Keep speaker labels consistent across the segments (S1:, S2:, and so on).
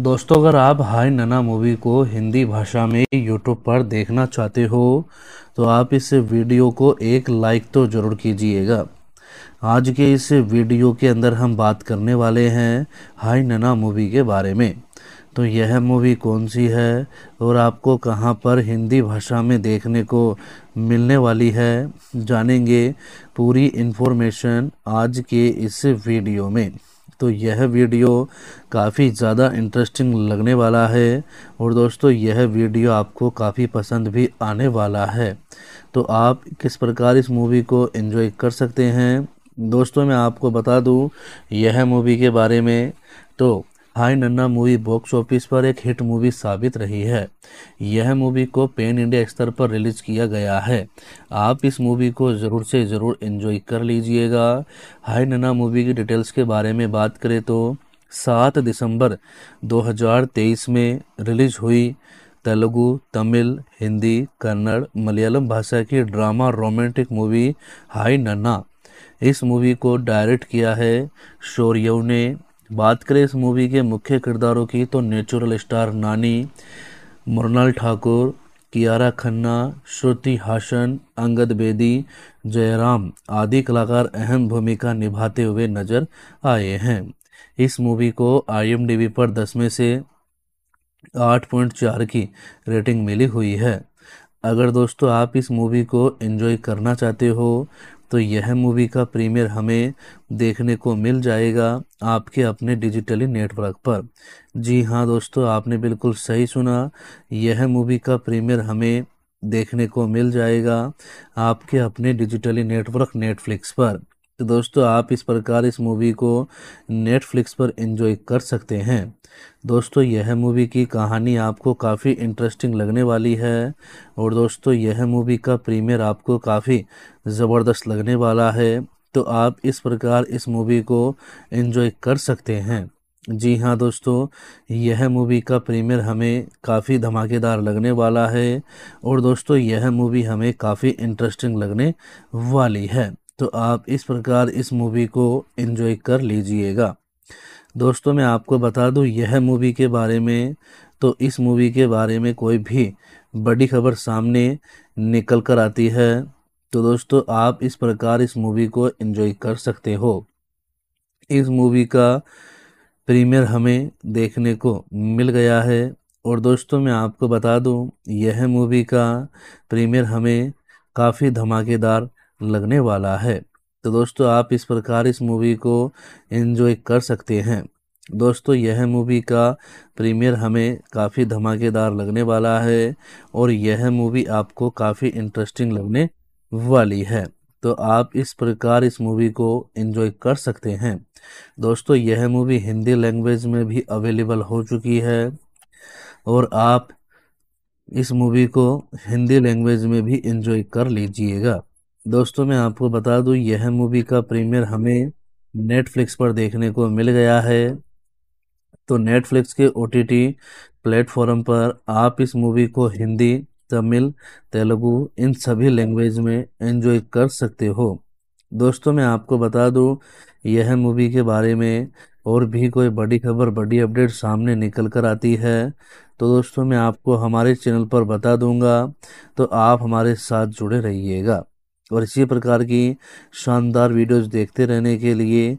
S1: दोस्तों अगर आप हाय नना मूवी को हिंदी भाषा में यूट्यूब पर देखना चाहते हो तो आप इस वीडियो को एक लाइक तो ज़रूर कीजिएगा आज के इस वीडियो के अंदर हम बात करने वाले हैं हाय नना मूवी के बारे में तो यह मूवी कौन सी है और आपको कहाँ पर हिंदी भाषा में देखने को मिलने वाली है जानेंगे पूरी इन्फॉर्मेशन आज के इस वीडियो में तो यह वीडियो काफ़ी ज़्यादा इंटरेस्टिंग लगने वाला है और दोस्तों यह वीडियो आपको काफ़ी पसंद भी आने वाला है तो आप किस प्रकार इस मूवी को एंजॉय कर सकते हैं दोस्तों मैं आपको बता दूं यह मूवी के बारे में तो हाई नन्ना मूवी बॉक्स ऑफिस पर एक हिट मूवी साबित रही है यह मूवी को पेन इंडिया स्तर पर रिलीज किया गया है आप इस मूवी को ज़रूर से ज़रूर इन्जॉय कर लीजिएगा हाई नन्ना मूवी की डिटेल्स के बारे में बात करें तो सात दिसंबर 2023 में रिलीज हुई तेलुगु तमिल हिंदी कन्नड़ मलयालम भाषा की ड्रामा रोमांटिक मूवी हाई नन्ना इस मूवी को डायरेक्ट किया है शौर्यव ने बात करें इस मूवी के मुख्य किरदारों की तो नेचुरल स्टार नानी मृणाल ठाकुर कियारा खन्ना श्रुति हासन अंगद बेदी जयराम आदि कलाकार अहम भूमिका निभाते हुए नजर आए हैं इस मूवी को आई पर दस में से आठ पॉइंट चार की रेटिंग मिली हुई है अगर दोस्तों आप इस मूवी को एंजॉय करना चाहते हो तो यह मूवी का प्रीमियर हमें देखने को मिल जाएगा आपके अपने डिजिटली नेटवर्क पर जी हाँ दोस्तों आपने बिल्कुल सही सुना यह मूवी का प्रीमियर हमें देखने को मिल जाएगा आपके अपने डिजिटली नेटवर्क नेटफ्लिक्स पर तो दोस्तों आप इस प्रकार इस मूवी को नेटफ्लिक्स पर एंजॉय कर सकते हैं दोस्तों यह मूवी की कहानी आपको काफ़ी इंटरेस्टिंग लगने वाली है और दोस्तों यह मूवी का प्रीमियर आपको काफ़ी ज़बरदस्त लगने वाला है तो आप इस प्रकार इस मूवी को एंजॉय कर सकते हैं जी हाँ दोस्तों यह मूवी का प्रीमियर हमें काफ़ी धमाकेदार लगने वाला है और दोस्तों यह मूवी हमें काफ़ी इंटरेस्टिंग लगने वाली है तो आप इस प्रकार इस मूवी को एंजॉय कर लीजिएगा दोस्तों मैं आपको बता दूं यह मूवी के बारे में तो इस मूवी के बारे में कोई भी बड़ी खबर सामने निकल कर आती है तो दोस्तों आप इस प्रकार इस मूवी को एंजॉय कर सकते हो इस मूवी का प्रीमियर हमें देखने को मिल गया है और दोस्तों मैं आपको बता दूं यह मूवी का प्रीमियर हमें काफ़ी धमाकेदार लगने वाला है तो दोस्तों आप इस प्रकार इस मूवी को एंजॉय कर सकते हैं दोस्तों यह मूवी का प्रीमियर हमें काफ़ी धमाकेदार लगने वाला है और यह मूवी आपको काफ़ी इंटरेस्टिंग लगने वाली है तो आप इस प्रकार इस मूवी को एंजॉय कर सकते हैं दोस्तों यह मूवी हिंदी लैंग्वेज में भी अवेलेबल हो चुकी है और आप इस मूवी को हिंदी लैंग्वेज में भी एंजॉय कर लीजिएगा दोस्तों मैं आपको बता दूं यह मूवी का प्रीमियर हमें नेटफ्लिक्स पर देखने को मिल गया है तो नेटफ्लिक्स के ओ टी प्लेटफॉर्म पर आप इस मूवी को हिंदी तमिल तेलुगु इन सभी लैंग्वेज में एंजॉय कर सकते हो दोस्तों मैं आपको बता दूं यह मूवी के बारे में और भी कोई बड़ी खबर बड़ी अपडेट सामने निकल कर आती है तो दोस्तों मैं आपको हमारे चैनल पर बता दूंगा तो आप हमारे साथ जुड़े रहिएगा और इसी प्रकार की शानदार वीडियोस देखते रहने के लिए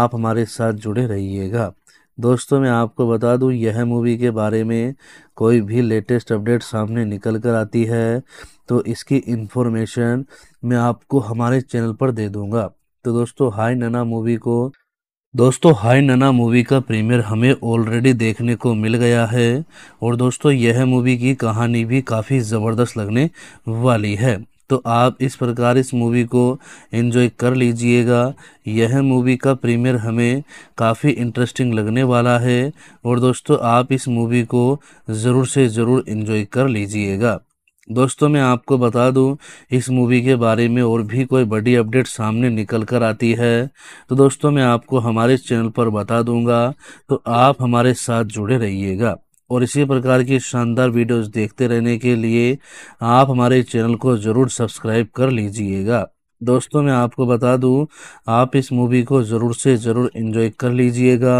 S1: आप हमारे साथ जुड़े रहिएगा दोस्तों मैं आपको बता दूं यह मूवी के बारे में कोई भी लेटेस्ट अपडेट सामने निकल कर आती है तो इसकी इन्फॉर्मेशन मैं आपको हमारे चैनल पर दे दूंगा तो दोस्तों हाय नना मूवी को दोस्तों हाय नना मूवी का प्रीमियर हमें ऑलरेडी देखने को मिल गया है और दोस्तों यह मूवी की कहानी भी काफ़ी ज़बरदस्त लगने वाली है तो आप इस प्रकार इस मूवी को एंजॉय कर लीजिएगा यह मूवी का प्रीमियर हमें काफ़ी इंटरेस्टिंग लगने वाला है और दोस्तों आप इस मूवी को ज़रूर से ज़रूर एंजॉय कर लीजिएगा दोस्तों मैं आपको बता दूं इस मूवी के बारे में और भी कोई बड़ी अपडेट सामने निकल कर आती है तो दोस्तों मैं आपको हमारे चैनल पर बता दूंगा तो आप हमारे साथ जुड़े रहिएगा और इसी प्रकार की शानदार वीडियोस देखते रहने के लिए आप हमारे चैनल को ज़रूर सब्सक्राइब कर लीजिएगा दोस्तों मैं आपको बता दूं आप इस मूवी को ज़रूर से ज़रूर इन्जॉय कर लीजिएगा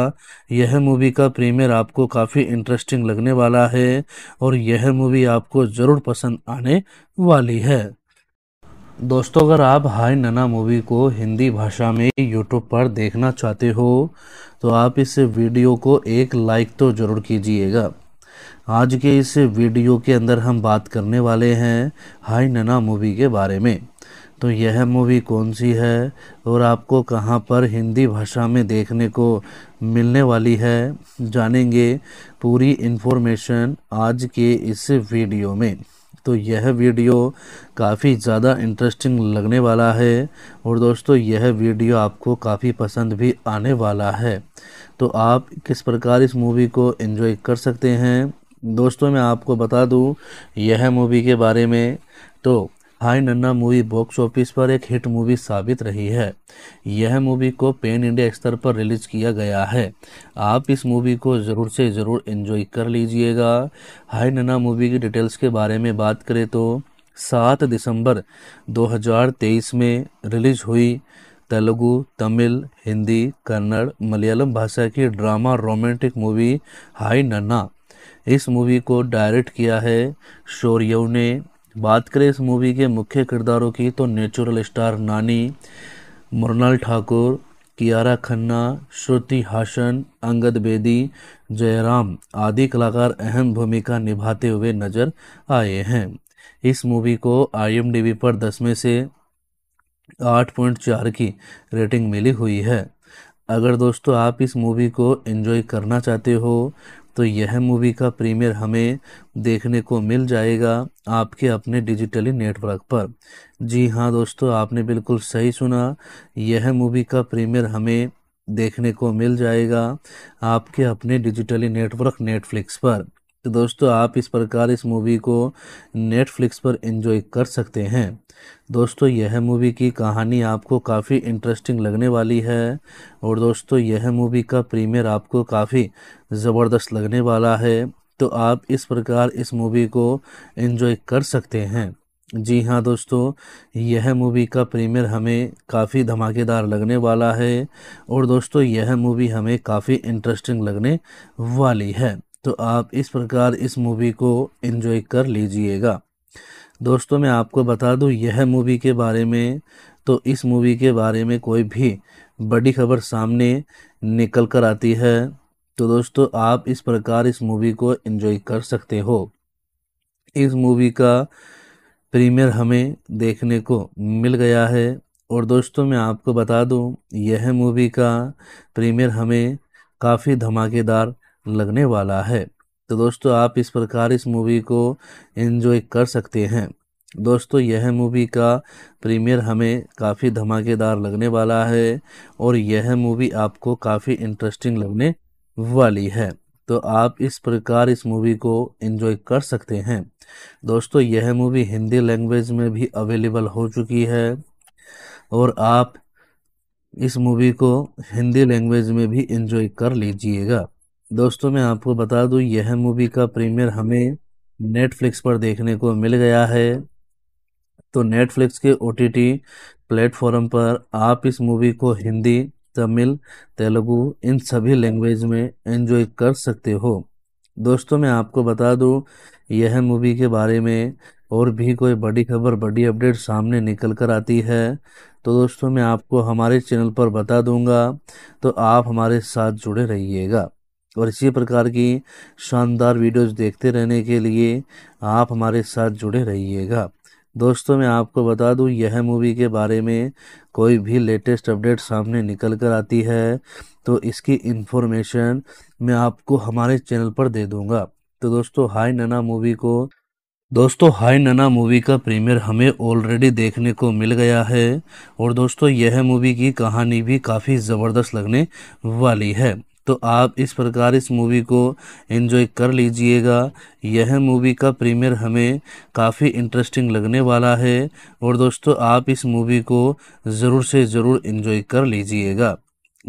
S1: यह मूवी का प्रीमियर आपको काफ़ी इंटरेस्टिंग लगने वाला है और यह मूवी आपको ज़रूर पसंद आने वाली है दोस्तों अगर आप हाय नना मूवी को हिंदी भाषा में यूट्यूब पर देखना चाहते हो तो आप इस वीडियो को एक लाइक तो ज़रूर कीजिएगा आज के इस वीडियो के अंदर हम बात करने वाले हैं हाई नना मूवी के बारे में तो यह मूवी कौन सी है और आपको कहां पर हिंदी भाषा में देखने को मिलने वाली है जानेंगे पूरी इन्फॉर्मेशन आज के इस वीडियो में तो यह वीडियो काफ़ी ज़्यादा इंटरेस्टिंग लगने वाला है और दोस्तों यह वीडियो आपको काफ़ी पसंद भी आने वाला है तो आप किस प्रकार इस मूवी को एंजॉय कर सकते हैं दोस्तों मैं आपको बता दूं यह मूवी के बारे में तो हाई नन्ना मूवी बॉक्स ऑफिस पर एक हिट मूवी साबित रही है यह मूवी को पेन इंडिया स्तर पर रिलीज किया गया है आप इस मूवी को ज़रूर से ज़रूर इन्जॉय कर लीजिएगा हाई नन्ना मूवी की डिटेल्स के बारे में बात करें तो सात दिसंबर 2023 में रिलीज हुई तेलुगु तमिल हिंदी कन्नड़ मलयालम भाषा की ड्रामा रोमांटिक मूवी हाई नन्ना इस मूवी को डायरेक्ट किया है शौर्यव ने बात करें इस मूवी के मुख्य किरदारों की तो नेचुरल स्टार नानी मृणाल ठाकुर कियारा खन्ना श्रुति हासन अंगद बेदी जयराम आदि कलाकार अहम भूमिका निभाते हुए नजर आए हैं इस मूवी को आईएमडीबी पर दस में से आठ पॉइंट चार की रेटिंग मिली हुई है अगर दोस्तों आप इस मूवी को एंजॉय करना चाहते हो तो यह मूवी का प्रीमियर हमें देखने को मिल जाएगा आपके अपने डिजिटली नेटवर्क पर जी हाँ दोस्तों आपने बिल्कुल सही सुना यह मूवी का प्रीमियर हमें देखने को मिल जाएगा आपके अपने डिजिटली नेटवर्क नेटफ्लिक्स पर तो दोस्तों आप इस प्रकार इस मूवी को नेटफ्लिक्स पर एंजॉय कर सकते हैं दोस्तों यह मूवी की कहानी आपको काफ़ी इंटरेस्टिंग लगने वाली है और दोस्तों यह मूवी का प्रीमियर आपको काफ़ी ज़बरदस्त लगने वाला है तो आप इस प्रकार इस मूवी को एंजॉय कर सकते हैं जी हाँ दोस्तों यह मूवी का प्रीमियर हमें काफ़ी धमाकेदार लगने वाला है और दोस्तों यह मूवी हमें काफ़ी इंटरेस्टिंग लगने वाली है तो आप इस प्रकार इस मूवी को इन्जॉय कर लीजिएगा दोस्तों मैं आपको बता दूं यह मूवी के बारे में तो इस मूवी के बारे में कोई भी बड़ी खबर सामने निकल कर आती है तो दोस्तों आप इस प्रकार इस मूवी को एंजॉय कर सकते हो इस मूवी का प्रीमियर हमें देखने को मिल गया है और दोस्तों मैं आपको बता दूं यह मूवी का प्रीमियर हमें काफ़ी धमाकेदार लगने वाला है तो दोस्तों आप इस प्रकार इस मूवी को एंजॉय कर सकते हैं दोस्तों यह मूवी का प्रीमियर हमें काफ़ी धमाकेदार लगने वाला है और यह मूवी आपको काफ़ी इंटरेस्टिंग लगने वाली है तो आप इस प्रकार इस मूवी को एंजॉय कर सकते हैं दोस्तों यह मूवी हिंदी लैंग्वेज में भी अवेलेबल हो चुकी है और आप इस मूवी को हिंदी लैंग्वेज में भी एंजॉय कर लीजिएगा दोस्तों मैं आपको बता दूं यह मूवी का प्रीमियर हमें नेटफ्लिक्स पर देखने को मिल गया है तो नेटफ्लिक्स के ओ टी प्लेटफॉर्म पर आप इस मूवी को हिंदी तमिल तेलुगु इन सभी लैंग्वेज में एंजॉय कर सकते हो दोस्तों मैं आपको बता दूं यह मूवी के बारे में और भी कोई बड़ी खबर बड़ी अपडेट सामने निकल कर आती है तो दोस्तों मैं आपको हमारे चैनल पर बता दूंगा तो आप हमारे साथ जुड़े रहिएगा और इसी प्रकार की शानदार वीडियोस देखते रहने के लिए आप हमारे साथ जुड़े रहिएगा दोस्तों मैं आपको बता दूं यह मूवी के बारे में कोई भी लेटेस्ट अपडेट सामने निकल कर आती है तो इसकी इन्फॉर्मेशन मैं आपको हमारे चैनल पर दे दूंगा तो दोस्तों हाय नना मूवी को दोस्तों हाय नना मूवी का प्रीमियर हमें ऑलरेडी देखने को मिल गया है और दोस्तों यह मूवी की कहानी भी काफ़ी ज़बरदस्त लगने वाली है तो आप इस प्रकार इस मूवी को एंजॉय कर लीजिएगा यह मूवी का प्रीमियर हमें काफ़ी इंटरेस्टिंग लगने वाला है और दोस्तों आप इस मूवी को ज़रूर से ज़रूर एंजॉय कर लीजिएगा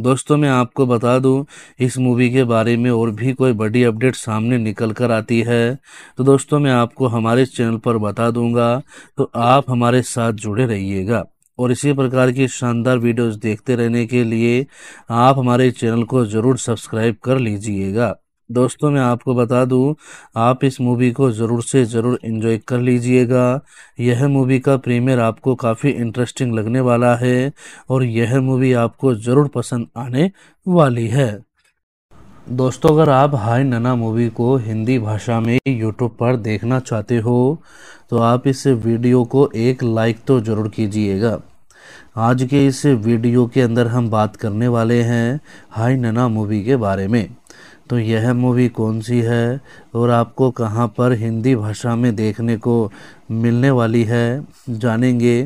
S1: दोस्तों मैं आपको बता दूं इस मूवी के बारे में और भी कोई बड़ी अपडेट सामने निकल कर आती है तो दोस्तों मैं आपको हमारे चैनल पर बता दूंगा तो आप हमारे साथ जुड़े रहिएगा और इसी प्रकार की शानदार वीडियोस देखते रहने के लिए आप हमारे चैनल को ज़रूर सब्सक्राइब कर लीजिएगा दोस्तों मैं आपको बता दूं आप इस मूवी को ज़रूर से ज़रूर इन्जॉय कर लीजिएगा यह मूवी का प्रीमियर आपको काफ़ी इंटरेस्टिंग लगने वाला है और यह मूवी आपको ज़रूर पसंद आने वाली है दोस्तों अगर आप हाय नना मूवी को हिंदी भाषा में यूट्यूब पर देखना चाहते हो तो आप इस वीडियो को एक लाइक तो ज़रूर कीजिएगा आज के इस वीडियो के अंदर हम बात करने वाले हैं हाई नना मूवी के बारे में तो यह मूवी कौन सी है और आपको कहाँ पर हिंदी भाषा में देखने को मिलने वाली है जानेंगे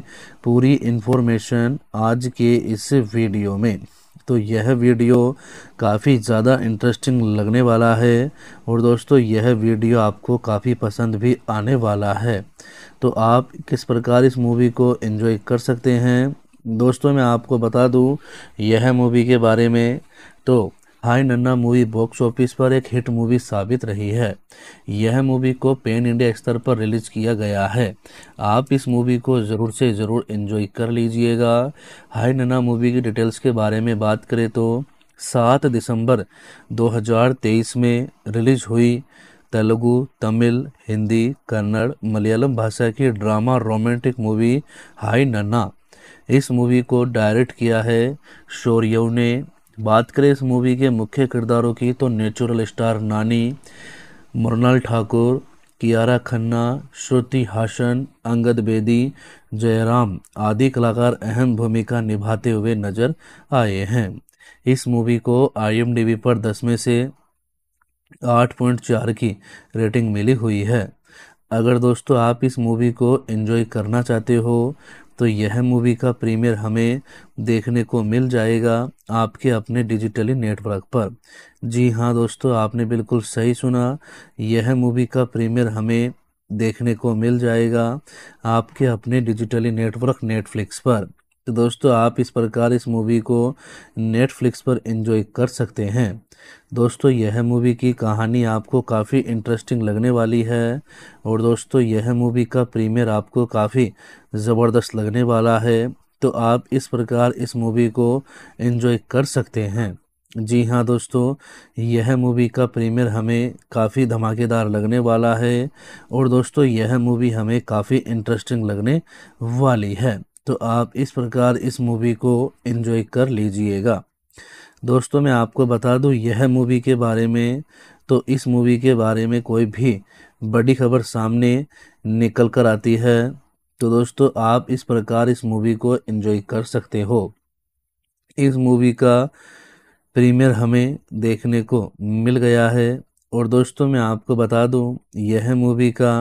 S1: पूरी इन्फॉर्मेशन आज के इस वीडियो में तो यह वीडियो काफ़ी ज़्यादा इंटरेस्टिंग लगने वाला है और दोस्तों यह वीडियो आपको काफ़ी पसंद भी आने वाला है तो आप किस प्रकार इस मूवी को एंजॉय कर सकते हैं दोस्तों मैं आपको बता दूं यह मूवी के बारे में तो हाई नन्ना मूवी बॉक्स ऑफिस पर एक हिट मूवी साबित रही है यह मूवी को पेन इंडिया स्तर पर रिलीज किया गया है आप इस मूवी को ज़रूर से ज़रूर इन्जॉय कर लीजिएगा हाई नन्ना मूवी की डिटेल्स के बारे में बात करें तो सात दिसंबर 2023 में रिलीज हुई तेलुगु तमिल हिंदी कन्नड़ मलयालम भाषा की ड्रामा रोमांटिक मूवी हाई नन्ना इस मूवी को डायरेक्ट किया है शौर्यव ने बात करें इस मूवी के मुख्य किरदारों की तो नेचुरल स्टार नानी मृणाल ठाकुर कियारा खन्ना श्रुति हासन अंगद बेदी जयराम आदि कलाकार अहम भूमिका निभाते हुए नजर आए हैं इस मूवी को आईएमडीबी पर दस में से आठ पॉइंट चार की रेटिंग मिली हुई है अगर दोस्तों आप इस मूवी को एंजॉय करना चाहते हो तो यह मूवी का प्रीमियर हमें देखने को मिल जाएगा आपके अपने डिजिटली नेटवर्क पर जी हाँ दोस्तों आपने बिल्कुल सही सुना यह मूवी का प्रीमियर हमें देखने को मिल जाएगा आपके अपने डिजिटली नेटवर्क नेटफ्लिक्स पर तो दोस्तों आप इस प्रकार इस मूवी को नेटफ्लिक्स पर एंजॉय कर सकते हैं दोस्तों यह मूवी की कहानी आपको काफ़ी इंटरेस्टिंग लगने वाली है और दोस्तों यह मूवी का प्रीमियर आपको काफ़ी ज़बरदस्त लगने वाला है तो आप इस प्रकार इस मूवी को एंजॉय कर सकते हैं जी हाँ दोस्तों यह मूवी का प्रीमियर हमें काफ़ी धमाकेदार लगने वाला है और दोस्तों यह मूवी हमें काफ़ी इंटरेस्टिंग लगने वाली है तो आप इस प्रकार इस मूवी को इन्जॉय कर लीजिएगा दोस्तों मैं आपको बता दूं यह मूवी के बारे में तो इस मूवी के बारे में कोई भी बड़ी खबर सामने निकल कर आती है तो दोस्तों आप इस प्रकार इस मूवी को इन्जॉय कर सकते हो इस मूवी का प्रीमियर हमें देखने को मिल गया है और दोस्तों मैं आपको बता दूं यह मूवी का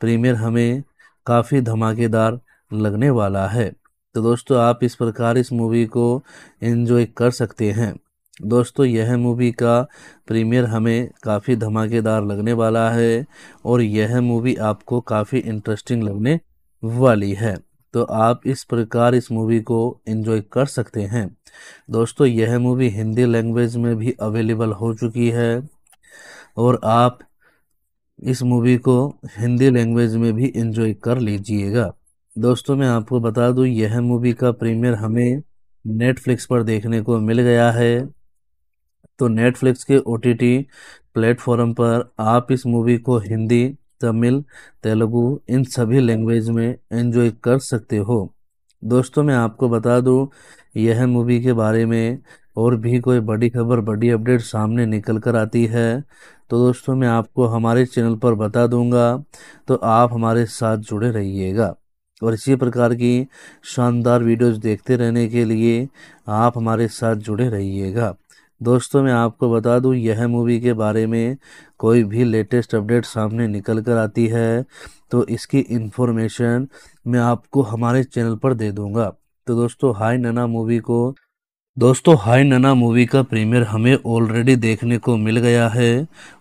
S1: प्रीमियर हमें काफ़ी धमाकेदार लगने वाला है तो दोस्तों आप इस प्रकार इस मूवी को एंजॉय कर सकते हैं दोस्तों यह मूवी का प्रीमियर हमें काफ़ी धमाकेदार लगने वाला है और यह मूवी आपको काफ़ी इंटरेस्टिंग लगने वाली है तो आप इस प्रकार इस मूवी को एंजॉय कर सकते हैं दोस्तों यह मूवी हिंदी लैंग्वेज में भी अवेलेबल हो चुकी है और आप इस मूवी को हिंदी लैंग्वेज में भी एंजॉय कर लीजिएगा दोस्तों मैं आपको बता दूं यह मूवी का प्रीमियर हमें नेटफ्लिक्स पर देखने को मिल गया है तो नेटफ्लिक्स के ओ टी प्लेटफॉर्म पर आप इस मूवी को हिंदी तमिल तेलुगु इन सभी लैंग्वेज में एंजॉय कर सकते हो दोस्तों मैं आपको बता दूं यह मूवी के बारे में और भी कोई बड़ी खबर बड़ी अपडेट सामने निकल कर आती है तो दोस्तों मैं आपको हमारे चैनल पर बता दूंगा तो आप हमारे साथ जुड़े रहिएगा और इसी प्रकार की शानदार वीडियोस देखते रहने के लिए आप हमारे साथ जुड़े रहिएगा दोस्तों मैं आपको बता दूं यह मूवी के बारे में कोई भी लेटेस्ट अपडेट सामने निकल कर आती है तो इसकी इन्फॉर्मेशन मैं आपको हमारे चैनल पर दे दूंगा तो दोस्तों हाई नना मूवी को दोस्तों हाय नना मूवी का प्रीमियर हमें ऑलरेडी देखने को मिल गया है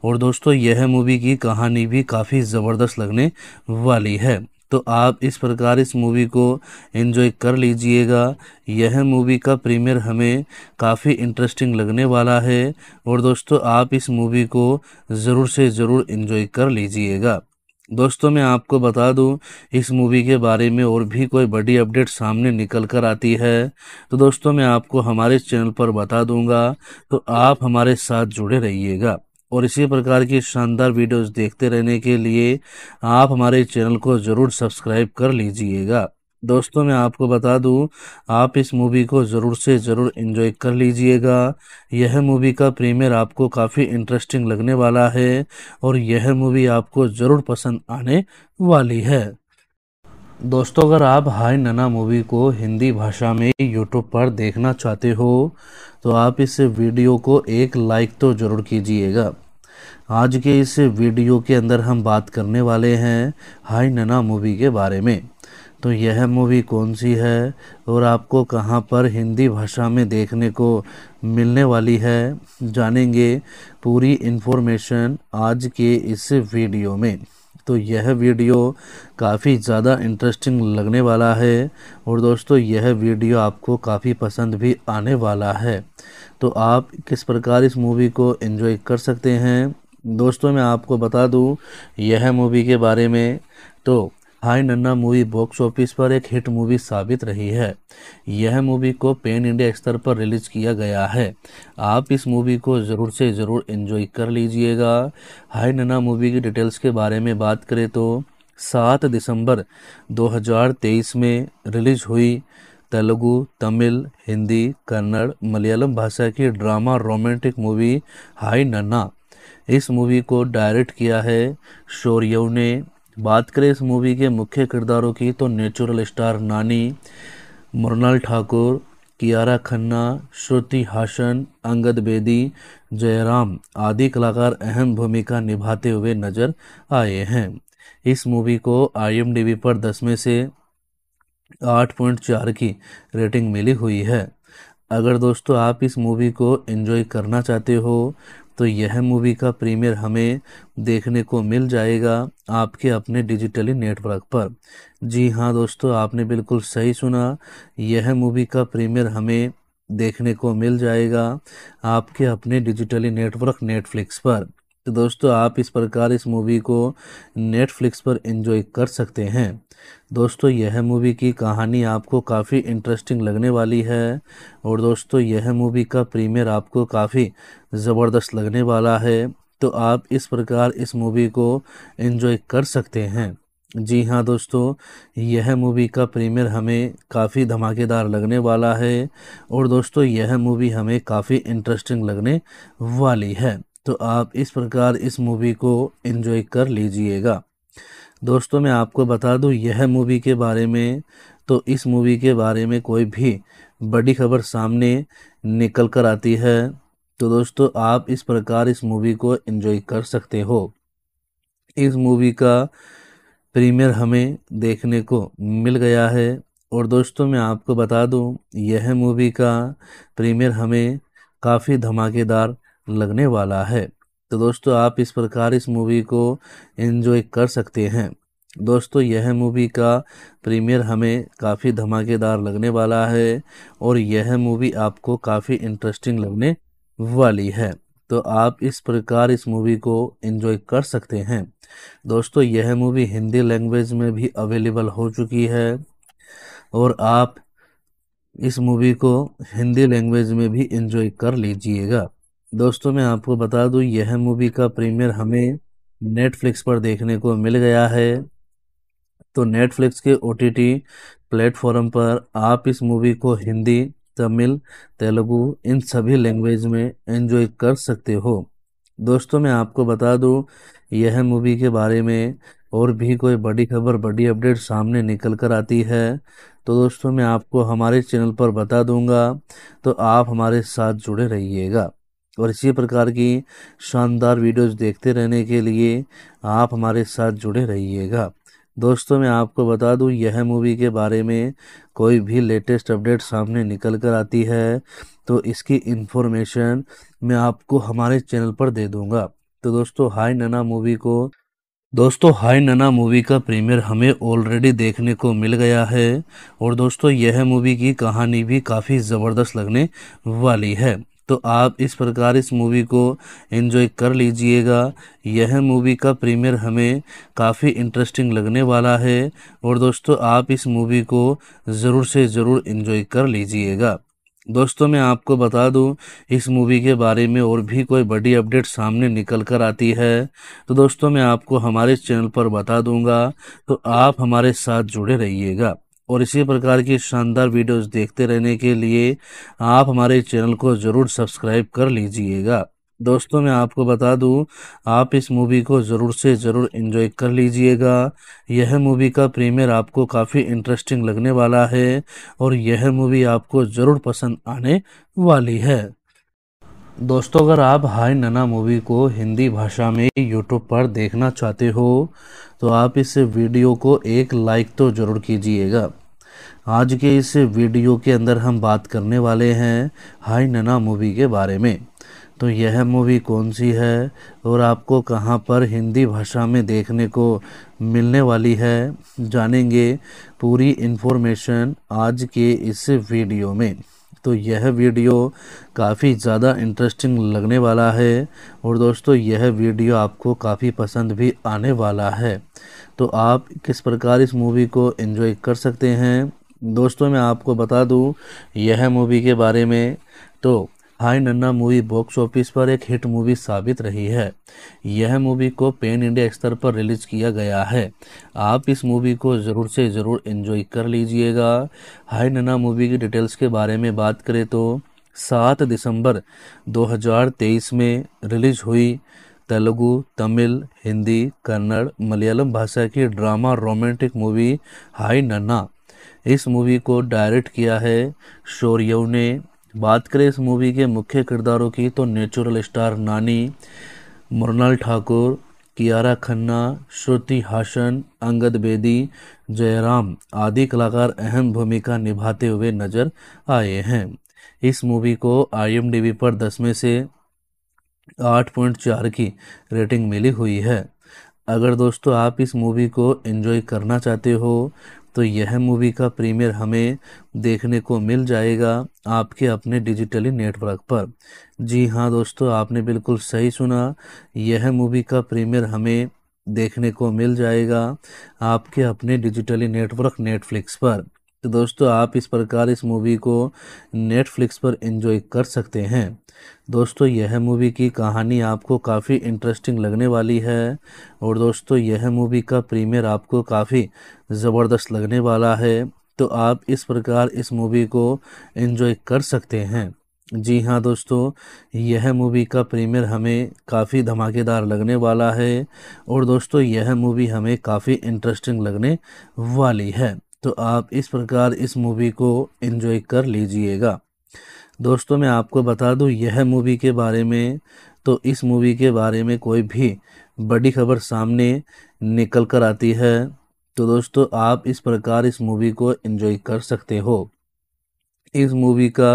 S1: और दोस्तों यह मूवी की कहानी भी काफ़ी ज़बरदस्त लगने वाली है तो आप इस प्रकार इस मूवी को एंजॉय कर लीजिएगा यह मूवी का प्रीमियर हमें काफ़ी इंटरेस्टिंग लगने वाला है और दोस्तों आप इस मूवी को ज़रूर से ज़रूर एंजॉय कर लीजिएगा दोस्तों मैं आपको बता दूं इस मूवी के बारे में और भी कोई बड़ी अपडेट सामने निकल कर आती है तो दोस्तों मैं आपको हमारे चैनल पर बता दूंगा तो आप हमारे साथ जुड़े रहिएगा और इसी प्रकार की शानदार वीडियोस देखते रहने के लिए आप हमारे चैनल को ज़रूर सब्सक्राइब कर लीजिएगा दोस्तों मैं आपको बता दूं आप इस मूवी को ज़रूर से ज़रूर इन्जॉय कर लीजिएगा यह मूवी का प्रीमियर आपको काफ़ी इंटरेस्टिंग लगने वाला है और यह मूवी आपको ज़रूर पसंद आने वाली है दोस्तों अगर आप हाय नना मूवी को हिंदी भाषा में यूट्यूब पर देखना चाहते हो तो आप इस वीडियो को एक लाइक तो ज़रूर कीजिएगा आज के इस वीडियो के अंदर हम बात करने वाले हैं हाय नना मूवी के बारे में तो यह मूवी कौन सी है और आपको कहाँ पर हिंदी भाषा में देखने को मिलने वाली है जानेंगे पूरी इन्फॉर्मेशन आज के इस वीडियो में तो यह वीडियो काफ़ी ज़्यादा इंटरेस्टिंग लगने वाला है और दोस्तों यह वीडियो आपको काफ़ी पसंद भी आने वाला है तो आप किस प्रकार इस मूवी को एंजॉय कर सकते हैं दोस्तों मैं आपको बता दूं यह मूवी के बारे में तो हाई नन्ना मूवी बॉक्स ऑफिस पर एक हिट मूवी साबित रही है यह मूवी को पेन इंडिया स्तर पर रिलीज किया गया है आप इस मूवी को ज़रूर से ज़रूर इन्जॉय कर लीजिएगा हाई नन्ना मूवी की डिटेल्स के बारे में बात करें तो सात दिसंबर 2023 में रिलीज हुई तेलुगु तमिल हिंदी कन्नड़ मलयालम भाषा की ड्रामा रोमांटिक मूवी हाई नन्ना इस मूवी को डायरेक्ट किया है शोरयू ने बात करें इस मूवी के मुख्य किरदारों की तो नेचुरल स्टार नानी मृणाल ठाकुर कियारा खन्ना श्रुति हासन अंगद बेदी जयराम आदि कलाकार अहम भूमिका निभाते हुए नजर आए हैं इस मूवी को आई पर दस में से आठ पॉइंट चार की रेटिंग मिली हुई है अगर दोस्तों आप इस मूवी को एंजॉय करना चाहते हो तो यह मूवी का प्रीमियर हमें देखने को मिल जाएगा आपके अपने डिजिटली नेटवर्क पर जी हाँ दोस्तों आपने बिल्कुल सही सुना यह मूवी का प्रीमियर हमें देखने को मिल जाएगा आपके अपने डिजिटली नेटवर्क नेटफ्लिक्स पर तो दोस्तों आप इस प्रकार इस मूवी को नेटफ्लिक्स पर एंजॉय कर सकते हैं दोस्तों यह मूवी की कहानी आपको काफ़ी इंटरेस्टिंग लगने वाली है और दोस्तों यह मूवी का प्रीमियर आपको काफ़ी ज़बरदस्त लगने वाला है तो आप इस प्रकार इस मूवी को एंजॉय कर सकते हैं जी हाँ दोस्तों यह मूवी का प्रीमियर हमें काफ़ी धमाकेदार लगने वाला है और दोस्तों यह मूवी हमें काफ़ी इंटरेस्टिंग लगने वाली है तो आप इस प्रकार इस मूवी को एंजॉय कर लीजिएगा दोस्तों मैं आपको बता दूं यह मूवी के बारे में तो इस मूवी के बारे में कोई भी बड़ी खबर सामने निकल कर आती है तो दोस्तों आप इस प्रकार इस मूवी को एंजॉय कर सकते हो इस मूवी का प्रीमियर हमें देखने को मिल गया है और दोस्तों मैं आपको बता दूं यह मूवी का प्रीमियर हमें काफ़ी धमाकेदार लगने वाला है तो दोस्तों आप इस प्रकार इस मूवी को एंजॉय कर सकते हैं दोस्तों यह मूवी का प्रीमियर हमें काफ़ी धमाकेदार लगने वाला है और यह मूवी आपको काफ़ी इंटरेस्टिंग लगने वाली है तो आप इस प्रकार इस मूवी को एंजॉय कर सकते हैं दोस्तों यह मूवी हिंदी लैंग्वेज में भी अवेलेबल हो चुकी है और आप इस मूवी को हिंदी लैंग्वेज में भी एंजॉय कर लीजिएगा दोस्तों मैं आपको बता दूं यह मूवी का प्रीमियर हमें नेटफ्लिक्स पर देखने को मिल गया है तो नेटफ्लिक्स के ओ टी प्लेटफॉर्म पर आप इस मूवी को हिंदी तमिल तेलुगु इन सभी लैंग्वेज में एंजॉय कर सकते हो दोस्तों मैं आपको बता दूं यह मूवी के बारे में और भी कोई बड़ी खबर बड़ी अपडेट सामने निकल कर आती है तो दोस्तों मैं आपको हमारे चैनल पर बता दूंगा तो आप हमारे साथ जुड़े रहिएगा और इसी प्रकार की शानदार वीडियोस देखते रहने के लिए आप हमारे साथ जुड़े रहिएगा दोस्तों मैं आपको बता दूं यह मूवी के बारे में कोई भी लेटेस्ट अपडेट सामने निकल कर आती है तो इसकी इन्फॉर्मेशन मैं आपको हमारे चैनल पर दे दूंगा तो दोस्तों हाय नना मूवी को दोस्तों हाय नना मूवी का प्रीमियर हमें ऑलरेडी देखने को मिल गया है और दोस्तों यह मूवी की कहानी भी काफ़ी ज़बरदस्त लगने वाली है तो आप इस प्रकार इस मूवी को एंजॉय कर लीजिएगा यह मूवी का प्रीमियर हमें काफ़ी इंटरेस्टिंग लगने वाला है और दोस्तों आप इस मूवी को ज़रूर से ज़रूर एंजॉय कर लीजिएगा दोस्तों मैं आपको बता दूं इस मूवी के बारे में और भी कोई बड़ी अपडेट सामने निकल कर आती है तो दोस्तों मैं आपको हमारे चैनल पर बता दूंगा तो आप हमारे साथ जुड़े रहिएगा और इसी प्रकार की शानदार वीडियोस देखते रहने के लिए आप हमारे चैनल को ज़रूर सब्सक्राइब कर लीजिएगा दोस्तों मैं आपको बता दूं आप इस मूवी को ज़रूर से ज़रूर इन्जॉय कर लीजिएगा यह मूवी का प्रीमियर आपको काफ़ी इंटरेस्टिंग लगने वाला है और यह मूवी आपको ज़रूर पसंद आने वाली है दोस्तों अगर आप हाय नना मूवी को हिंदी भाषा में यूट्यूब पर देखना चाहते हो तो आप इस वीडियो को एक लाइक तो ज़रूर कीजिएगा आज के इस वीडियो के अंदर हम बात करने वाले हैं हाय नना मूवी के बारे में तो यह मूवी कौन सी है और आपको कहाँ पर हिंदी भाषा में देखने को मिलने वाली है जानेंगे पूरी इन्फॉर्मेशन आज के इस वीडियो में तो यह वीडियो काफ़ी ज़्यादा इंटरेस्टिंग लगने वाला है और दोस्तों यह वीडियो आपको काफ़ी पसंद भी आने वाला है तो आप किस प्रकार इस मूवी को एंजॉय कर सकते हैं दोस्तों मैं आपको बता दूं यह मूवी के बारे में तो हाई नन्ना मूवी बॉक्स ऑफिस पर एक हिट मूवी साबित रही है यह मूवी को पेन इंडिया स्तर पर रिलीज किया गया है आप इस मूवी को ज़रूर से ज़रूर इन्जॉय कर लीजिएगा हाई नन्ना मूवी की डिटेल्स के बारे में बात करें तो सात दिसंबर 2023 में रिलीज हुई तेलुगु तमिल हिंदी कन्नड़ मलयालम भाषा की ड्रामा रोमांटिक मूवी हाई नन्ना इस मूवी को डायरेक्ट किया है शौर्यव ने बात करें इस मूवी के मुख्य किरदारों की तो नेचुरल स्टार नानी मृणाल ठाकुर कियारा खन्ना श्रुति हासन अंगद बेदी जयराम आदि कलाकार अहम भूमिका निभाते हुए नजर आए हैं इस मूवी को आई पर दस में से आठ पॉइंट चार की रेटिंग मिली हुई है अगर दोस्तों आप इस मूवी को एंजॉय करना चाहते हो तो यह मूवी का प्रीमियर हमें देखने को मिल जाएगा आपके अपने डिजिटली नेटवर्क पर जी हाँ दोस्तों आपने बिल्कुल सही सुना यह मूवी का प्रीमियर हमें देखने को मिल जाएगा आपके अपने डिजिटली नेटवर्क नेटफ्लिक्स पर तो दोस्तों आप इस प्रकार इस मूवी को नेटफ्लिक्स पर एंजॉय कर सकते हैं दोस्तों यह मूवी की कहानी आपको काफ़ी इंटरेस्टिंग लगने वाली है और दोस्तों यह मूवी का प्रीमियर आपको काफ़ी ज़बरदस्त लगने वाला है तो आप इस प्रकार इस मूवी को एंजॉय कर सकते हैं जी हाँ दोस्तों यह मूवी का प्रीमियर हमें काफ़ी धमाकेदार लगने वाला है और दोस्तों यह मूवी हमें काफ़ी इंटरेस्टिंग लगने वाली है तो आप इस प्रकार इस मूवी को इन्जॉय कर लीजिएगा दोस्तों मैं आपको बता दूं यह मूवी के बारे में तो इस मूवी के बारे में कोई भी बड़ी खबर सामने निकल कर आती है तो दोस्तों आप इस प्रकार इस मूवी को एंजॉय कर सकते हो इस मूवी का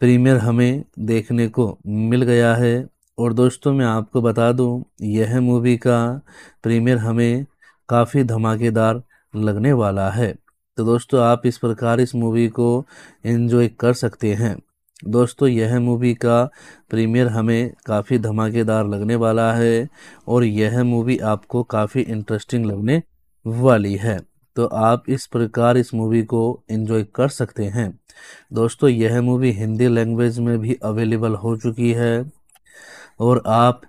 S1: प्रीमियर हमें देखने को मिल गया है और दोस्तों मैं आपको बता दूं यह मूवी का प्रीमियर हमें काफ़ी धमाकेदार लगने वाला है तो दोस्तों आप इस प्रकार इस मूवी को एंजॉय कर सकते हैं दोस्तों यह मूवी का प्रीमियर हमें काफ़ी धमाकेदार लगने वाला है और यह मूवी आपको काफ़ी इंटरेस्टिंग लगने वाली है तो आप इस प्रकार इस मूवी को एंजॉय कर सकते हैं दोस्तों यह मूवी हिंदी लैंग्वेज में भी अवेलेबल हो चुकी है और आप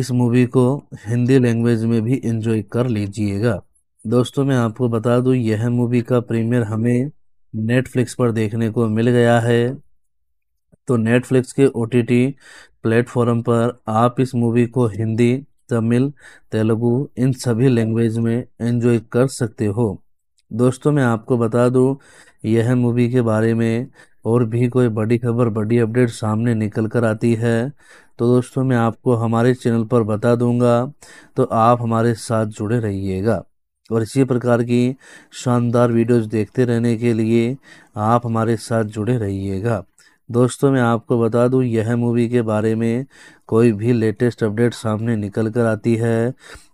S1: इस मूवी को हिंदी लैंग्वेज में भी एंजॉय कर लीजिएगा दोस्तों मैं आपको बता दूं यह मूवी का प्रीमियर हमें नेटफ्लिक्स पर देखने को मिल गया है तो नेटफ्लिक्स के ओ टी टी प्लेटफॉर्म पर आप इस मूवी को हिंदी तमिल तेलुगु इन सभी लैंग्वेज में एंजॉय कर सकते हो दोस्तों मैं आपको बता दूं यह मूवी के बारे में और भी कोई बड़ी खबर बड़ी अपडेट सामने निकल कर आती है तो दोस्तों मैं आपको हमारे चैनल पर बता दूंगा तो आप हमारे साथ जुड़े रहिएगा और इसी प्रकार की शानदार वीडियोस देखते रहने के लिए आप हमारे साथ जुड़े रहिएगा दोस्तों मैं आपको बता दूं यह मूवी के बारे में कोई भी लेटेस्ट अपडेट सामने निकल कर आती है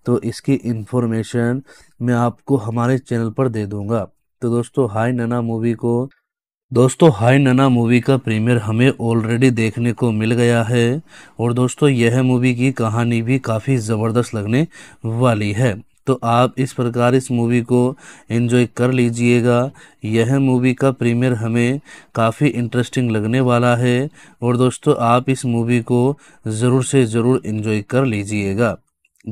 S1: तो इसकी इन्फॉर्मेशन मैं आपको हमारे चैनल पर दे दूंगा तो दोस्तों हाय नना मूवी को दोस्तों हाय नना मूवी का प्रीमियर हमें ऑलरेडी देखने को मिल गया है और दोस्तों यह मूवी की कहानी भी काफ़ी ज़बरदस्त लगने वाली है तो आप इस प्रकार इस मूवी को एंजॉय कर लीजिएगा यह मूवी का प्रीमियर हमें काफ़ी इंटरेस्टिंग लगने वाला है और दोस्तों आप इस मूवी को ज़रूर से ज़रूर एंजॉय कर लीजिएगा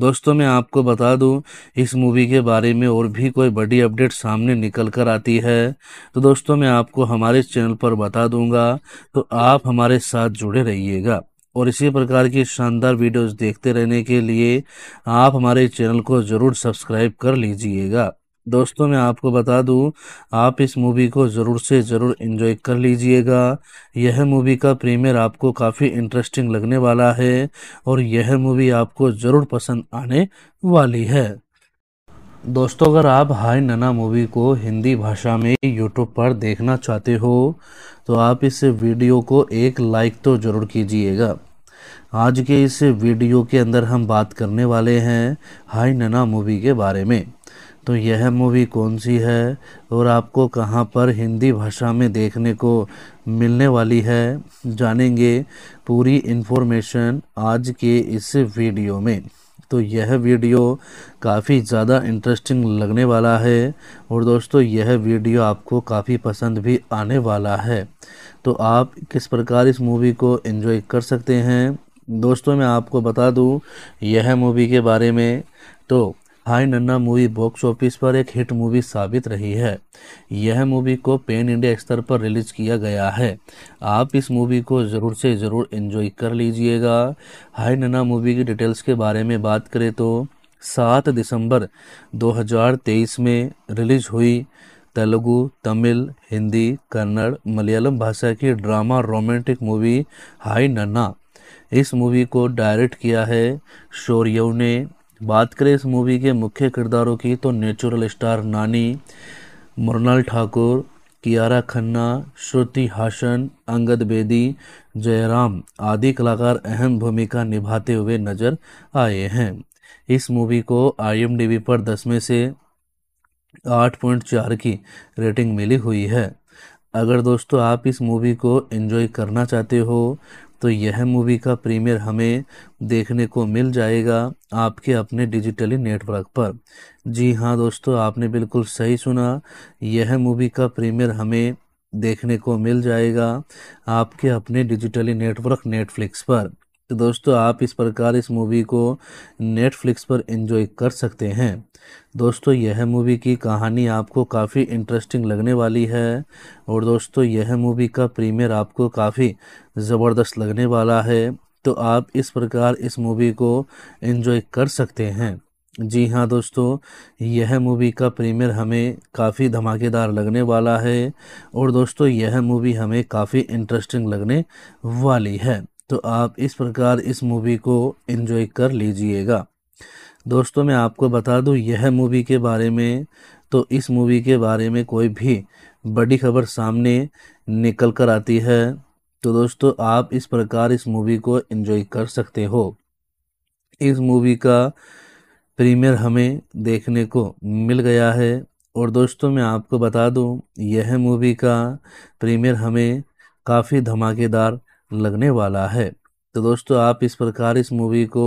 S1: दोस्तों मैं आपको बता दूं इस मूवी के बारे में और भी कोई बड़ी अपडेट सामने निकल कर आती है तो दोस्तों मैं आपको हमारे चैनल पर बता दूंगा तो आप हमारे साथ जुड़े रहिएगा और इसी प्रकार की शानदार वीडियोस देखते रहने के लिए आप हमारे चैनल को ज़रूर सब्सक्राइब कर लीजिएगा दोस्तों मैं आपको बता दूं आप इस मूवी को ज़रूर से ज़रूर इन्जॉय कर लीजिएगा यह मूवी का प्रीमियर आपको काफ़ी इंटरेस्टिंग लगने वाला है और यह मूवी आपको ज़रूर पसंद आने वाली है दोस्तों अगर आप हाय नना मूवी को हिंदी भाषा में यूट्यूब पर देखना चाहते हो तो आप इस वीडियो को एक लाइक तो ज़रूर कीजिएगा आज के इस वीडियो के अंदर हम बात करने वाले हैं हाई नना मूवी के बारे में तो यह मूवी कौन सी है और आपको कहाँ पर हिंदी भाषा में देखने को मिलने वाली है जानेंगे पूरी इन्फॉर्मेशन आज के इस वीडियो में तो यह वीडियो काफ़ी ज़्यादा इंटरेस्टिंग लगने वाला है और दोस्तों यह वीडियो आपको काफ़ी पसंद भी आने वाला है तो आप किस प्रकार इस मूवी को एंजॉय कर सकते हैं दोस्तों मैं आपको बता दूं यह मूवी के बारे में तो हाई नन्ना मूवी बॉक्स ऑफिस पर एक हिट मूवी साबित रही है यह मूवी को पेन इंडिया स्तर पर रिलीज किया गया है आप इस मूवी को ज़रूर से ज़रूर इन्जॉय कर लीजिएगा हाई नन्ना मूवी की डिटेल्स के बारे में बात करें तो सात दिसंबर 2023 में रिलीज हुई तेलुगु तमिल हिंदी कन्नड़ मलयालम भाषा की ड्रामा रोमांटिक मूवी हाई नन्ना इस मूवी को डायरेक्ट किया है शौर्यव ने बात करें इस मूवी के मुख्य किरदारों की तो नेचुरल स्टार नानी मृणाल ठाकुर कियारा खन्ना श्रुति हासन अंगद बेदी जयराम आदि कलाकार अहम भूमिका निभाते हुए नजर आए हैं इस मूवी को आईएमडीबी पर दसवें में से आठ पॉइंट चार की रेटिंग मिली हुई है अगर दोस्तों आप इस मूवी को एंजॉय करना चाहते हो तो यह मूवी का प्रीमियर हमें देखने को मिल जाएगा आपके अपने डिजिटली नेटवर्क पर जी हाँ दोस्तों आपने बिल्कुल सही सुना यह मूवी का प्रीमियर हमें देखने को मिल जाएगा आपके अपने डिजिटली नेटवर्क नेटफ्लिक्स पर तो दोस्तों आप इस प्रकार इस मूवी को नेटफ्लिक्स पर एंजॉय कर सकते हैं दोस्तों यह मूवी की कहानी आपको काफ़ी इंटरेस्टिंग लगने वाली है और दोस्तों यह मूवी का प्रीमियर आपको काफ़ी ज़बरदस्त लगने वाला है तो आप इस प्रकार इस मूवी को एंजॉय कर सकते हैं जी हाँ दोस्तों यह मूवी का प्रीमियर हमें काफ़ी धमाकेदार लगने वाला है और दोस्तों यह मूवी हमें काफ़ी इंटरेस्टिंग लगने वाली है तो आप इस प्रकार इस मूवी को एंजॉय कर लीजिएगा दोस्तों मैं आपको बता दूं यह मूवी के बारे में तो इस मूवी के बारे में कोई भी बड़ी खबर सामने निकल कर आती है तो दोस्तों आप इस प्रकार इस मूवी को एंजॉय कर सकते हो इस मूवी का प्रीमियर हमें देखने को मिल गया है और दोस्तों मैं आपको बता दूं यह मूवी का प्रीमियर हमें काफ़ी धमाकेदार लगने वाला है तो दोस्तों आप इस प्रकार इस मूवी को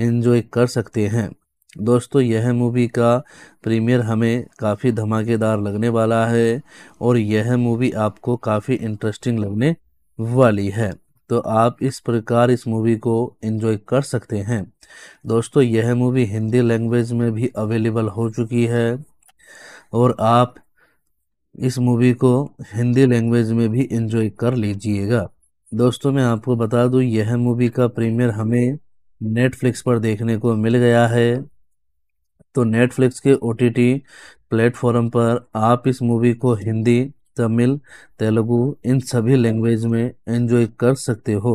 S1: एंजॉय कर सकते हैं दोस्तों यह मूवी का प्रीमियर हमें काफ़ी धमाकेदार लगने वाला है और यह मूवी आपको काफ़ी इंटरेस्टिंग लगने वाली है तो आप इस प्रकार इस मूवी को एंजॉय कर सकते हैं दोस्तों यह मूवी हिंदी लैंग्वेज में भी अवेलेबल हो चुकी है और आप इस मूवी को हिंदी लैंग्वेज में भी एंजॉय कर लीजिएगा दोस्तों मैं आपको बता दूं यह मूवी का प्रीमियर हमें नेटफ्लिक्स पर देखने को मिल गया है तो नेटफ्लिक्स के ओ टी प्लेटफॉर्म पर आप इस मूवी को हिंदी तमिल तेलुगु इन सभी लैंग्वेज में एंजॉय कर सकते हो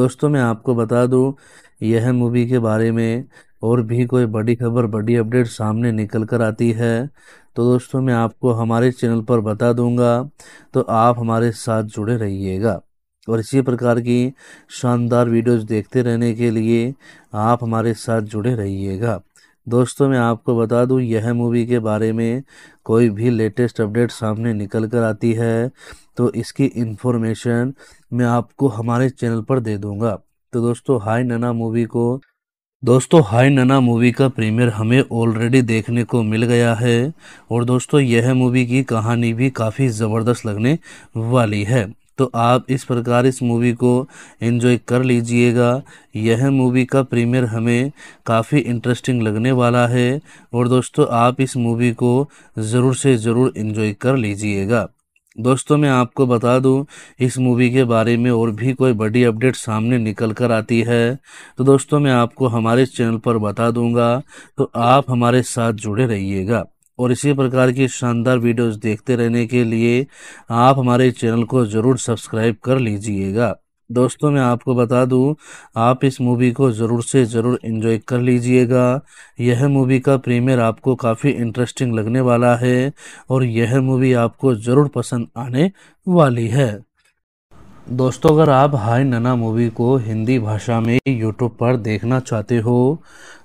S1: दोस्तों मैं आपको बता दूं यह मूवी के बारे में और भी कोई बड़ी खबर बड़ी अपडेट सामने निकल कर आती है तो दोस्तों मैं आपको हमारे चैनल पर बता दूंगा तो आप हमारे साथ जुड़े रहिएगा और इसी प्रकार की शानदार वीडियोस देखते रहने के लिए आप हमारे साथ जुड़े रहिएगा दोस्तों मैं आपको बता दूं यह मूवी के बारे में कोई भी लेटेस्ट अपडेट सामने निकल कर आती है तो इसकी इन्फॉर्मेशन मैं आपको हमारे चैनल पर दे दूंगा तो दोस्तों हाई नना मूवी को दोस्तों हाय नना मूवी का प्रीमियर हमें ऑलरेडी देखने को मिल गया है और दोस्तों यह मूवी की कहानी भी काफ़ी ज़बरदस्त लगने वाली है तो आप इस प्रकार इस मूवी को एंजॉय कर लीजिएगा यह मूवी का प्रीमियर हमें काफ़ी इंटरेस्टिंग लगने वाला है और दोस्तों आप इस मूवी को ज़रूर से ज़रूर इन्जॉय कर लीजिएगा दोस्तों मैं आपको बता दूं इस मूवी के बारे में और भी कोई बड़ी अपडेट सामने निकल कर आती है तो दोस्तों मैं आपको हमारे चैनल पर बता दूंगा तो आप हमारे साथ जुड़े रहिएगा और इसी प्रकार की शानदार वीडियोस देखते रहने के लिए आप हमारे चैनल को ज़रूर सब्सक्राइब कर लीजिएगा दोस्तों मैं आपको बता दूं आप इस मूवी को ज़रूर से ज़रूर इन्जॉय कर लीजिएगा यह मूवी का प्रीमियर आपको काफ़ी इंटरेस्टिंग लगने वाला है और यह मूवी आपको ज़रूर पसंद आने वाली है दोस्तों अगर आप हाय नना मूवी को हिंदी भाषा में यूट्यूब पर देखना चाहते हो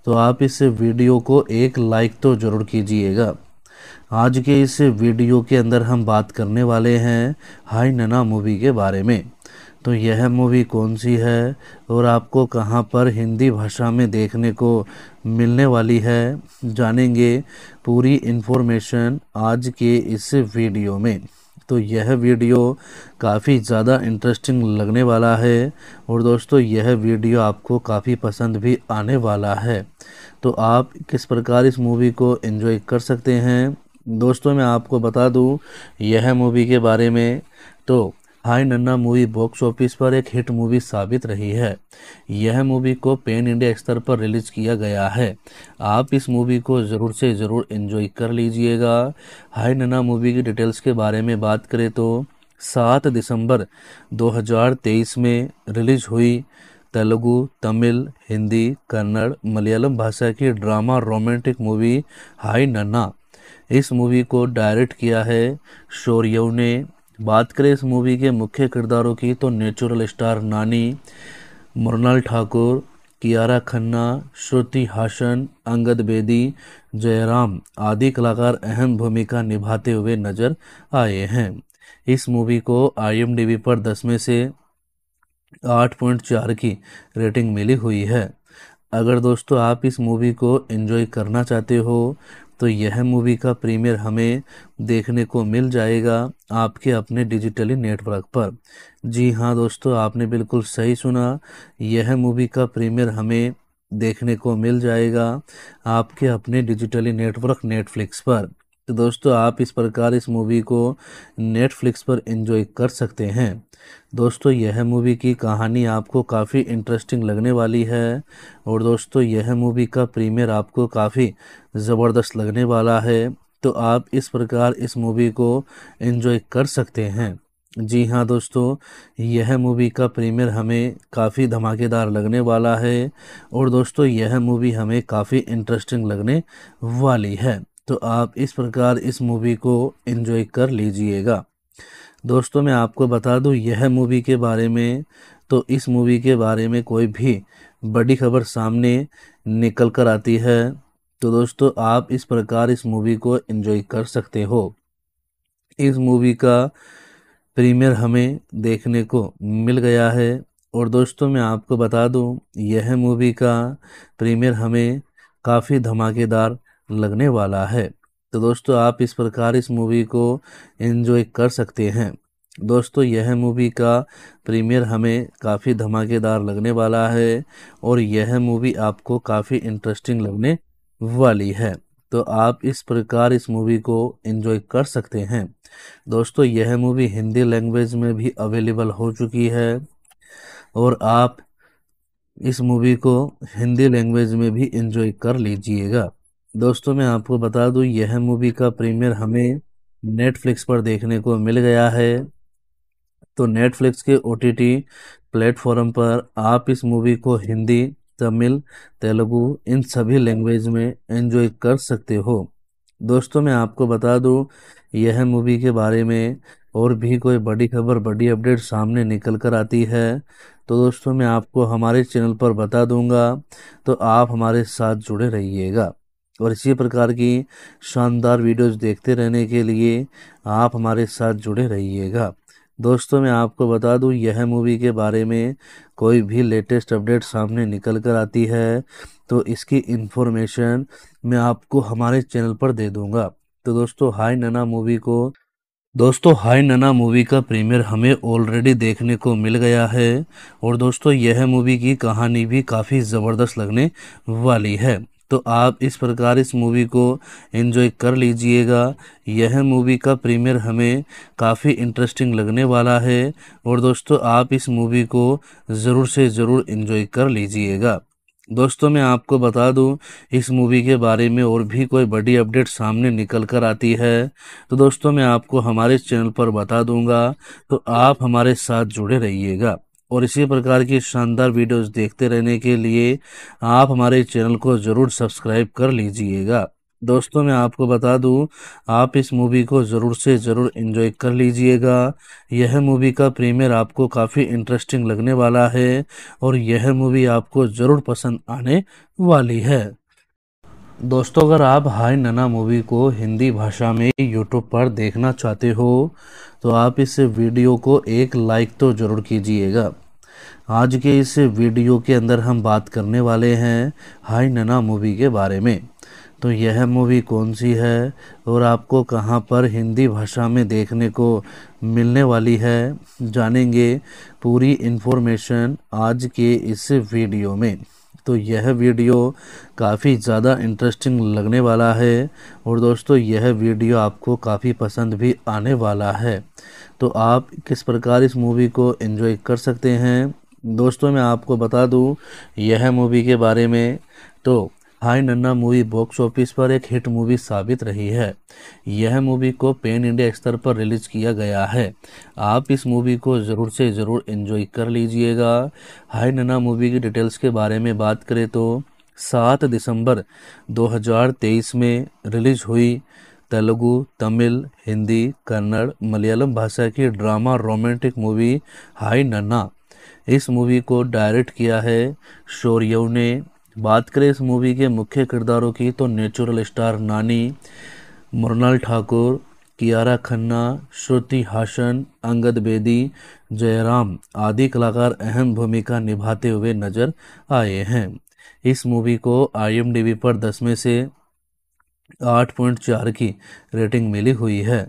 S1: तो आप इस वीडियो को एक लाइक तो ज़रूर कीजिएगा आज के इस वीडियो के अंदर हम बात करने वाले हैं हाई नना मूवी के बारे में तो यह मूवी कौन सी है और आपको कहां पर हिंदी भाषा में देखने को मिलने वाली है जानेंगे पूरी इन्फॉर्मेशन आज के इस वीडियो में तो यह वीडियो काफ़ी ज़्यादा इंटरेस्टिंग लगने वाला है और दोस्तों यह वीडियो आपको काफ़ी पसंद भी आने वाला है तो आप किस प्रकार इस मूवी को एंजॉय कर सकते हैं दोस्तों मैं आपको बता दूं यह मूवी के बारे में तो हाय नन्ना मूवी बॉक्स ऑफिस पर एक हिट मूवी साबित रही है यह मूवी को पेन इंडिया स्तर पर रिलीज किया गया है आप इस मूवी को ज़रूर से ज़रूर इन्जॉय कर लीजिएगा हाय नन्ना मूवी की डिटेल्स के बारे में बात करें तो सात दिसंबर 2023 में रिलीज हुई तेलुगु तमिल हिंदी कन्नड़ मलयालम भाषा की ड्रामा रोमांटिक मूवी हाई नन्ना इस मूवी को डायरेक्ट किया है शौर्यव ने बात करें इस मूवी के मुख्य किरदारों की तो नेचुरल स्टार नानी मृणाल ठाकुर कियारा खन्ना श्रुति हासन अंगद बेदी जयराम आदि कलाकार अहम भूमिका निभाते हुए नजर आए हैं इस मूवी को आई पर दस में से आठ पॉइंट चार की रेटिंग मिली हुई है अगर दोस्तों आप इस मूवी को एंजॉय करना चाहते हो तो यह मूवी का प्रीमियर हमें देखने को मिल जाएगा आपके अपने डिजिटली नेटवर्क पर जी हाँ दोस्तों आपने बिल्कुल सही सुना यह मूवी का प्रीमियर हमें देखने को मिल जाएगा आपके अपने डिजिटली नेटवर्क नेटफ्लिक्स पर तो दोस्तों आप इस प्रकार इस मूवी को नेटफ्लिक्स पर एंजॉय कर सकते हैं दोस्तों यह मूवी की कहानी आपको काफ़ी इंटरेस्टिंग लगने वाली है और दोस्तों यह मूवी का प्रीमियर आपको काफ़ी ज़बरदस्त लगने वाला है तो आप इस प्रकार इस मूवी को एंजॉय कर सकते हैं जी हाँ दोस्तों यह मूवी का प्रीमियर हमें काफ़ी धमाकेदार लगने वाला है और दोस्तों यह मूवी हमें काफ़ी इंटरेस्टिंग लगने वाली है तो आप इस प्रकार इस मूवी को एंजॉय कर लीजिएगा दोस्तों मैं आपको बता दूं यह मूवी के बारे में तो इस मूवी के बारे में कोई भी बड़ी खबर सामने निकल कर आती है तो दोस्तों आप इस प्रकार इस मूवी को एंजॉय कर सकते हो इस मूवी का प्रीमियर हमें देखने को मिल गया है और दोस्तों मैं आपको बता दूं यह मूवी का प्रीमियर हमें काफ़ी धमाकेदार लगने वाला है तो दोस्तों आप इस प्रकार इस मूवी को एंजॉय कर सकते हैं दोस्तों यह मूवी का प्रीमियर हमें काफ़ी धमाकेदार लगने वाला है और यह मूवी आपको काफ़ी इंटरेस्टिंग लगने वाली है तो आप इस प्रकार इस मूवी को एंजॉय कर सकते हैं दोस्तों यह मूवी हिंदी लैंग्वेज में भी अवेलेबल हो चुकी है और आप इस मूवी को हिंदी लैंग्वेज में भी एंजॉय कर लीजिएगा दोस्तों मैं आपको बता दूं यह मूवी का प्रीमियर हमें नेटफ्लिक्स पर देखने को मिल गया है तो नेटफ्लिक्स के ओ टी प्लेटफॉर्म पर आप इस मूवी को हिंदी तमिल तेलुगू इन सभी लैंग्वेज में एंजॉय कर सकते हो दोस्तों मैं आपको बता दूं यह मूवी के बारे में और भी कोई बड़ी खबर बड़ी अपडेट सामने निकल कर आती है तो दोस्तों मैं आपको हमारे चैनल पर बता दूंगा तो आप हमारे साथ जुड़े रहिएगा और इसी प्रकार की शानदार वीडियोस देखते रहने के लिए आप हमारे साथ जुड़े रहिएगा दोस्तों मैं आपको बता दूं यह मूवी के बारे में कोई भी लेटेस्ट अपडेट सामने निकल कर आती है तो इसकी इन्फॉर्मेशन मैं आपको हमारे चैनल पर दे दूंगा तो दोस्तों हाई नना मूवी को दोस्तों हाई नना मूवी का प्रीमियर हमें ऑलरेडी देखने को मिल गया है और दोस्तों यह मूवी की कहानी भी काफ़ी ज़बरदस्त लगने वाली है तो आप इस प्रकार इस मूवी को एंजॉय कर लीजिएगा यह मूवी का प्रीमियर हमें काफ़ी इंटरेस्टिंग लगने वाला है और दोस्तों आप इस मूवी को ज़रूर से ज़रूर एंजॉय कर लीजिएगा दोस्तों मैं आपको बता दूं इस मूवी के बारे में और भी कोई बड़ी अपडेट सामने निकल कर आती है तो दोस्तों मैं आपको हमारे चैनल पर बता दूंगा तो आप हमारे साथ जुड़े रहिएगा और इसी प्रकार की शानदार वीडियोस देखते रहने के लिए आप हमारे चैनल को ज़रूर सब्सक्राइब कर लीजिएगा दोस्तों मैं आपको बता दूं आप इस मूवी को ज़रूर से ज़रूर इन्जॉय कर लीजिएगा यह मूवी का प्रीमियर आपको काफ़ी इंटरेस्टिंग लगने वाला है और यह मूवी आपको ज़रूर पसंद आने वाली है दोस्तों अगर आप हाय नना मूवी को हिंदी भाषा में यूट्यूब पर देखना चाहते हो तो आप इस वीडियो को एक लाइक तो ज़रूर कीजिएगा आज के इस वीडियो के अंदर हम बात करने वाले हैं हाय नना मूवी के बारे में तो यह मूवी कौन सी है और आपको कहाँ पर हिंदी भाषा में देखने को मिलने वाली है जानेंगे पूरी इन्फॉर्मेशन आज के इस वीडियो में तो यह वीडियो काफ़ी ज़्यादा इंटरेस्टिंग लगने वाला है और दोस्तों यह वीडियो आपको काफ़ी पसंद भी आने वाला है तो आप किस प्रकार इस मूवी को एंजॉय कर सकते हैं दोस्तों मैं आपको बता दूं यह मूवी के बारे में तो हाई नन्ना मूवी बॉक्स ऑफिस पर एक हिट मूवी साबित रही है यह मूवी को पेन इंडिया स्तर पर रिलीज किया गया है आप इस मूवी को ज़रूर से ज़रूर इन्जॉय कर लीजिएगा हाई नन्ना मूवी की डिटेल्स के बारे में बात करें तो सात दिसंबर 2023 में रिलीज हुई तेलुगु तमिल हिंदी कन्नड़ मलयालम भाषा की ड्रामा रोमांटिक मूवी हाई नन्ना इस मूवी को डायरेक्ट किया है शौर्यव ने बात करें इस मूवी के मुख्य किरदारों की तो नेचुरल स्टार नानी मृणाल ठाकुर कियारा खन्ना श्रुति हासन अंगद बेदी जयराम आदि कलाकार अहम भूमिका निभाते हुए नजर आए हैं इस मूवी को आई पर दस में से आठ पॉइंट चार की रेटिंग मिली हुई है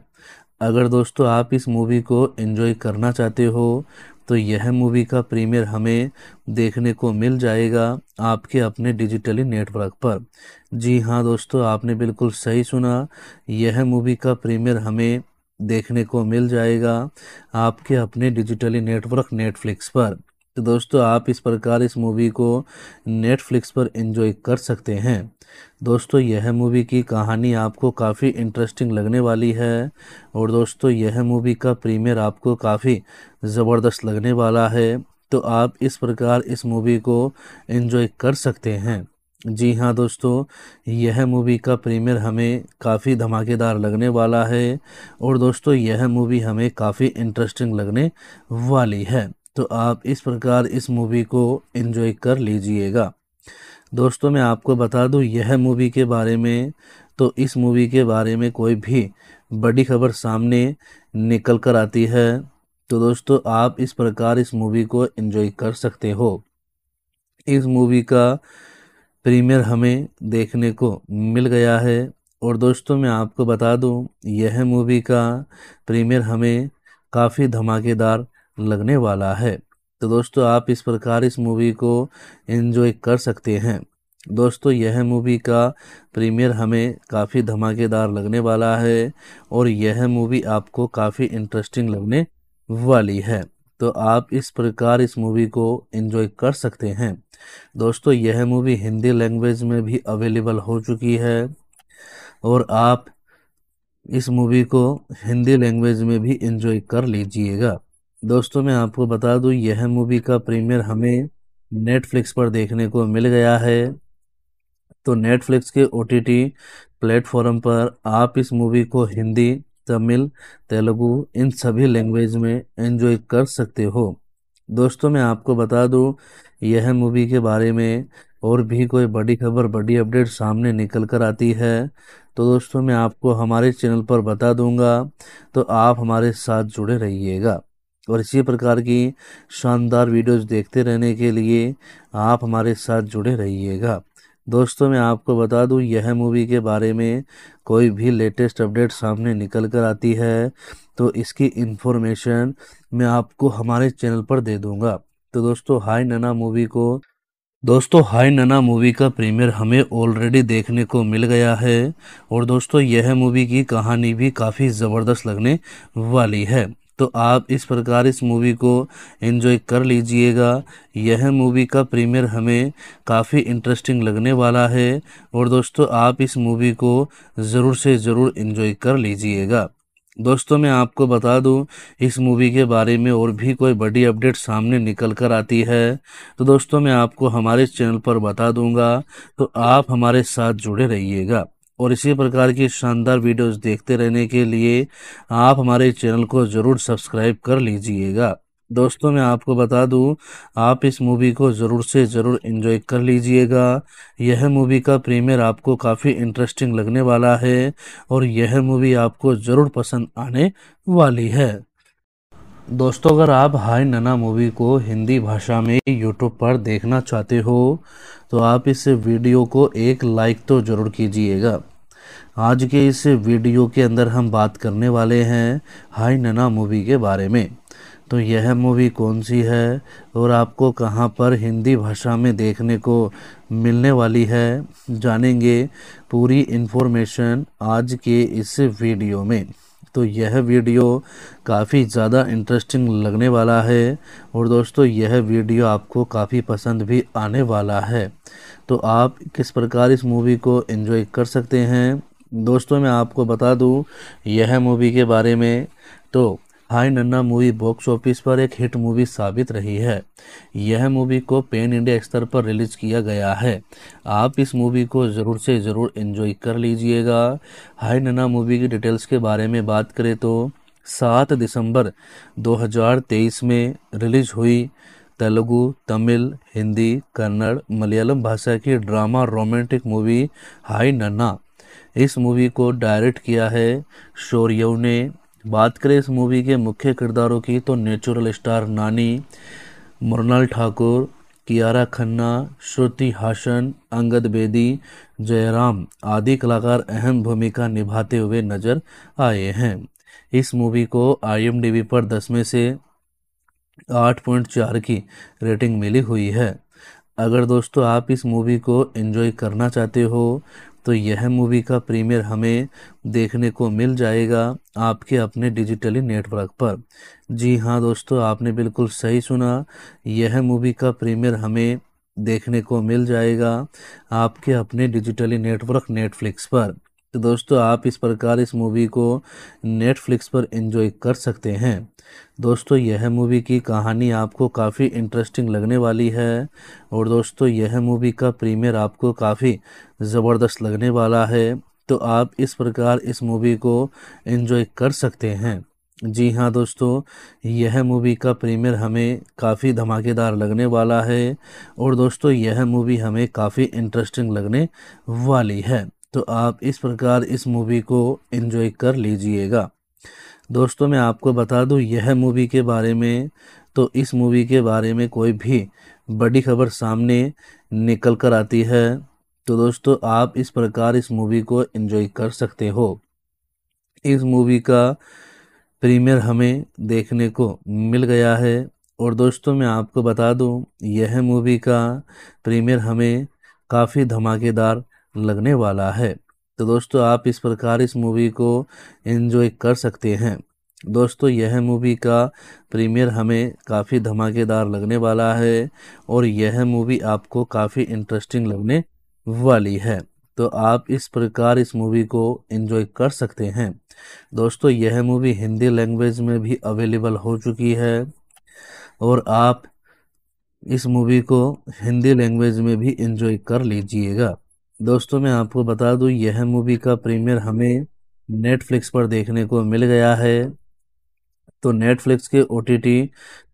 S1: अगर दोस्तों आप इस मूवी को एंजॉय करना चाहते हो तो यह मूवी का प्रीमियर हमें देखने को मिल जाएगा आपके अपने डिजिटली नेटवर्क पर जी हाँ दोस्तों आपने बिल्कुल सही सुना यह मूवी का प्रीमियर हमें देखने को मिल जाएगा आपके अपने डिजिटली नेटवर्क नेटफ्लिक्स पर तो दोस्तों आप इस प्रकार इस मूवी को नेटफ्लिक्स पर एंजॉय कर सकते हैं दोस्तों यह मूवी की कहानी आपको काफ़ी इंटरेस्टिंग लगने वाली है और दोस्तों यह मूवी का प्रीमियर आपको काफ़ी ज़बरदस्त लगने वाला है तो आप इस प्रकार इस मूवी को एंजॉय कर सकते हैं जी हाँ दोस्तों यह मूवी का प्रीमियर हमें काफ़ी धमाकेदार लगने वाला है और दोस्तों यह मूवी हमें काफ़ी इंटरेस्टिंग लगने वाली है तो आप इस प्रकार इस मूवी को एंजॉय कर लीजिएगा दोस्तों मैं आपको बता दूं यह मूवी के बारे में तो इस मूवी के बारे में कोई भी बड़ी खबर सामने निकल कर आती है तो दोस्तों आप इस प्रकार इस मूवी को एंजॉय कर सकते हो इस मूवी का प्रीमियर हमें देखने को मिल गया है और दोस्तों मैं आपको बता दूं यह मूवी का प्रीमियर हमें काफ़ी धमाकेदार लगने वाला है तो दोस्तों आप इस प्रकार इस मूवी को एंजॉय कर सकते हैं दोस्तों यह मूवी का प्रीमियर हमें काफ़ी धमाकेदार लगने वाला है और यह मूवी आपको काफ़ी इंटरेस्टिंग लगने वाली है तो आप इस प्रकार इस मूवी को एंजॉय कर सकते हैं दोस्तों यह मूवी हिंदी लैंग्वेज में भी अवेलेबल हो चुकी है और आप इस मूवी को हिंदी लैंग्वेज में भी एंजॉय कर लीजिएगा दोस्तों मैं आपको बता दूं यह मूवी का प्रीमियर हमें नेटफ्लिक्स पर देखने को मिल गया है तो नेटफ्लिक्स के ओ टी टी प्लेटफॉर्म पर आप इस मूवी को हिंदी तमिल तेलुगु इन सभी लैंग्वेज में एंजॉय कर सकते हो दोस्तों मैं आपको बता दूं यह मूवी के बारे में और भी कोई बड़ी खबर बड़ी अपडेट सामने निकल कर आती है तो दोस्तों मैं आपको हमारे चैनल पर बता दूंगा तो आप हमारे साथ जुड़े रहिएगा और इसी प्रकार की शानदार वीडियोस देखते रहने के लिए आप हमारे साथ जुड़े रहिएगा दोस्तों मैं आपको बता दूं यह मूवी के बारे में कोई भी लेटेस्ट अपडेट सामने निकल कर आती है तो इसकी इन्फॉर्मेशन मैं आपको हमारे चैनल पर दे दूंगा तो दोस्तों हाय नना मूवी को दोस्तों हाय नना मूवी का प्रीमियर हमें ऑलरेडी देखने को मिल गया है और दोस्तों यह मूवी की कहानी भी काफ़ी ज़बरदस्त लगने वाली है तो आप इस प्रकार इस मूवी को एंजॉय कर लीजिएगा यह मूवी का प्रीमियर हमें काफ़ी इंटरेस्टिंग लगने वाला है और दोस्तों आप इस मूवी को ज़रूर से ज़रूर एंजॉय कर लीजिएगा दोस्तों मैं आपको बता दूं इस मूवी के बारे में और भी कोई बड़ी अपडेट सामने निकल कर आती है तो दोस्तों मैं आपको हमारे चैनल पर बता दूंगा तो आप हमारे साथ जुड़े रहिएगा और इसी प्रकार की शानदार वीडियोस देखते रहने के लिए आप हमारे चैनल को ज़रूर सब्सक्राइब कर लीजिएगा दोस्तों मैं आपको बता दूं आप इस मूवी को ज़रूर से ज़रूर इन्जॉय कर लीजिएगा यह मूवी का प्रीमियर आपको काफ़ी इंटरेस्टिंग लगने वाला है और यह मूवी आपको ज़रूर पसंद आने वाली है दोस्तों अगर आप हाय नना मूवी को हिंदी भाषा में यूट्यूब पर देखना चाहते हो तो आप इस वीडियो को एक लाइक तो ज़रूर कीजिएगा आज के इस वीडियो के अंदर हम बात करने वाले हैं हाय नना मूवी के बारे में तो यह मूवी कौन सी है और आपको कहाँ पर हिंदी भाषा में देखने को मिलने वाली है जानेंगे पूरी इन्फॉर्मेशन आज के इस वीडियो में तो यह वीडियो काफ़ी ज़्यादा इंटरेस्टिंग लगने वाला है और दोस्तों यह वीडियो आपको काफ़ी पसंद भी आने वाला है तो आप किस प्रकार इस मूवी को एंजॉय कर सकते हैं दोस्तों मैं आपको बता दूं यह मूवी के बारे में तो हाई नन्ना मूवी बॉक्स ऑफिस पर एक हिट मूवी साबित रही है यह मूवी को पेन इंडिया स्तर पर रिलीज किया गया है आप इस मूवी को ज़रूर से ज़रूर इन्जॉय कर लीजिएगा हाई नन्ना मूवी की डिटेल्स के बारे में बात करें तो सात दिसंबर 2023 में रिलीज हुई तेलुगु तमिल हिंदी कन्नड़ मलयालम भाषा की ड्रामा रोमांटिक मूवी हाई नन्ना इस मूवी को डायरेक्ट किया है शोरयू ने बात करें इस मूवी के मुख्य किरदारों की तो नेचुरल स्टार नानी मृणाल ठाकुर कियारा खन्ना श्रुति हासन अंगद बेदी जयराम आदि कलाकार अहम भूमिका निभाते हुए नजर आए हैं इस मूवी को आईएमडीबी पर दस में से आठ पॉइंट चार की रेटिंग मिली हुई है अगर दोस्तों आप इस मूवी को एंजॉय करना चाहते हो तो यह मूवी का प्रीमियर हमें देखने को मिल जाएगा आपके अपने डिजिटली नेटवर्क पर जी हाँ दोस्तों आपने बिल्कुल सही सुना यह मूवी का प्रीमियर हमें देखने को मिल जाएगा आपके अपने डिजिटली नेटवर्क नेटफ्लिक्स पर तो दोस्तों आप इस प्रकार इस मूवी को नेटफ्लिक्स पर एंजॉय कर सकते हैं दोस्तों यह मूवी की कहानी आपको काफ़ी इंटरेस्टिंग लगने वाली है और दोस्तों यह मूवी का प्रीमियर आपको काफ़ी ज़बरदस्त लगने वाला है तो आप इस प्रकार इस मूवी को एंजॉय कर सकते हैं जी हाँ दोस्तों यह मूवी का प्रीमियर हमें काफ़ी धमाकेदार लगने वाला है और दोस्तों यह मूवी हमें काफ़ी इंटरेस्टिंग लगने वाली है तो आप इस प्रकार इस मूवी को एंजॉय कर लीजिएगा दोस्तों मैं आपको बता दूं यह मूवी के बारे में तो इस मूवी के बारे में कोई भी बड़ी खबर सामने निकल कर आती है तो दोस्तों आप इस प्रकार इस मूवी को एंजॉय कर सकते हो इस मूवी का प्रीमियर हमें देखने को मिल गया है और दोस्तों मैं आपको बता दूं यह मूवी का प्रीमियर हमें काफ़ी धमाकेदार लगने वाला है तो दोस्तों आप इस प्रकार इस मूवी को एंजॉय कर सकते हैं दोस्तों यह मूवी का प्रीमियर हमें काफ़ी धमाकेदार लगने वाला है और यह मूवी आपको काफ़ी इंटरेस्टिंग लगने वाली है तो आप इस प्रकार इस मूवी को एंजॉय कर सकते हैं दोस्तों यह मूवी हिंदी लैंग्वेज में भी अवेलेबल हो चुकी है और आप इस मूवी को हिंदी लैंग्वेज में भी एंजॉय कर लीजिएगा दोस्तों मैं आपको बता दूं यह मूवी का प्रीमियर हमें नेटफ्लिक्स पर देखने को मिल गया है तो नेटफ्लिक्स के ओ टी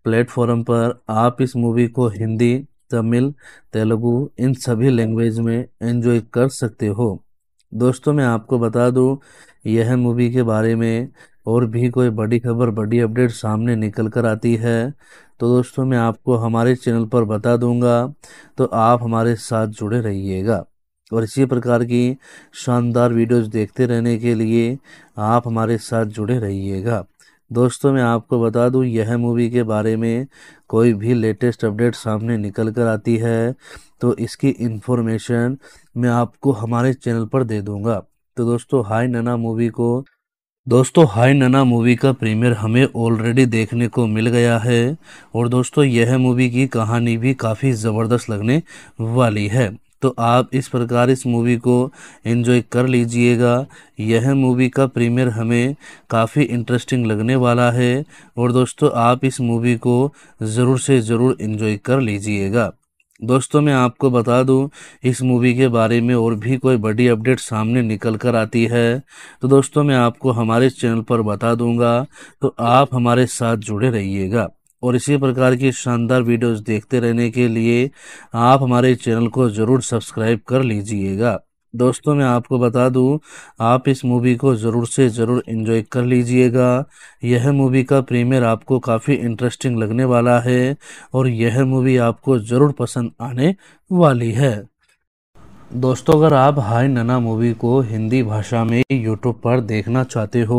S1: प्लेटफॉर्म पर आप इस मूवी को हिंदी तमिल तेलुगु इन सभी लैंग्वेज में एंजॉय कर सकते हो दोस्तों मैं आपको बता दूं यह मूवी के बारे में और भी कोई बड़ी खबर बड़ी अपडेट सामने निकल कर आती है तो दोस्तों मैं आपको हमारे चैनल पर बता दूंगा तो आप हमारे साथ जुड़े रहिएगा और इसी प्रकार की शानदार वीडियोस देखते रहने के लिए आप हमारे साथ जुड़े रहिएगा दोस्तों मैं आपको बता दूं यह मूवी के बारे में कोई भी लेटेस्ट अपडेट सामने निकल कर आती है तो इसकी इन्फॉर्मेशन मैं आपको हमारे चैनल पर दे दूंगा तो दोस्तों हाय नना मूवी को दोस्तों हाय नना मूवी का प्रीमियर हमें ऑलरेडी देखने को मिल गया है और दोस्तों यह मूवी की कहानी भी काफ़ी ज़बरदस्त लगने वाली है तो आप इस प्रकार इस मूवी को एंजॉय कर लीजिएगा यह मूवी का प्रीमियर हमें काफ़ी इंटरेस्टिंग लगने वाला है और दोस्तों आप इस मूवी को ज़रूर से ज़रूर इन्जॉय कर लीजिएगा दोस्तों मैं आपको बता दूं इस मूवी के बारे में और भी कोई बड़ी अपडेट सामने निकल कर आती है तो दोस्तों मैं आपको हमारे चैनल पर बता दूंगा तो आप हमारे साथ जुड़े रहिएगा और इसी प्रकार की शानदार वीडियोस देखते रहने के लिए आप हमारे चैनल को ज़रूर सब्सक्राइब कर लीजिएगा दोस्तों मैं आपको बता दूं आप इस मूवी को ज़रूर से ज़रूर इन्जॉय कर लीजिएगा यह मूवी का प्रीमियर आपको काफ़ी इंटरेस्टिंग लगने वाला है और यह मूवी आपको ज़रूर पसंद आने वाली है दोस्तों अगर आप हाय नना मूवी को हिंदी भाषा में यूट्यूब पर देखना चाहते हो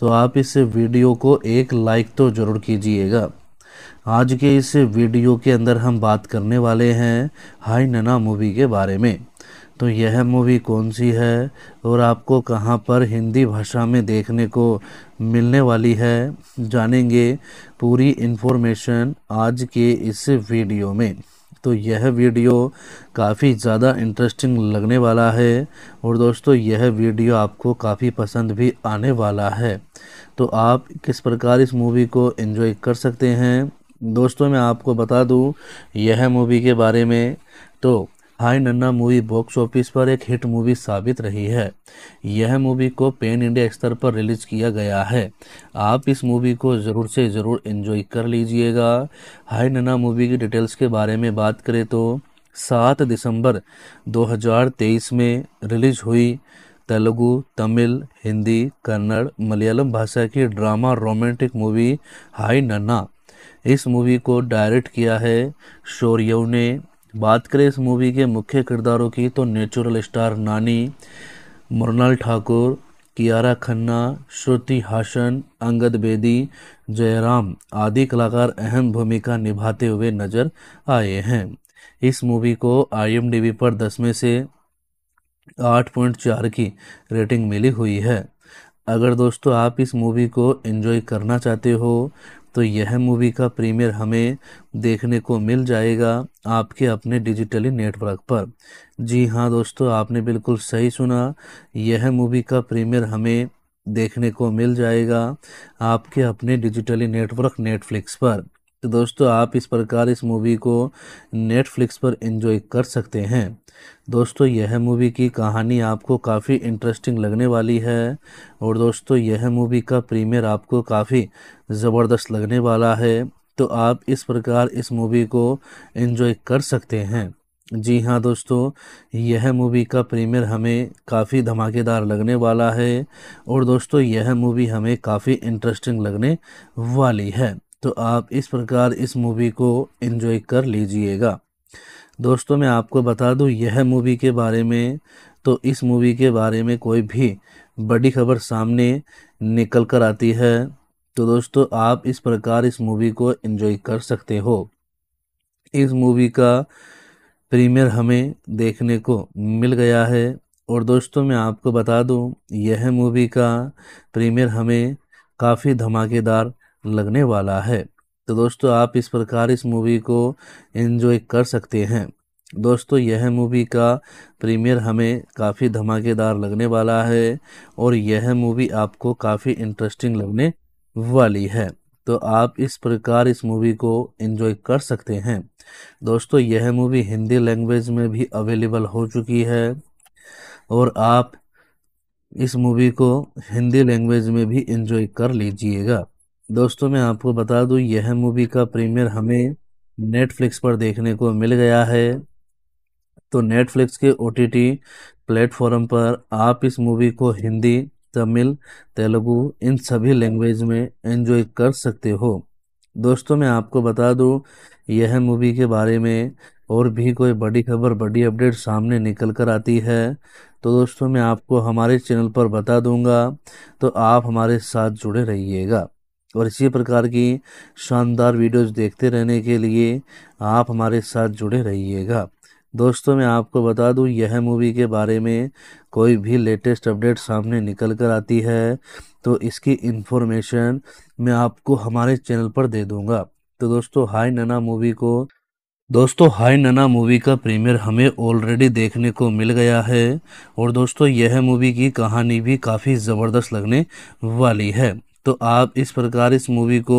S1: तो आप इस वीडियो को एक लाइक तो ज़रूर कीजिएगा आज के इस वीडियो के अंदर हम बात करने वाले हैं हाय नना मूवी के बारे में तो यह मूवी कौन सी है और आपको कहाँ पर हिंदी भाषा में देखने को मिलने वाली है जानेंगे पूरी इन्फॉर्मेशन आज के इस वीडियो में तो यह वीडियो काफ़ी ज़्यादा इंटरेस्टिंग लगने वाला है और दोस्तों यह वीडियो आपको काफ़ी पसंद भी आने वाला है तो आप किस प्रकार इस मूवी को एंजॉय कर सकते हैं दोस्तों मैं आपको बता दूं यह मूवी के बारे में तो हाई नन्ना मूवी बॉक्स ऑफिस पर एक हिट मूवी साबित रही है यह मूवी को पेन इंडिया स्तर पर रिलीज किया गया है आप इस मूवी को ज़रूर से ज़रूर इन्जॉय कर लीजिएगा हाई नन्ना मूवी की डिटेल्स के बारे में बात करें तो सात दिसंबर 2023 में रिलीज हुई तेलुगु तमिल हिंदी कन्नड़ मलयालम भाषा की ड्रामा रोमांटिक मूवी हाई नन्ना इस मूवी को डायरेक्ट किया है शोरयू ने बात करें इस मूवी के मुख्य किरदारों की तो नेचुरल स्टार नानी मृणाल ठाकुर कियारा खन्ना श्रुति हासन अंगद बेदी जयराम आदि कलाकार अहम भूमिका निभाते हुए नजर आए हैं इस मूवी को आईएमडीबी पर दस में से आठ पॉइंट चार की रेटिंग मिली हुई है अगर दोस्तों आप इस मूवी को एंजॉय करना चाहते हो तो यह मूवी का प्रीमियर हमें देखने को मिल जाएगा आपके अपने डिजिटली नेटवर्क पर जी हाँ दोस्तों आपने बिल्कुल सही सुना यह मूवी का प्रीमियर हमें देखने को मिल जाएगा आपके अपने डिजिटली नेटवर्क नेटफ्लिक्स पर तो दोस्तों आप इस प्रकार इस मूवी को नेटफ्लिक्स पर एंजॉय कर सकते हैं दोस्तों यह मूवी की कहानी आपको काफ़ी इंटरेस्टिंग लगने वाली है और दोस्तों यह मूवी का प्रीमियर आपको काफ़ी ज़बरदस्त लगने वाला है तो आप इस प्रकार इस मूवी को एंजॉय कर सकते हैं जी हाँ दोस्तों यह मूवी का प्रीमियर हमें काफ़ी धमाकेदार लगने वाला है और दोस्तों यह मूवी हमें काफ़ी इंटरेस्टिंग लगने वाली है तो आप इस प्रकार इस मूवी को इन्जॉय कर लीजिएगा दोस्तों मैं आपको बता दूं यह मूवी के बारे में तो इस मूवी के बारे में कोई भी बड़ी खबर सामने निकल कर आती है तो दोस्तों आप इस प्रकार इस मूवी को इन्जॉय कर सकते हो इस मूवी का प्रीमियर हमें देखने को मिल गया है और दोस्तों मैं आपको बता दूं यह मूवी का प्रीमियर हमें काफ़ी धमाकेदार लगने वाला है तो दोस्तों आप इस प्रकार इस मूवी को एंजॉय कर सकते हैं दोस्तों यह मूवी का प्रीमियर हमें काफ़ी धमाकेदार लगने वाला है और यह मूवी आपको काफ़ी इंटरेस्टिंग लगने वाली है तो आप इस प्रकार इस मूवी को एंजॉय कर सकते हैं दोस्तों यह मूवी हिंदी लैंग्वेज में भी अवेलेबल हो चुकी है और आप इस मूवी को हिंदी लैंग्वेज में भी एंजॉय कर लीजिएगा दोस्तों मैं आपको बता दूं यह मूवी का प्रीमियर हमें नेटफ्लिक्स पर देखने को मिल गया है तो नेटफ्लिक्स के ओ टी प्लेटफॉर्म पर आप इस मूवी को हिंदी तमिल तेलुगु इन सभी लैंग्वेज में एंजॉय कर सकते हो दोस्तों मैं आपको बता दूं यह मूवी के बारे में और भी कोई बड़ी खबर बड़ी अपडेट सामने निकल कर आती है तो दोस्तों मैं आपको हमारे चैनल पर बता दूंगा तो आप हमारे साथ जुड़े रहिएगा और इसी प्रकार की शानदार वीडियोस देखते रहने के लिए आप हमारे साथ जुड़े रहिएगा दोस्तों मैं आपको बता दूं यह मूवी के बारे में कोई भी लेटेस्ट अपडेट सामने निकल कर आती है तो इसकी इन्फॉर्मेशन मैं आपको हमारे चैनल पर दे दूंगा तो दोस्तों हाई नना मूवी को दोस्तों हाय नना मूवी का प्रीमियर हमें ऑलरेडी देखने को मिल गया है और दोस्तों यह मूवी की कहानी भी काफ़ी ज़बरदस्त लगने वाली है तो आप इस प्रकार इस मूवी को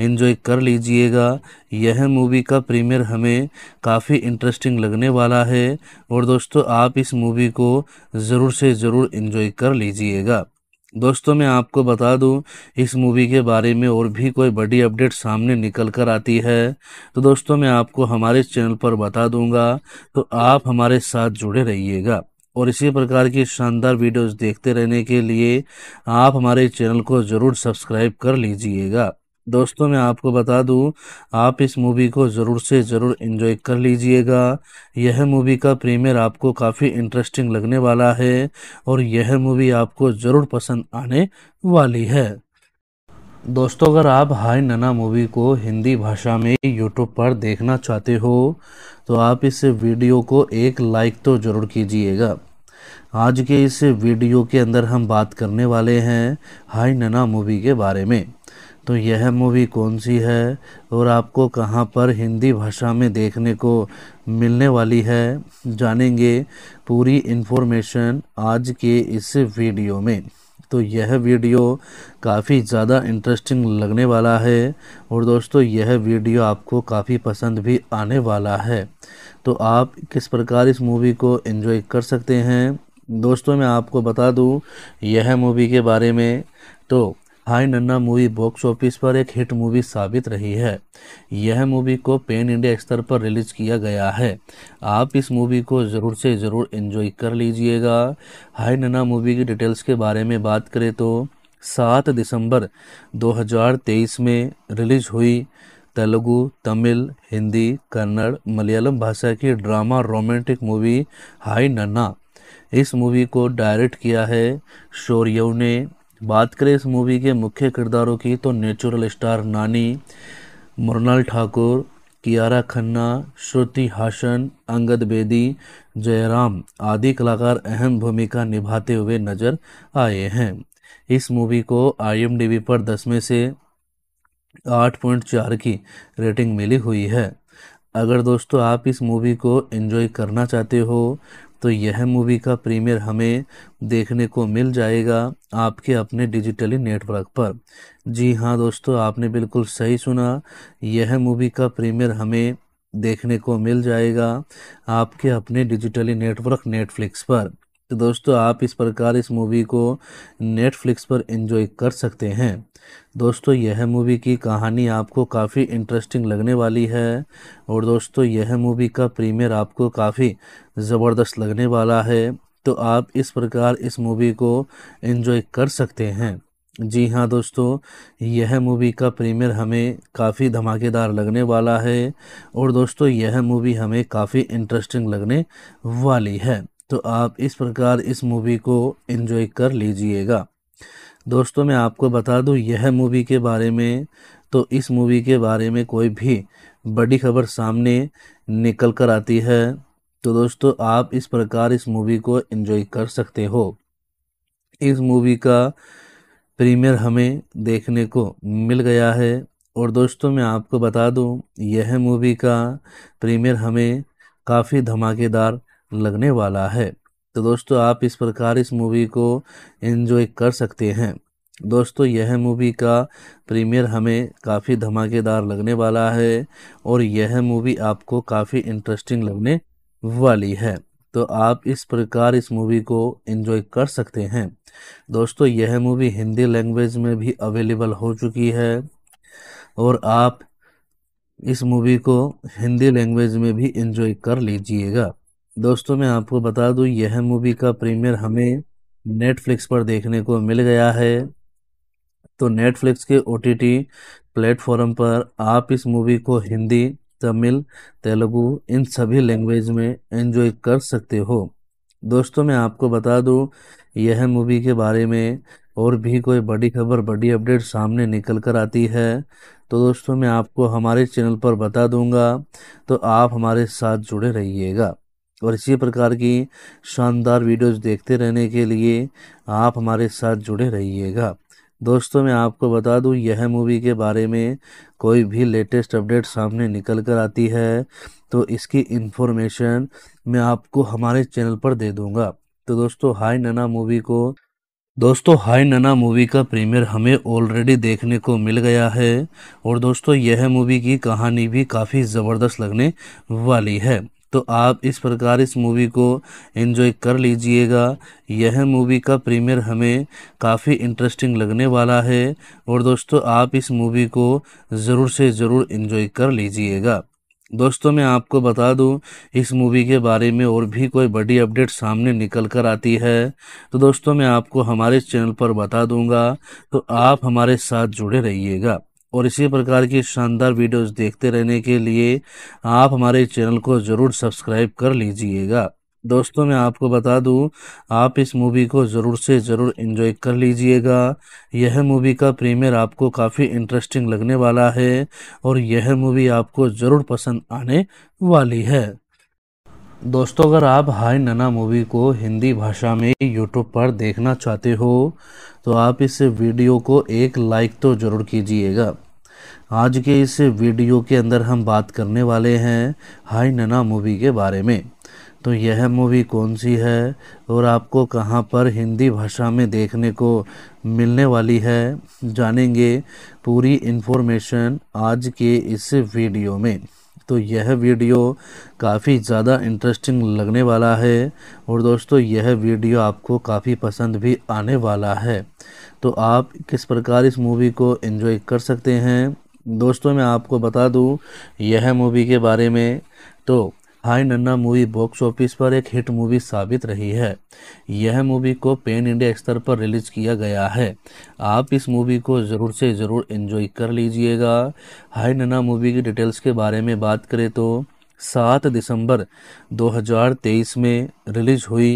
S1: एंजॉय कर लीजिएगा यह मूवी का प्रीमियर हमें काफ़ी इंटरेस्टिंग लगने वाला है और दोस्तों आप इस मूवी को ज़रूर से ज़रूर इन्जॉय कर लीजिएगा दोस्तों मैं आपको बता दूं इस मूवी के बारे में और भी कोई बड़ी अपडेट सामने निकल कर आती है तो दोस्तों मैं आपको हमारे चैनल पर बता दूंगा तो आप हमारे साथ जुड़े रहिएगा और इसी प्रकार की शानदार वीडियोस देखते रहने के लिए आप हमारे चैनल को ज़रूर सब्सक्राइब कर लीजिएगा दोस्तों मैं आपको बता दूं आप इस मूवी को ज़रूर से ज़रूर इन्जॉय कर लीजिएगा यह मूवी का प्रीमियर आपको काफ़ी इंटरेस्टिंग लगने वाला है और यह मूवी आपको ज़रूर पसंद आने वाली है दोस्तों अगर आप हाय नना मूवी को हिंदी भाषा में यूट्यूब पर देखना चाहते हो तो आप इस वीडियो को एक लाइक तो ज़रूर कीजिएगा आज के इस वीडियो के अंदर हम बात करने वाले हैं हाई नना मूवी के बारे में तो यह मूवी कौन सी है और आपको कहाँ पर हिंदी भाषा में देखने को मिलने वाली है जानेंगे पूरी इन्फॉर्मेशन आज के इस वीडियो में तो यह वीडियो काफ़ी ज़्यादा इंटरेस्टिंग लगने वाला है और दोस्तों यह वीडियो आपको काफ़ी पसंद भी आने वाला है तो आप किस प्रकार इस मूवी को एंजॉय कर सकते हैं दोस्तों मैं आपको बता दूं यह मूवी के बारे में तो हाई नन्ना मूवी बॉक्स ऑफिस पर एक हिट मूवी साबित रही है यह मूवी को पेन इंडिया स्तर पर रिलीज किया गया है आप इस मूवी को ज़रूर से ज़रूर इन्जॉय कर लीजिएगा हाई नन्ना मूवी की डिटेल्स के बारे में बात करें तो सात दिसंबर 2023 में रिलीज हुई तेलुगु तमिल हिंदी कन्नड़ मलयालम भाषा की ड्रामा रोमांटिक मूवी हाई नन्ना इस मूवी को डायरेक्ट किया है शौर्यव ने बात करें इस मूवी के मुख्य किरदारों की तो नेचुरल स्टार नानी मृणाल ठाकुर कियारा खन्ना श्रुति हासन अंगद बेदी जयराम आदि कलाकार अहम भूमिका निभाते हुए नजर आए हैं इस मूवी को आई पर दस में से आठ पॉइंट चार की रेटिंग मिली हुई है अगर दोस्तों आप इस मूवी को एंजॉय करना चाहते हो तो यह मूवी का प्रीमियर हमें देखने को मिल जाएगा आपके अपने डिजिटली नेटवर्क पर जी हाँ दोस्तों आपने बिल्कुल सही सुना यह मूवी का प्रीमियर हमें देखने को मिल जाएगा आपके अपने डिजिटली नेटवर्क नेटफ्लिक्स पर तो दोस्तों आप इस प्रकार इस मूवी को नेटफ्लिक्स पर एंजॉय कर सकते हैं दोस्तों यह मूवी की कहानी आपको काफ़ी इंटरेस्टिंग लगने वाली है और दोस्तों यह मूवी का प्रीमियर आपको काफ़ी ज़बरदस्त लगने वाला है तो आप इस प्रकार इस मूवी को एंजॉय कर सकते हैं जी हाँ दोस्तों यह मूवी का प्रीमियर हमें काफ़ी धमाकेदार लगने वाला है और दोस्तों यह मूवी हमें काफ़ी इंटरेस्टिंग लगने वाली है तो आप इस प्रकार इस मूवी को एंजॉय कर लीजिएगा दोस्तों मैं आपको बता दूं यह मूवी के बारे में तो इस मूवी के बारे में कोई भी बड़ी खबर सामने निकल कर आती है तो दोस्तों आप इस प्रकार इस मूवी को एंजॉय कर सकते हो इस मूवी का प्रीमियर हमें देखने को मिल गया है और दोस्तों मैं आपको बता दूं यह मूवी का प्रीमियर हमें काफ़ी धमाकेदार लगने वाला है तो दोस्तों आप इस प्रकार इस मूवी को एंजॉय कर सकते हैं दोस्तों यह मूवी का प्रीमियर हमें काफ़ी धमाकेदार लगने वाला है और यह मूवी आपको काफ़ी इंटरेस्टिंग लगने वाली है तो आप इस प्रकार इस मूवी को एंजॉय कर सकते हैं दोस्तों यह मूवी हिंदी लैंग्वेज में भी अवेलेबल हो चुकी है और आप इस मूवी को हिंदी लैंग्वेज में भी एंजॉय कर लीजिएगा दोस्तों मैं आपको बता दूं यह मूवी का प्रीमियर हमें नेटफ्लिक्स पर देखने को मिल गया है तो नेटफ्लिक्स के ओ टी टी प्लेटफॉर्म पर आप इस मूवी को हिंदी तमिल तेलुगु इन सभी लैंग्वेज में एंजॉय कर सकते हो दोस्तों मैं आपको बता दूं यह मूवी के बारे में और भी कोई बड़ी खबर बड़ी अपडेट सामने निकल कर आती है तो दोस्तों मैं आपको हमारे चैनल पर बता दूंगा तो आप हमारे साथ जुड़े रहिएगा और इसी प्रकार की शानदार वीडियोस देखते रहने के लिए आप हमारे साथ जुड़े रहिएगा दोस्तों मैं आपको बता दूं यह मूवी के बारे में कोई भी लेटेस्ट अपडेट सामने निकल कर आती है तो इसकी इन्फॉर्मेशन मैं आपको हमारे चैनल पर दे दूंगा तो दोस्तों हाय नना मूवी को दोस्तों हाय नना मूवी का प्रीमियर हमें ऑलरेडी देखने को मिल गया है और दोस्तों यह मूवी की कहानी भी काफ़ी ज़बरदस्त लगने वाली है तो आप इस प्रकार इस मूवी को एंजॉय कर लीजिएगा यह मूवी का प्रीमियर हमें काफ़ी इंटरेस्टिंग लगने वाला है और दोस्तों आप इस मूवी को ज़रूर से ज़रूर इन्जॉय कर लीजिएगा दोस्तों मैं आपको बता दूं इस मूवी के बारे में और भी कोई बड़ी अपडेट सामने निकल कर आती है तो दोस्तों मैं आपको हमारे चैनल पर बता दूंगा तो आप हमारे साथ जुड़े रहिएगा और इसी प्रकार की शानदार वीडियोस देखते रहने के लिए आप हमारे चैनल को ज़रूर सब्सक्राइब कर लीजिएगा दोस्तों मैं आपको बता दूं आप इस मूवी को ज़रूर से ज़रूर इन्जॉय कर लीजिएगा यह मूवी का प्रीमियर आपको काफ़ी इंटरेस्टिंग लगने वाला है और यह मूवी आपको ज़रूर पसंद आने वाली है दोस्तों अगर आप हाय नना मूवी को हिंदी भाषा में यूट्यूब पर देखना चाहते हो तो आप इस वीडियो को एक लाइक तो ज़रूर कीजिएगा आज के इस वीडियो के अंदर हम बात करने वाले हैं हाय नना मूवी के बारे में तो यह मूवी कौन सी है और आपको कहाँ पर हिंदी भाषा में देखने को मिलने वाली है जानेंगे पूरी इन्फॉर्मेशन आज के इस वीडियो में तो यह वीडियो काफ़ी ज़्यादा इंटरेस्टिंग लगने वाला है और दोस्तों यह वीडियो आपको काफ़ी पसंद भी आने वाला है तो आप किस प्रकार इस मूवी को एंजॉय कर सकते हैं दोस्तों मैं आपको बता दूं यह मूवी के बारे में तो हाई नन्ना मूवी बॉक्स ऑफिस पर एक हिट मूवी साबित रही है यह मूवी को पेन इंडिया स्तर पर रिलीज किया गया है आप इस मूवी को ज़रूर से ज़रूर एंजॉय कर लीजिएगा हाई नन्ना मूवी की डिटेल्स के बारे में बात करें तो सात दिसंबर 2023 में रिलीज हुई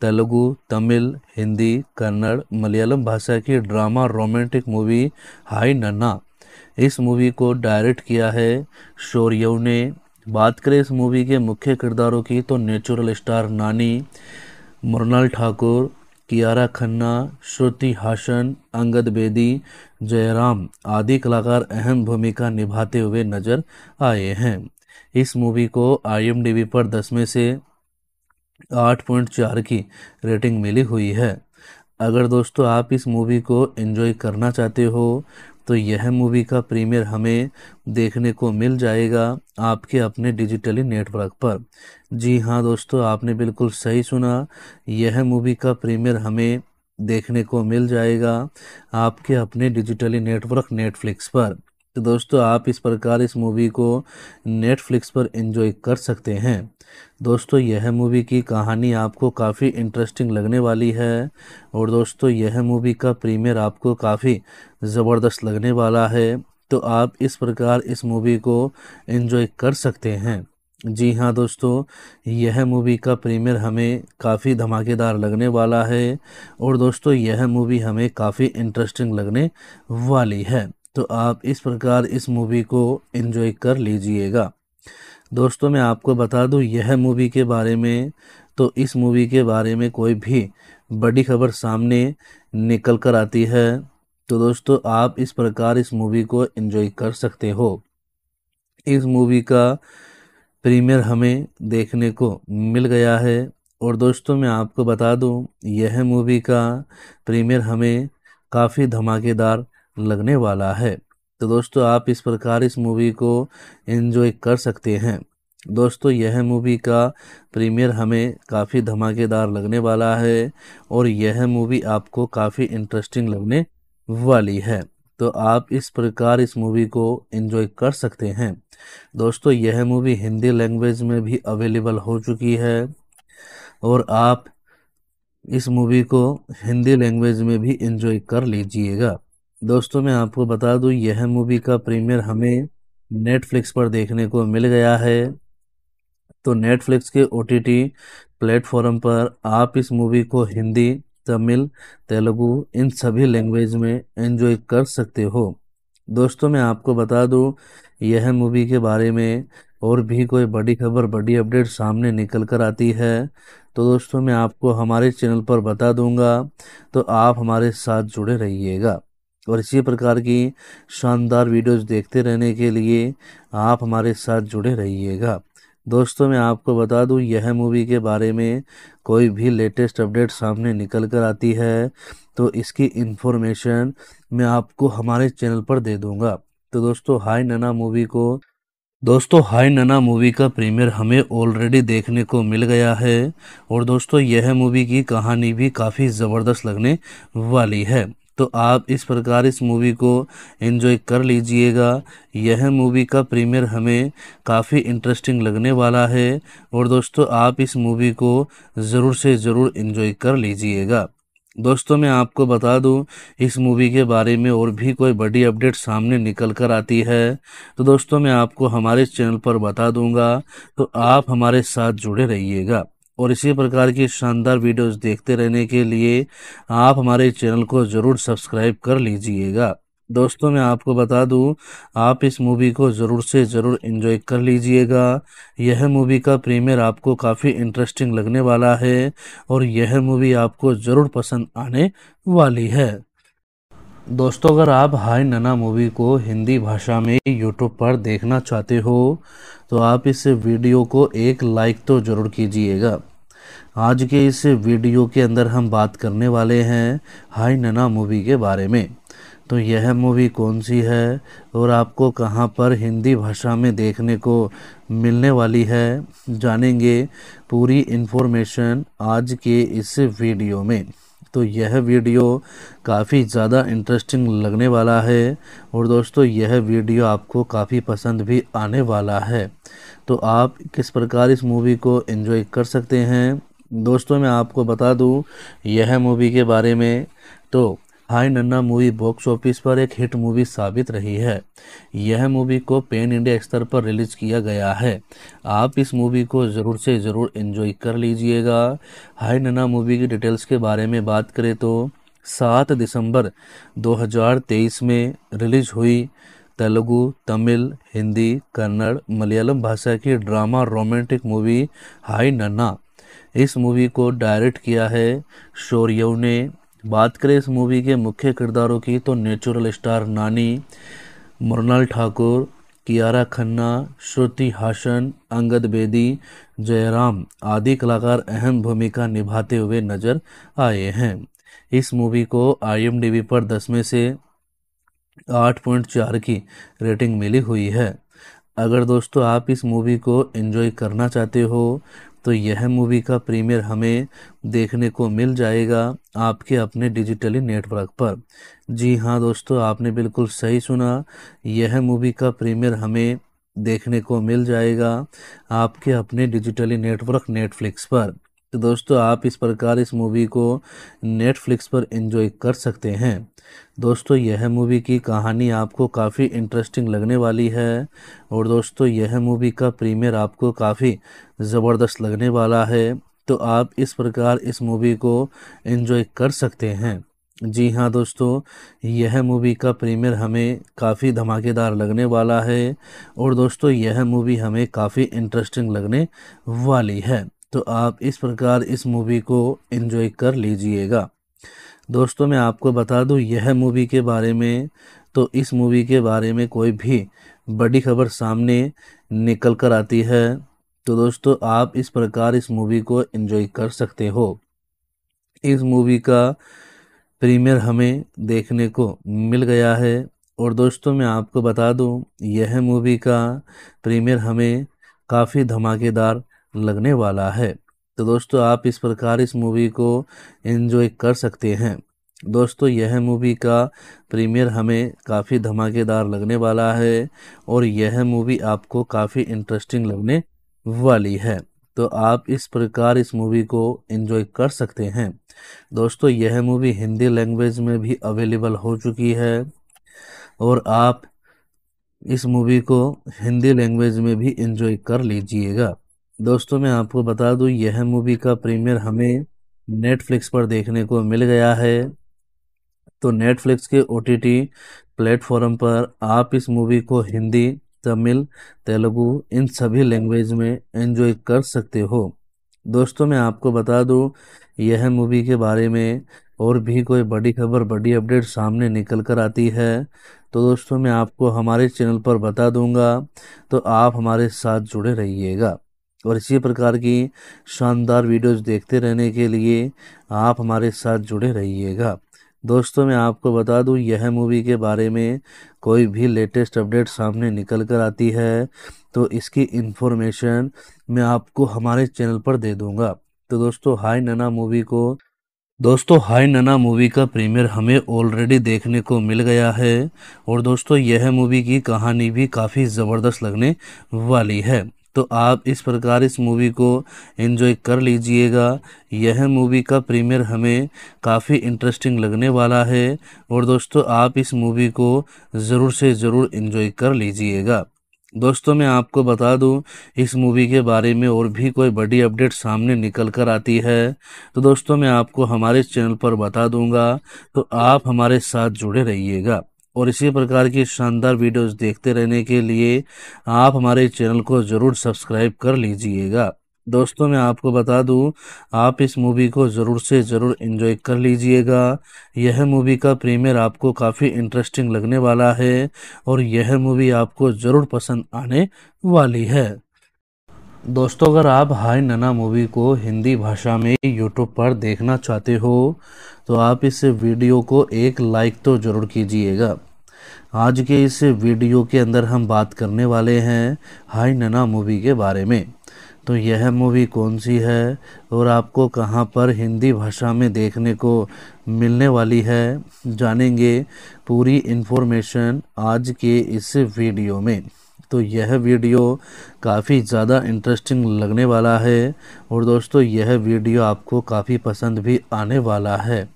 S1: तेलुगु तमिल हिंदी कन्नड़ मलयालम भाषा की ड्रामा रोमांटिक मूवी हाई नन्ना इस मूवी को डायरेक्ट किया है शौर्यव ने बात करें इस मूवी के मुख्य किरदारों की तो नेचुरल स्टार नानी मृणाल ठाकुर कियारा खन्ना श्रुति हासन अंगद बेदी जयराम आदि कलाकार अहम भूमिका निभाते हुए नजर आए हैं इस मूवी को आई पर दस में से आठ पॉइंट चार की रेटिंग मिली हुई है अगर दोस्तों आप इस मूवी को एंजॉय करना चाहते हो तो यह मूवी का प्रीमियर हमें देखने को मिल जाएगा आपके अपने डिजिटली नेटवर्क पर जी हाँ दोस्तों आपने बिल्कुल सही सुना यह मूवी का प्रीमियर हमें देखने को मिल जाएगा आपके अपने डिजिटली नेटवर्क नेटफ्लिक्स पर तो दोस्तों आप इस प्रकार इस मूवी को नेटफ्लिक्स पर एंजॉय कर सकते हैं दोस्तों यह मूवी की कहानी आपको काफ़ी इंटरेस्टिंग लगने वाली है और दोस्तों यह मूवी का प्रीमियर आपको काफ़ी ज़बरदस्त लगने वाला है तो आप इस प्रकार इस मूवी को एंजॉय कर सकते हैं जी हाँ दोस्तों यह मूवी का प्रीमियर हमें काफ़ी धमाकेदार लगने वाला है और दोस्तों यह मूवी हमें काफ़ी इंटरेस्टिंग लगने वाली है तो आप इस प्रकार इस मूवी को एंजॉय कर लीजिएगा दोस्तों मैं आपको बता दूं यह मूवी के बारे में तो इस मूवी के बारे में कोई भी बड़ी खबर सामने निकल कर आती है तो दोस्तों आप इस प्रकार इस मूवी को एंजॉय कर सकते हो इस मूवी का प्रीमियर हमें देखने को मिल गया है और दोस्तों मैं आपको बता दूं यह मूवी का प्रीमियर हमें काफ़ी धमाकेदार लगने वाला है तो दोस्तों आप इस प्रकार इस मूवी को एंजॉय कर सकते हैं दोस्तों यह मूवी का प्रीमियर हमें काफ़ी धमाकेदार लगने वाला है और यह मूवी आपको काफ़ी इंटरेस्टिंग लगने वाली है तो आप इस प्रकार इस मूवी को एंजॉय कर सकते हैं दोस्तों यह मूवी हिंदी लैंग्वेज में भी अवेलेबल हो चुकी है और आप इस मूवी को हिंदी लैंग्वेज में भी एंजॉय कर लीजिएगा दोस्तों मैं आपको बता दूं यह मूवी का प्रीमियर हमें नेटफ्लिक्स पर देखने को मिल गया है तो नेटफ्लिक्स के ओ टी प्लेटफॉर्म पर आप इस मूवी को हिंदी तमिल तेलुगु इन सभी लैंग्वेज में एंजॉय कर सकते हो दोस्तों मैं आपको बता दूं यह मूवी के बारे में और भी कोई बड़ी खबर बड़ी अपडेट सामने निकल कर आती है तो दोस्तों मैं आपको हमारे चैनल पर बता दूंगा तो आप हमारे साथ जुड़े रहिएगा और इसी प्रकार की शानदार वीडियोस देखते रहने के लिए आप हमारे साथ जुड़े रहिएगा दोस्तों मैं आपको बता दूं यह मूवी के बारे में कोई भी लेटेस्ट अपडेट सामने निकल कर आती है तो इसकी इन्फॉर्मेशन मैं आपको हमारे चैनल पर दे दूंगा तो दोस्तों हाय नना मूवी को दोस्तों हाय नना मूवी का प्रीमियर हमें ऑलरेडी देखने को मिल गया है और दोस्तों यह मूवी की कहानी भी काफ़ी ज़बरदस्त लगने वाली है तो आप इस प्रकार इस मूवी को एंजॉय कर लीजिएगा यह मूवी का प्रीमियर हमें काफ़ी इंटरेस्टिंग लगने वाला है और दोस्तों आप इस मूवी को ज़रूर से ज़रूर एंजॉय कर लीजिएगा दोस्तों मैं आपको बता दूं इस मूवी के बारे में और भी कोई बड़ी अपडेट सामने निकल कर आती है तो दोस्तों मैं आपको हमारे चैनल पर बता दूंगा तो आप हमारे साथ जुड़े रहिएगा और इसी प्रकार की शानदार वीडियोस देखते रहने के लिए आप हमारे चैनल को ज़रूर सब्सक्राइब कर लीजिएगा दोस्तों मैं आपको बता दूं आप इस मूवी को ज़रूर से ज़रूर इन्जॉय कर लीजिएगा यह मूवी का प्रीमियर आपको काफ़ी इंटरेस्टिंग लगने वाला है और यह मूवी आपको ज़रूर पसंद आने वाली है दोस्तों अगर आप हाय नना मूवी को हिंदी भाषा में यूट्यूब पर देखना चाहते हो तो आप इस वीडियो को एक लाइक तो ज़रूर कीजिएगा आज के इस वीडियो के अंदर हम बात करने वाले हैं हाय नना मूवी के बारे में तो यह मूवी कौन सी है और आपको कहाँ पर हिंदी भाषा में देखने को मिलने वाली है जानेंगे पूरी इन्फॉर्मेशन आज के इस वीडियो में तो यह वीडियो काफ़ी ज़्यादा इंटरेस्टिंग लगने वाला है और दोस्तों यह वीडियो आपको काफ़ी पसंद भी आने वाला है तो आप किस प्रकार इस मूवी को एंजॉय कर सकते हैं दोस्तों मैं आपको बता दूं यह मूवी के बारे में तो हाई नन्ना मूवी बॉक्स ऑफिस पर एक हिट मूवी साबित रही है यह मूवी को पेन इंडिया स्तर पर रिलीज किया गया है आप इस मूवी को ज़रूर से ज़रूर इन्जॉय कर लीजिएगा हाई नन्ना मूवी की डिटेल्स के बारे में बात करें तो सात दिसंबर 2023 में रिलीज हुई तेलुगु तमिल हिंदी कन्नड़ मलयालम भाषा की ड्रामा रोमांटिक मूवी हाई नन्ना इस मूवी को डायरेक्ट किया है शौर्यव ने बात करें इस मूवी के मुख्य किरदारों की तो नेचुरल स्टार नानी मृणाल ठाकुर कियारा खन्ना श्रुति हासन अंगद बेदी जयराम आदि कलाकार अहम भूमिका निभाते हुए नजर आए हैं इस मूवी को आईएमडीबी पर दस में से आठ पॉइंट चार की रेटिंग मिली हुई है अगर दोस्तों आप इस मूवी को एंजॉय करना चाहते हो तो यह मूवी का प्रीमियर हमें देखने को मिल जाएगा आपके अपने डिजिटली नेटवर्क पर जी हाँ दोस्तों आपने बिल्कुल सही सुना यह मूवी का प्रीमियर हमें देखने को मिल जाएगा आपके अपने डिजिटली नेटवर्क नेटफ्लिक्स पर तो दोस्तों आप इस प्रकार इस मूवी को नेटफ्लिक्स पर एंजॉय कर सकते हैं दोस्तों यह मूवी की कहानी आपको काफ़ी इंटरेस्टिंग लगने वाली है और दोस्तों यह मूवी का प्रीमियर आपको काफ़ी ज़बरदस्त लगने वाला है तो आप इस प्रकार इस मूवी को एंजॉय कर सकते हैं जी हाँ दोस्तों यह मूवी का प्रीमियर हमें काफ़ी धमाकेदार लगने वाला है और दोस्तों यह मूवी हमें काफ़ी इंटरेस्टिंग लगने वाली है तो आप इस प्रकार इस मूवी को इन्जॉय कर लीजिएगा दोस्तों मैं आपको बता दूं यह मूवी के बारे में तो इस मूवी के बारे में कोई भी बड़ी खबर सामने निकल कर आती है तो दोस्तों आप इस प्रकार इस मूवी को एंजॉय कर सकते हो इस मूवी का प्रीमियर हमें देखने को मिल गया है और दोस्तों मैं आपको बता दूं यह मूवी का प्रीमियर हमें काफ़ी धमाकेदार लगने वाला है तो दोस्तों आप इस प्रकार इस मूवी को एंजॉय कर सकते हैं दोस्तों यह मूवी का प्रीमियर हमें काफ़ी धमाकेदार लगने वाला है और यह मूवी आपको काफ़ी इंटरेस्टिंग लगने वाली है तो आप इस प्रकार इस मूवी को एंजॉय कर सकते हैं दोस्तों यह मूवी हिंदी लैंग्वेज में भी अवेलेबल हो चुकी है और आप इस मूवी को हिंदी लैंग्वेज में भी एंजॉय कर लीजिएगा दोस्तों मैं आपको बता दूं यह मूवी का प्रीमियर हमें नेटफ्लिक्स पर देखने को मिल गया है तो नेटफ्लिक्स के ओ टी प्लेटफॉर्म पर आप इस मूवी को हिंदी तमिल तेलुगु इन सभी लैंग्वेज में एंजॉय कर सकते हो दोस्तों मैं आपको बता दूं यह मूवी के बारे में और भी कोई बड़ी खबर बड़ी अपडेट सामने निकल कर आती है तो दोस्तों मैं आपको हमारे चैनल पर बता दूंगा तो आप हमारे साथ जुड़े रहिएगा और इसी प्रकार की शानदार वीडियोस देखते रहने के लिए आप हमारे साथ जुड़े रहिएगा दोस्तों मैं आपको बता दूं यह मूवी के बारे में कोई भी लेटेस्ट अपडेट सामने निकल कर आती है तो इसकी इन्फॉर्मेशन मैं आपको हमारे चैनल पर दे दूंगा तो दोस्तों हाय नना मूवी को दोस्तों हाय नना मूवी का प्रीमियर हमें ऑलरेडी देखने को मिल गया है और दोस्तों यह मूवी की कहानी भी काफ़ी ज़बरदस्त लगने वाली है तो आप इस प्रकार इस मूवी को एंजॉय कर लीजिएगा यह मूवी का प्रीमियर हमें काफ़ी इंटरेस्टिंग लगने वाला है और दोस्तों आप इस मूवी को ज़रूर से ज़रूर एंजॉय कर लीजिएगा दोस्तों मैं आपको बता दूं इस मूवी के बारे में और भी कोई बड़ी अपडेट सामने निकल कर आती है तो दोस्तों मैं आपको हमारे चैनल पर बता दूंगा तो आप हमारे साथ जुड़े रहिएगा और इसी प्रकार की शानदार वीडियोस देखते रहने के लिए आप हमारे चैनल को ज़रूर सब्सक्राइब कर लीजिएगा दोस्तों मैं आपको बता दूं आप इस मूवी को ज़रूर से ज़रूर इन्जॉय कर लीजिएगा यह मूवी का प्रीमियर आपको काफ़ी इंटरेस्टिंग लगने वाला है और यह मूवी आपको ज़रूर पसंद आने वाली है दोस्तों अगर आप हाय नना मूवी को हिंदी भाषा में यूट्यूब पर देखना चाहते हो तो आप इस वीडियो को एक लाइक तो ज़रूर कीजिएगा आज के इस वीडियो के अंदर हम बात करने वाले हैं हाई नना मूवी के बारे में तो यह मूवी कौन सी है और आपको कहाँ पर हिंदी भाषा में देखने को मिलने वाली है जानेंगे पूरी इन्फॉर्मेशन आज के इस वीडियो में तो यह वीडियो काफ़ी ज़्यादा इंटरेस्टिंग लगने वाला है और दोस्तों यह वीडियो आपको काफ़ी पसंद भी आने वाला है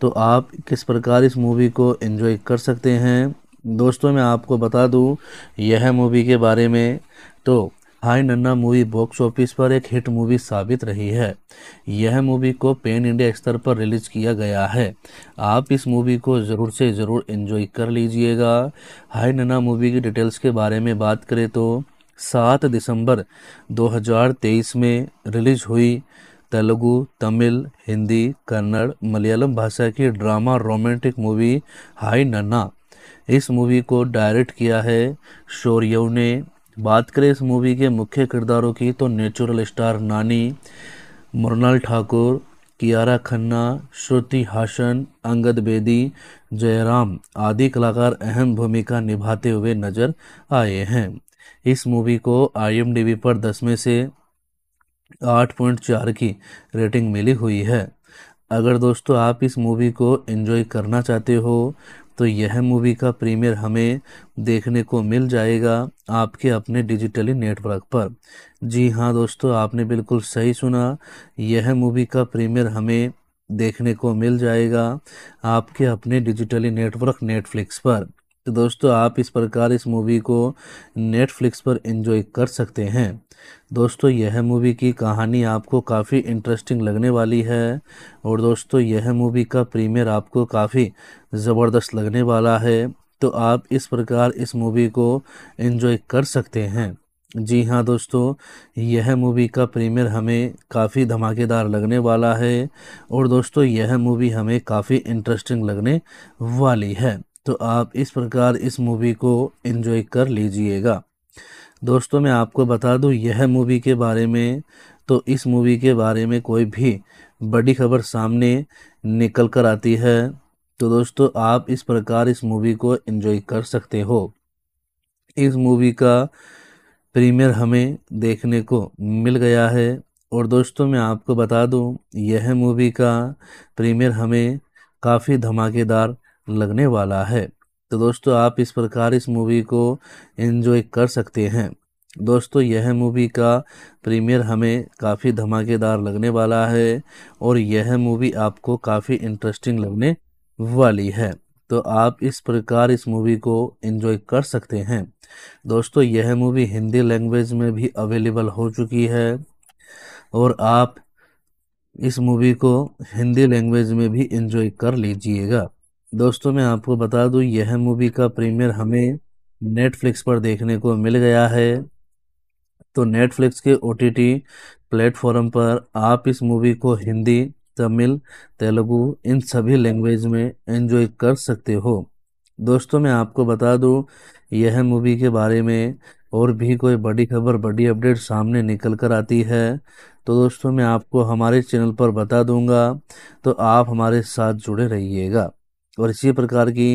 S1: तो आप किस प्रकार इस मूवी को एंजॉय कर सकते हैं दोस्तों मैं आपको बता दूं यह मूवी के बारे में तो हाई नन्ना मूवी बॉक्स ऑफिस पर एक हिट मूवी साबित रही है यह मूवी को पेन इंडिया स्तर पर रिलीज किया गया है आप इस मूवी को ज़रूर से ज़रूर इन्जॉय कर लीजिएगा हाई नन्ना मूवी की डिटेल्स के बारे में बात करें तो सात दिसंबर 2023 में रिलीज हुई तेलुगु तमिल हिंदी कन्नड़ मलयालम भाषा की ड्रामा रोमांटिक मूवी हाई नन्ना इस मूवी को डायरेक्ट किया है शौर्यव ने बात करें इस मूवी के मुख्य किरदारों की तो नेचुरल स्टार नानी मृणाल ठाकुर कियारा खन्ना श्रुति हासन अंगद बेदी जयराम आदि कलाकार अहम भूमिका निभाते हुए नजर आए हैं इस मूवी को आई पर दस में से 8.4 की रेटिंग मिली हुई है अगर दोस्तों आप इस मूवी को एंजॉय करना चाहते हो तो यह मूवी का प्रीमियर हमें देखने को मिल जाएगा आपके अपने डिजिटली नेटवर्क पर जी हाँ दोस्तों आपने बिल्कुल सही सुना यह मूवी का प्रीमियर हमें देखने को मिल जाएगा आपके अपने डिजिटली नेटवर्क नेटफ्लिक्स पर तो दोस्तों आप इस प्रकार इस मूवी को नेटफ्लिक्स पर एंजॉय कर सकते हैं दोस्तों यह मूवी की कहानी आपको काफ़ी इंटरेस्टिंग लगने वाली है और दोस्तों यह मूवी का प्रीमियर आपको काफ़ी ज़बरदस्त लगने वाला है तो आप इस प्रकार इस मूवी को एंजॉय कर सकते हैं जी हाँ दोस्तों यह मूवी का प्रीमियर हमें काफ़ी धमाकेदार लगने वाला है और दोस्तों यह मूवी हमें काफ़ी इंटरेस्टिंग लगने वाली है तो आप इस प्रकार इस मूवी को एंजॉय कर लीजिएगा दोस्तों मैं आपको बता दूं यह मूवी के बारे में तो इस मूवी के बारे में कोई भी बड़ी खबर सामने निकल कर आती है तो दोस्तों आप इस प्रकार इस मूवी को एंजॉय कर सकते हो इस मूवी का प्रीमियर हमें देखने को मिल गया है और दोस्तों मैं आपको बता दूं यह मूवी का प्रीमियर हमें काफ़ी धमाकेदार लगने वाला है तो दोस्तों आप इस प्रकार इस मूवी को एंजॉय कर सकते हैं दोस्तों यह मूवी का प्रीमियर हमें काफ़ी धमाकेदार लगने वाला है और यह मूवी आपको काफ़ी इंटरेस्टिंग लगने वाली है तो आप इस प्रकार इस मूवी को एंजॉय कर सकते हैं दोस्तों यह मूवी हिंदी लैंग्वेज में भी अवेलेबल हो चुकी है और आप इस मूवी को हिंदी लैंग्वेज में भी एंजॉय कर लीजिएगा दोस्तों मैं आपको बता दूं यह मूवी का प्रीमियर हमें नेटफ्लिक्स पर देखने को मिल गया है तो नेटफ्लिक्स के ओ टी प्लेटफॉर्म पर आप इस मूवी को हिंदी तमिल तेलुगु इन सभी लैंग्वेज में एंजॉय कर सकते हो दोस्तों मैं आपको बता दूं यह मूवी के बारे में और भी कोई बड़ी खबर बड़ी अपडेट सामने निकल कर आती है तो दोस्तों मैं आपको हमारे चैनल पर बता दूंगा तो आप हमारे साथ जुड़े रहिएगा और इसी प्रकार की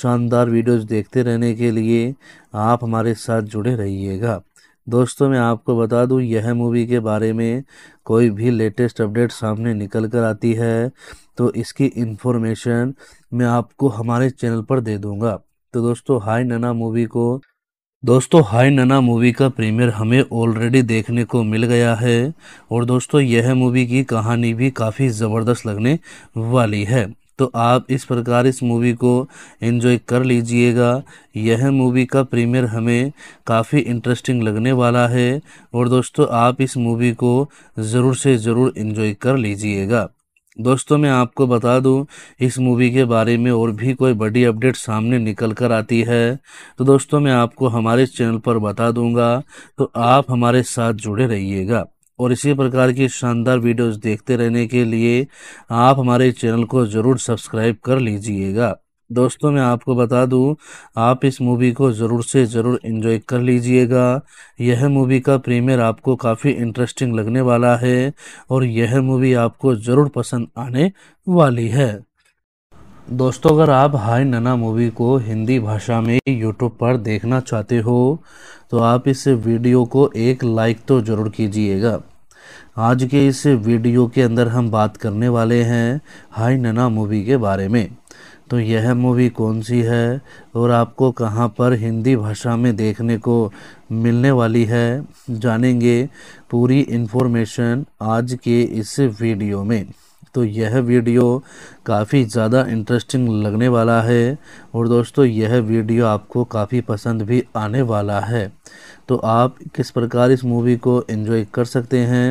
S1: शानदार वीडियोस देखते रहने के लिए आप हमारे साथ जुड़े रहिएगा दोस्तों मैं आपको बता दूं यह मूवी के बारे में कोई भी लेटेस्ट अपडेट सामने निकल कर आती है तो इसकी इन्फॉर्मेशन मैं आपको हमारे चैनल पर दे दूंगा तो दोस्तों हाई नना मूवी को दोस्तों हाय नना मूवी का प्रीमियर हमें ऑलरेडी देखने को मिल गया है और दोस्तों यह मूवी की कहानी भी काफ़ी ज़बरदस्त लगने वाली है तो आप इस प्रकार इस मूवी को एंजॉय कर लीजिएगा यह मूवी का प्रीमियर हमें काफ़ी इंटरेस्टिंग लगने वाला है और दोस्तों आप इस मूवी को ज़रूर से ज़रूर एंजॉय कर लीजिएगा दोस्तों मैं आपको बता दूं इस मूवी के बारे में और भी कोई बड़ी अपडेट सामने निकल कर आती है तो दोस्तों मैं आपको हमारे चैनल पर बता दूंगा तो आप हमारे साथ जुड़े रहिएगा और इसी प्रकार की शानदार वीडियोस देखते रहने के लिए आप हमारे चैनल को ज़रूर सब्सक्राइब कर लीजिएगा दोस्तों मैं आपको बता दूं आप इस मूवी को ज़रूर से ज़रूर इन्जॉय कर लीजिएगा यह मूवी का प्रीमियर आपको काफ़ी इंटरेस्टिंग लगने वाला है और यह मूवी आपको ज़रूर पसंद आने वाली है दोस्तों अगर आप हाय नना मूवी को हिंदी भाषा में यूट्यूब पर देखना चाहते हो तो आप इस वीडियो को एक लाइक तो ज़रूर कीजिएगा आज के इस वीडियो के अंदर हम बात करने वाले हैं हाय नना मूवी के बारे में तो यह मूवी कौन सी है और आपको कहाँ पर हिंदी भाषा में देखने को मिलने वाली है जानेंगे पूरी इन्फॉर्मेशन आज के इस वीडियो में तो यह वीडियो काफ़ी ज़्यादा इंटरेस्टिंग लगने वाला है और दोस्तों यह वीडियो आपको काफ़ी पसंद भी आने वाला है तो आप किस प्रकार इस मूवी को एंजॉय कर सकते हैं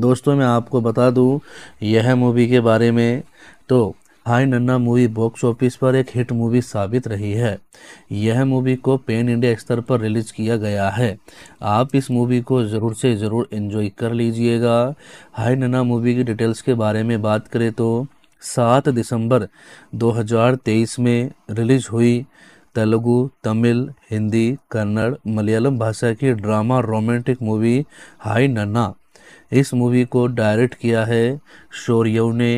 S1: दोस्तों मैं आपको बता दूं यह मूवी के बारे में तो हाई नन्ना मूवी बॉक्स ऑफिस पर एक हिट मूवी साबित रही है यह मूवी को पेन इंडिया स्तर पर रिलीज किया गया है आप इस मूवी को ज़रूर से ज़रूर इन्जॉय कर लीजिएगा हाई नन्ना मूवी की डिटेल्स के बारे में बात करें तो सात दिसंबर 2023 में रिलीज हुई तेलुगु तमिल हिंदी कन्नड़ मलयालम भाषा की ड्रामा रोमांटिक मूवी हाई नन्ना इस मूवी को डायरेक्ट किया है शौर्यव ने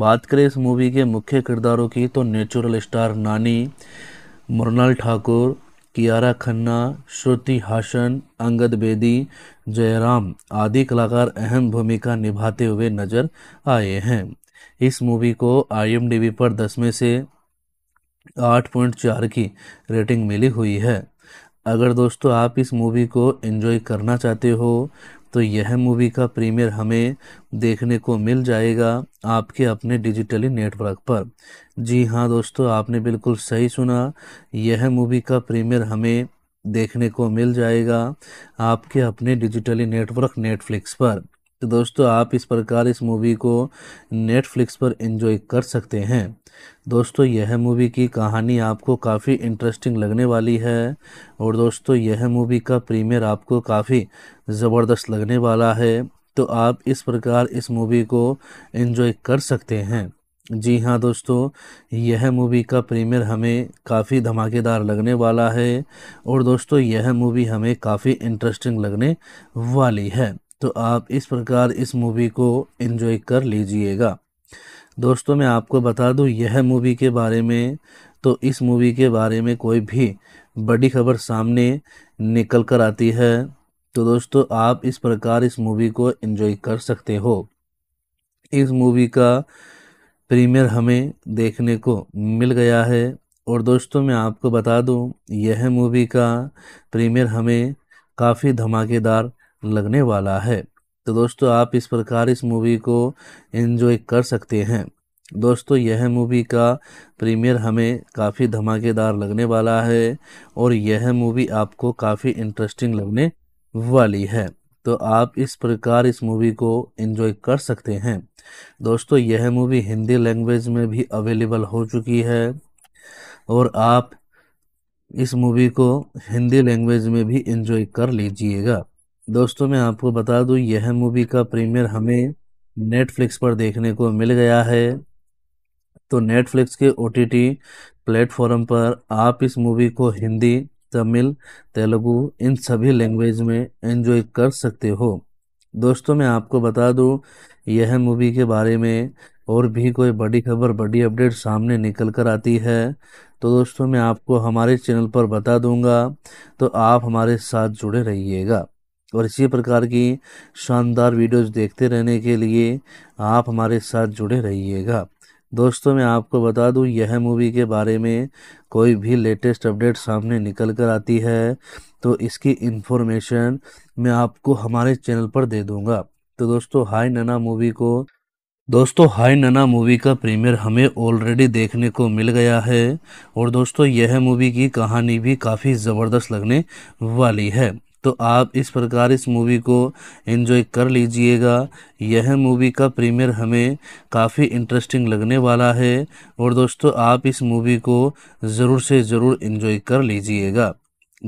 S1: बात करें इस मूवी के मुख्य किरदारों की तो नेचुरल स्टार नानी मृणाल ठाकुर कियारा खन्ना श्रुति हासन अंगद बेदी जयराम आदि कलाकार अहम भूमिका निभाते हुए नजर आए हैं इस मूवी को आई पर दस में से आठ पॉइंट चार की रेटिंग मिली हुई है अगर दोस्तों आप इस मूवी को एंजॉय करना चाहते हो तो यह मूवी का प्रीमियर हमें देखने को मिल जाएगा आपके अपने डिजिटली नेटवर्क पर जी हाँ दोस्तों आपने बिल्कुल सही सुना यह मूवी का प्रीमियर हमें देखने को मिल जाएगा आपके अपने डिजिटली नेटवर्क नेटफ्लिक्स पर तो दोस्तों आप इस प्रकार इस मूवी को नेटफ्लिक्स पर एंजॉय कर सकते हैं दोस्तों यह मूवी की कहानी आपको काफ़ी इंटरेस्टिंग लगने वाली है और दोस्तों यह मूवी का प्रीमियर आपको काफ़ी ज़बरदस्त लगने वाला है तो आप इस प्रकार इस मूवी को एंजॉय कर सकते हैं जी हाँ दोस्तों यह मूवी का प्रीमियर हमें काफ़ी धमाकेदार लगने वाला है और दोस्तों यह मूवी हमें काफ़ी इंटरेस्टिंग लगने वाली है तो आप इस प्रकार इस मूवी को एंजॉय कर लीजिएगा दोस्तों मैं आपको बता दूं यह मूवी के बारे में तो इस मूवी के बारे में कोई भी बड़ी खबर सामने निकल कर आती है तो दोस्तों आप इस प्रकार इस मूवी को एंजॉय कर सकते हो इस मूवी का प्रीमियर हमें देखने को मिल गया है और दोस्तों मैं आपको बता दूं यह मूवी का प्रीमियर हमें काफ़ी धमाकेदार लगने वाला है तो दोस्तों आप इस प्रकार इस मूवी को एंजॉय कर सकते हैं दोस्तों यह मूवी का प्रीमियर हमें काफ़ी धमाकेदार लगने वाला है और यह मूवी आपको काफ़ी इंटरेस्टिंग लगने वाली है तो आप इस प्रकार इस मूवी को एंजॉय कर सकते हैं दोस्तों यह मूवी हिंदी लैंग्वेज में भी अवेलेबल हो चुकी है और आप इस मूवी को हिंदी लैंग्वेज में भी एंजॉय कर लीजिएगा दोस्तों मैं आपको बता दूं यह मूवी का प्रीमियर हमें नेटफ्लिक्स पर देखने को मिल गया है तो नेटफ्लिक्स के ओ टी टी प्लेटफॉर्म पर आप इस मूवी को हिंदी तमिल तेलुगु इन सभी लैंग्वेज में एंजॉय कर सकते हो दोस्तों मैं आपको बता दूं यह मूवी के बारे में और भी कोई बड़ी खबर बड़ी अपडेट सामने निकल कर आती है तो दोस्तों मैं आपको हमारे चैनल पर बता दूंगा तो आप हमारे साथ जुड़े रहिएगा और इसी प्रकार की शानदार वीडियोस देखते रहने के लिए आप हमारे साथ जुड़े रहिएगा दोस्तों मैं आपको बता दूं यह मूवी के बारे में कोई भी लेटेस्ट अपडेट सामने निकल कर आती है तो इसकी इन्फॉर्मेशन मैं आपको हमारे चैनल पर दे दूंगा तो दोस्तों हाय नना मूवी को दोस्तों हाय नना मूवी का प्रीमियर हमें ऑलरेडी देखने को मिल गया है और दोस्तों यह मूवी की कहानी भी काफ़ी ज़बरदस्त लगने वाली है तो आप इस प्रकार इस मूवी को एंजॉय कर लीजिएगा यह मूवी का प्रीमियर हमें काफ़ी इंटरेस्टिंग लगने वाला है और दोस्तों आप इस मूवी को ज़रूर से ज़रूर एंजॉय कर लीजिएगा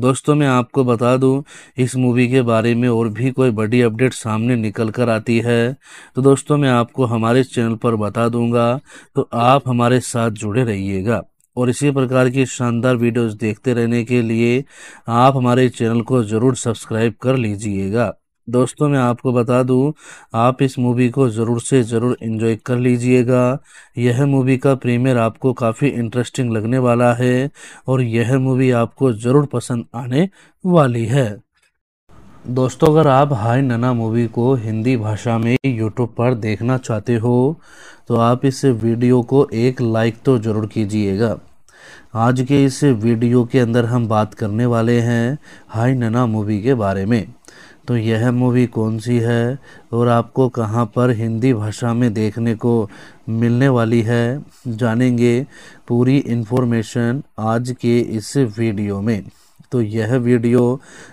S1: दोस्तों मैं आपको बता दूं इस मूवी के बारे में और भी कोई बड़ी अपडेट सामने निकल कर आती है तो दोस्तों मैं आपको हमारे चैनल पर बता दूंगा तो आप हमारे साथ जुड़े रहिएगा और इसी प्रकार की शानदार वीडियोस देखते रहने के लिए आप हमारे चैनल को ज़रूर सब्सक्राइब कर लीजिएगा दोस्तों मैं आपको बता दूं आप इस मूवी को ज़रूर से ज़रूर इन्जॉय कर लीजिएगा यह मूवी का प्रीमियर आपको काफ़ी इंटरेस्टिंग लगने वाला है और यह मूवी आपको ज़रूर पसंद आने वाली है दोस्तों अगर आप हाय नना मूवी को हिंदी भाषा में यूट्यूब पर देखना चाहते हो तो आप इस वीडियो को एक लाइक तो ज़रूर कीजिएगा आज के इस वीडियो के अंदर हम बात करने वाले हैं हाई नना मूवी के बारे में तो यह मूवी कौन सी है और आपको कहाँ पर हिंदी भाषा में देखने को मिलने वाली है जानेंगे पूरी इन्फॉर्मेशन आज के इस वीडियो में तो यह वीडियो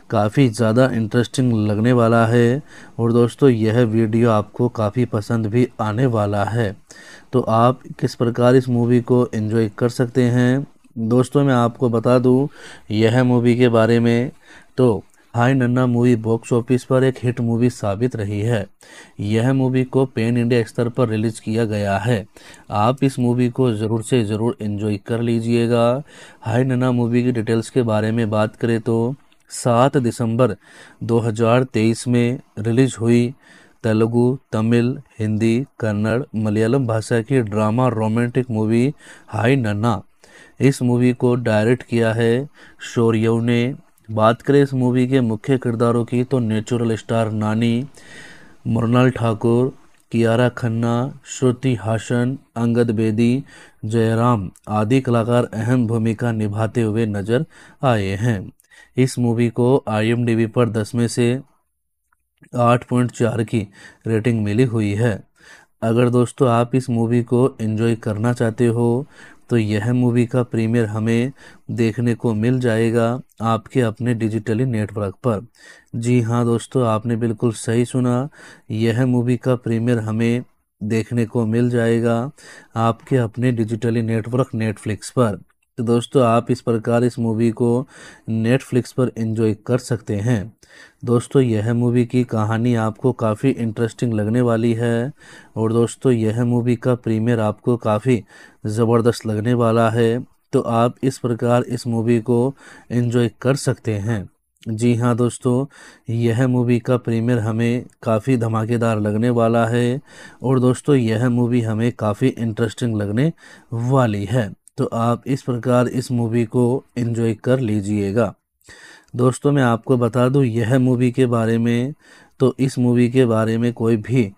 S1: काफ़ी ज़्यादा इंटरेस्टिंग लगने वाला है और दोस्तों यह वीडियो आपको काफ़ी पसंद भी आने वाला है तो आप किस प्रकार इस मूवी को एंजॉय कर सकते हैं दोस्तों मैं आपको बता दूं यह मूवी के बारे में तो हाई नन्ना मूवी बॉक्स ऑफिस पर एक हिट मूवी साबित रही है यह मूवी को पेन इंडिया स्तर पर रिलीज किया गया है आप इस मूवी को ज़रूर से ज़रूर इन्जॉय कर लीजिएगा हाई नन्ना मूवी की डिटेल्स के बारे में बात करें तो सात दिसंबर 2023 में रिलीज हुई तेलुगु तमिल हिंदी कन्नड़ मलयालम भाषा की ड्रामा रोमांटिक मूवी हाई नन्ना इस मूवी को डायरेक्ट किया है शौर्यव ने बात करें इस मूवी के मुख्य किरदारों की तो नेचुरल स्टार नानी मृणाल ठाकुर कियारा खन्ना श्रुति हासन अंगद बेदी जयराम आदि कलाकार अहम भूमिका निभाते हुए नजर आए हैं इस मूवी को आई पर दस में से आठ पॉइंट चार की रेटिंग मिली हुई है अगर दोस्तों आप इस मूवी को एंजॉय करना चाहते हो तो यह मूवी का प्रीमियर हमें देखने को मिल जाएगा आपके अपने डिजिटली नेटवर्क पर जी हाँ दोस्तों आपने बिल्कुल सही सुना यह मूवी का प्रीमियर हमें देखने को मिल जाएगा आपके अपने डिजिटली नेटवर्क नेटफ्लिक्स पर तो दोस्तों आप इस प्रकार इस मूवी को नेटफ्लिक्स पर एंजॉय कर सकते हैं दोस्तों यह मूवी की कहानी आपको काफ़ी इंटरेस्टिंग लगने वाली है और दोस्तों यह मूवी का प्रीमियर आपको काफ़ी ज़बरदस्त लगने वाला है तो आप इस प्रकार इस मूवी को एंजॉय कर सकते हैं जी हाँ दोस्तों यह मूवी का प्रीमियर हमें काफ़ी धमाकेदार लगने वाला है और दोस्तों यह मूवी हमें काफ़ी इंटरेस्टिंग लगने वाली है तो आप इस प्रकार इस मूवी को इन्जॉय कर लीजिएगा दोस्तों मैं आपको बता दूं यह मूवी के बारे में तो इस मूवी के बारे में कोई भी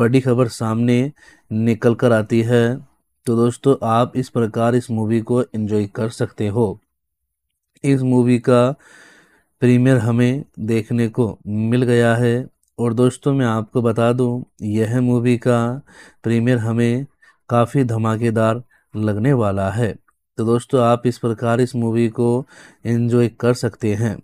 S1: बड़ी खबर सामने निकल कर आती है तो दोस्तों आप इस प्रकार इस मूवी को एंजॉय कर सकते हो इस मूवी का प्रीमियर हमें देखने को मिल गया है और दोस्तों मैं आपको बता दूं यह मूवी का प्रीमियर हमें काफ़ी धमाकेदार लगने वाला है तो दोस्तों आप इस प्रकार इस मूवी को एंजॉय कर सकते हैं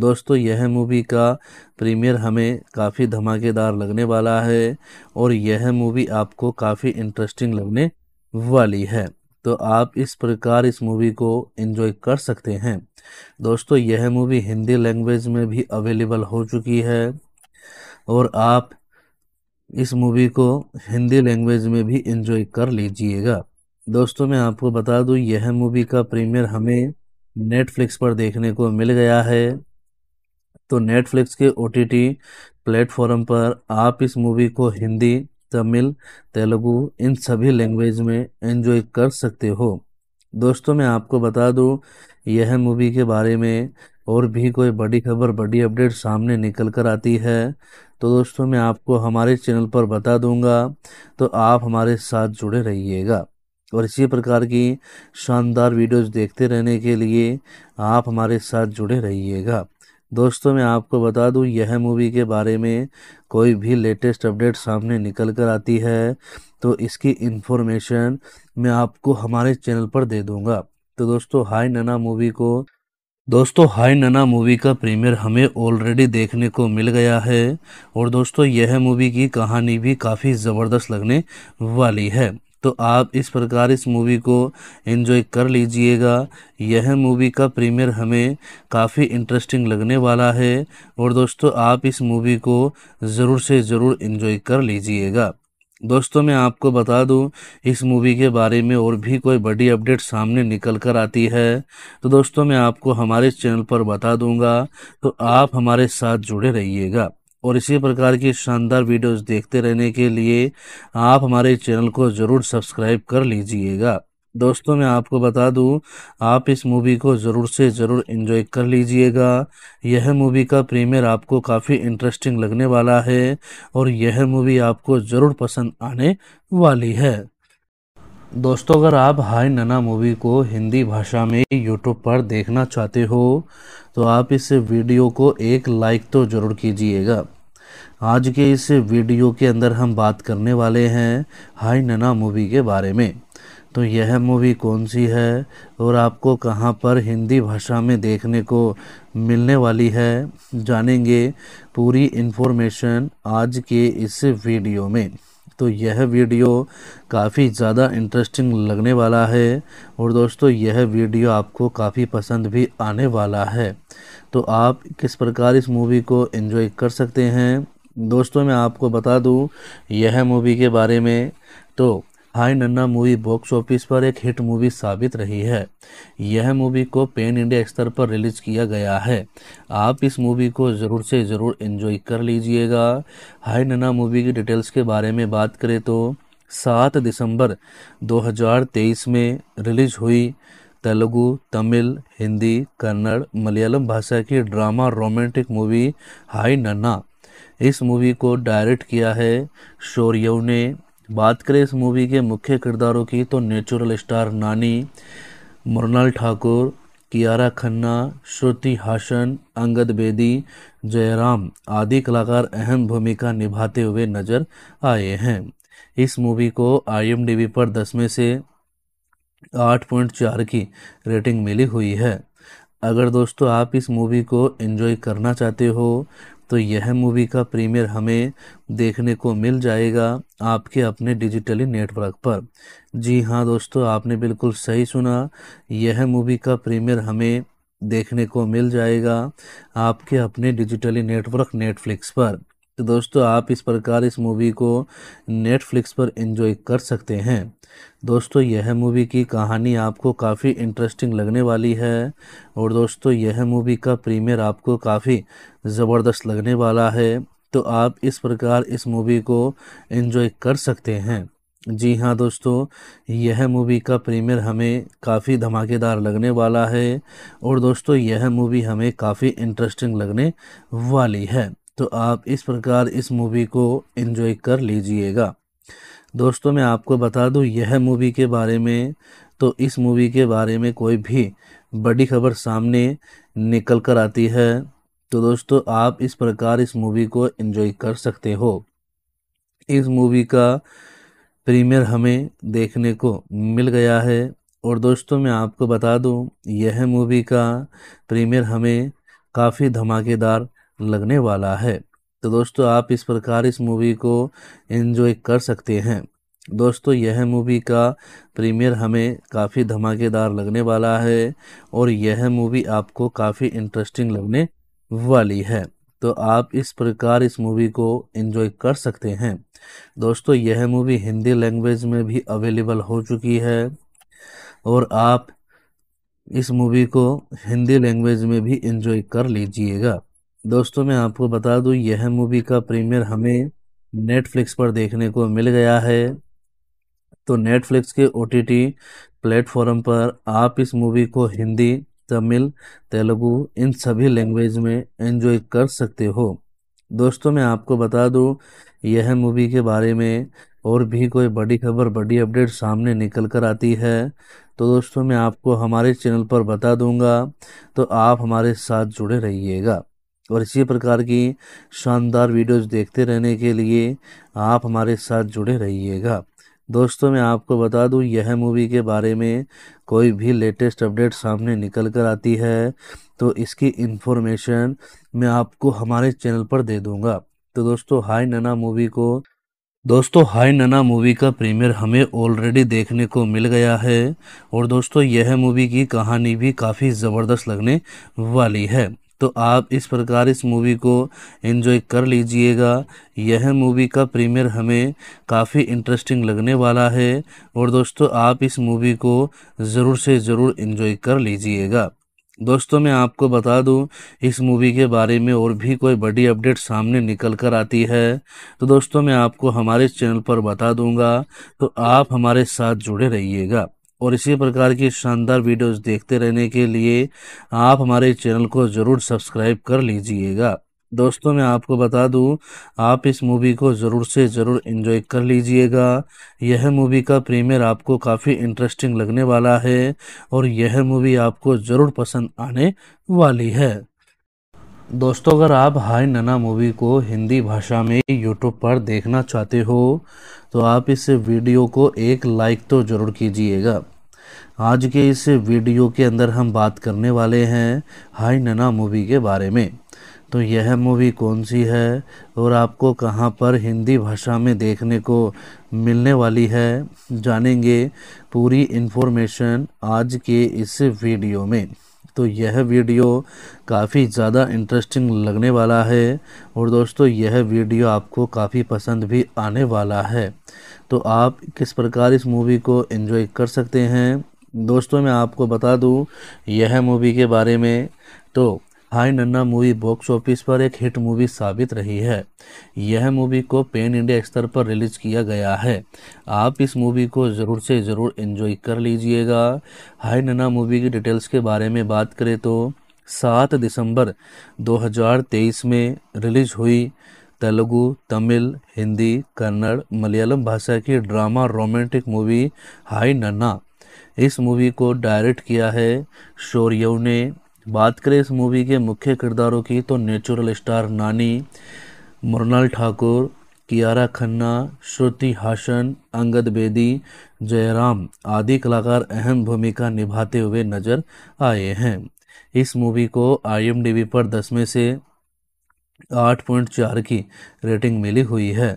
S1: दोस्तों यह मूवी का प्रीमियर हमें काफ़ी धमाकेदार लगने वाला है और यह मूवी आपको काफ़ी इंटरेस्टिंग लगने वाली है तो आप इस प्रकार इस मूवी को एंजॉय कर सकते हैं दोस्तों यह मूवी हिंदी लैंग्वेज में भी अवेलेबल हो चुकी है और आप इस मूवी को हिंदी लैंग्वेज में भी एंजॉय कर लीजिएगा दोस्तों मैं आपको बता दूं यह मूवी का प्रीमियर हमें नेटफ्लिक्स पर देखने को मिल गया है तो नेटफ्लिक्स के ओ टी प्लेटफॉर्म पर आप इस मूवी को हिंदी तमिल तेलुगु इन सभी लैंग्वेज में एंजॉय कर सकते हो दोस्तों मैं आपको बता दूं यह मूवी के बारे में और भी कोई बड़ी खबर बड़ी अपडेट सामने निकल कर आती है तो दोस्तों मैं आपको हमारे चैनल पर बता दूंगा तो आप हमारे साथ जुड़े रहिएगा और इसी प्रकार की शानदार वीडियोस देखते रहने के लिए आप हमारे साथ जुड़े रहिएगा दोस्तों मैं आपको बता दूं यह मूवी के बारे में कोई भी लेटेस्ट अपडेट सामने निकल कर आती है तो इसकी इन्फॉर्मेशन मैं आपको हमारे चैनल पर दे दूंगा तो दोस्तों हाई नना मूवी को दोस्तों हाय नना मूवी का प्रीमियर हमें ऑलरेडी देखने को मिल गया है और दोस्तों यह मूवी की कहानी भी काफ़ी ज़बरदस्त लगने वाली है तो आप इस प्रकार इस मूवी को एंजॉय कर लीजिएगा यह मूवी का प्रीमियर हमें काफ़ी इंटरेस्टिंग लगने वाला है और दोस्तों आप इस मूवी को ज़रूर से ज़रूर एंजॉय कर लीजिएगा दोस्तों मैं आपको बता दूं इस मूवी के बारे में और भी कोई बड़ी अपडेट सामने निकल कर आती है तो दोस्तों मैं आपको हमारे चैनल पर बता दूंगा तो आप हमारे साथ जुड़े रहिएगा और इसी प्रकार की शानदार वीडियोस देखते रहने के लिए आप हमारे चैनल को ज़रूर सब्सक्राइब कर लीजिएगा दोस्तों मैं आपको बता दूं आप इस मूवी को ज़रूर से ज़रूर इन्जॉय कर लीजिएगा यह मूवी का प्रीमियर आपको काफ़ी इंटरेस्टिंग लगने वाला है और यह मूवी आपको ज़रूर पसंद आने वाली है दोस्तों अगर आप हाय नना मूवी को हिंदी भाषा में यूट्यूब पर देखना चाहते हो तो आप इस वीडियो को एक लाइक तो ज़रूर कीजिएगा आज के इस वीडियो के अंदर हम बात करने वाले हैं हाय नना मूवी के बारे में तो यह मूवी कौन सी है और आपको कहाँ पर हिंदी भाषा में देखने को मिलने वाली है जानेंगे पूरी इन्फॉर्मेशन आज के इस वीडियो में तो यह वीडियो काफ़ी ज़्यादा इंटरेस्टिंग लगने वाला है और दोस्तों यह वीडियो आपको काफ़ी पसंद भी आने वाला है तो आप किस प्रकार इस मूवी को एंजॉय कर सकते हैं दोस्तों मैं आपको बता दूं यह मूवी के बारे में तो हाई नन्ना मूवी बॉक्स ऑफिस पर एक हिट मूवी साबित रही है यह मूवी को पेन इंडिया स्तर पर रिलीज किया गया है आप इस मूवी को ज़रूर से ज़रूर इन्जॉय कर लीजिएगा हाई नन्ना मूवी की डिटेल्स के बारे में बात करें तो सात दिसंबर 2023 में रिलीज हुई तेलुगु तमिल हिंदी कन्नड़ मलयालम भाषा की ड्रामा रोमांटिक मूवी हाई नन्ना इस मूवी को डायरेक्ट किया है शोरयू ने बात करें इस मूवी के मुख्य किरदारों की तो नेचुरल स्टार नानी मृणाल ठाकुर कियारा खन्ना श्रुति हासन अंगद बेदी जयराम आदि कलाकार अहम भूमिका निभाते हुए नजर आए हैं इस मूवी को आईएमडीबी पर दस में से आठ पॉइंट चार की रेटिंग मिली हुई है अगर दोस्तों आप इस मूवी को एंजॉय करना चाहते हो तो यह मूवी का प्रीमियर हमें देखने को मिल जाएगा आपके अपने डिजिटली नेटवर्क पर जी हाँ दोस्तों आपने बिल्कुल सही सुना यह मूवी का प्रीमियर हमें देखने को मिल जाएगा आपके अपने डिजिटली नेटवर्क नेटफ्लिक्स पर तो दोस्तों आप इस प्रकार इस मूवी को नेटफ्लिक्स पर एंजॉय कर सकते हैं दोस्तों यह मूवी की कहानी आपको काफ़ी इंटरेस्टिंग लगने वाली है और दोस्तों यह मूवी का प्रीमियर आपको काफ़ी ज़बरदस्त लगने वाला है तो आप इस प्रकार इस मूवी को एंजॉय कर सकते हैं जी हाँ दोस्तों यह मूवी का प्रीमियर हमें काफ़ी धमाकेदार लगने वाला है और दोस्तों यह मूवी हमें काफ़ी इंटरेस्टिंग लगने वाली है तो आप इस प्रकार इस मूवी को एंजॉय कर लीजिएगा दोस्तों मैं आपको बता दूं यह मूवी के बारे में तो इस मूवी के बारे में कोई भी बड़ी खबर सामने निकल कर आती है तो दोस्तों आप इस प्रकार इस मूवी को एंजॉय कर सकते हो इस मूवी का प्रीमियर हमें देखने को मिल गया है और दोस्तों मैं आपको बता दूं यह मूवी का प्रीमियर हमें काफ़ी धमाकेदार लगने वाला है तो दोस्तों आप इस प्रकार इस मूवी को एंजॉय कर सकते हैं दोस्तों यह मूवी का प्रीमियर हमें काफ़ी धमाकेदार लगने वाला है और यह मूवी आपको काफ़ी इंटरेस्टिंग लगने वाली है तो आप इस प्रकार इस मूवी को एंजॉय कर सकते हैं दोस्तों यह मूवी हिंदी लैंग्वेज में भी अवेलेबल हो चुकी है और आप इस मूवी को हिंदी लैंग्वेज में भी एंजॉय कर लीजिएगा दोस्तों मैं आपको बता दूं यह मूवी का प्रीमियर हमें नेटफ्लिक्स पर देखने को मिल गया है तो नेटफ्लिक्स के ओ टी प्लेटफॉर्म पर आप इस मूवी को हिंदी तमिल तेलुगु इन सभी लैंग्वेज में एंजॉय कर सकते हो दोस्तों मैं आपको बता दूं यह मूवी के बारे में और भी कोई बड़ी खबर बड़ी अपडेट सामने निकल कर आती है तो दोस्तों मैं आपको हमारे चैनल पर बता दूंगा तो आप हमारे साथ जुड़े रहिएगा और इसी प्रकार की शानदार वीडियोस देखते रहने के लिए आप हमारे साथ जुड़े रहिएगा दोस्तों मैं आपको बता दूं यह मूवी के बारे में कोई भी लेटेस्ट अपडेट सामने निकल कर आती है तो इसकी इन्फॉर्मेशन मैं आपको हमारे चैनल पर दे दूंगा तो दोस्तों हाई नना मूवी को दोस्तों हाय नना मूवी का प्रीमियर हमें ऑलरेडी देखने को मिल गया है और दोस्तों यह मूवी की कहानी भी काफ़ी ज़बरदस्त लगने वाली है तो आप इस प्रकार इस मूवी को एंजॉय कर लीजिएगा यह मूवी का प्रीमियर हमें काफ़ी इंटरेस्टिंग लगने वाला है और दोस्तों आप इस मूवी को ज़रूर से ज़रूर एंजॉय कर लीजिएगा दोस्तों मैं आपको बता दूं इस मूवी के बारे में और भी कोई बड़ी अपडेट सामने निकल कर आती है तो दोस्तों मैं आपको हमारे चैनल पर बता दूंगा तो आप हमारे साथ जुड़े रहिएगा और इसी प्रकार की शानदार वीडियोस देखते रहने के लिए आप हमारे चैनल को ज़रूर सब्सक्राइब कर लीजिएगा दोस्तों मैं आपको बता दूं आप इस मूवी को ज़रूर से ज़रूर इन्जॉय कर लीजिएगा यह मूवी का प्रीमियर आपको काफ़ी इंटरेस्टिंग लगने वाला है और यह मूवी आपको ज़रूर पसंद आने वाली है दोस्तों अगर आप हाय नना मूवी को हिंदी भाषा में यूट्यूब पर देखना चाहते हो तो आप इस वीडियो को एक लाइक तो ज़रूर कीजिएगा आज के इस वीडियो के अंदर हम बात करने वाले हैं हाय नना मूवी के बारे में तो यह मूवी कौन सी है और आपको कहाँ पर हिंदी भाषा में देखने को मिलने वाली है जानेंगे पूरी इन्फॉर्मेशन आज के इस वीडियो में तो यह वीडियो काफ़ी ज़्यादा इंटरेस्टिंग लगने वाला है और दोस्तों यह वीडियो आपको काफ़ी पसंद भी आने वाला है तो आप किस प्रकार इस मूवी को एंजॉय कर सकते हैं दोस्तों मैं आपको बता दूं यह मूवी के बारे में तो हाय नन्ना मूवी बॉक्स ऑफिस पर एक हिट मूवी साबित रही है यह मूवी को पेन इंडिया स्तर पर रिलीज किया गया है आप इस मूवी को ज़रूर से ज़रूर इन्जॉय कर लीजिएगा हाय नन्ना मूवी की डिटेल्स के बारे में बात करें तो सात दिसंबर 2023 में रिलीज हुई तेलुगु तमिल हिंदी कन्नड़ मलयालम भाषा की ड्रामा रोमांटिक मूवी हाय नन्ना इस मूवी को डायरेक्ट किया है शौर्यव ने बात करें इस मूवी के मुख्य किरदारों की तो नेचुरल स्टार नानी मृणाल ठाकुर कियारा खन्ना श्रुति हासन अंगद बेदी जयराम आदि कलाकार अहम भूमिका निभाते हुए नजर आए हैं इस मूवी को आईएमडीबी पर दस में से आठ पॉइंट चार की रेटिंग मिली हुई है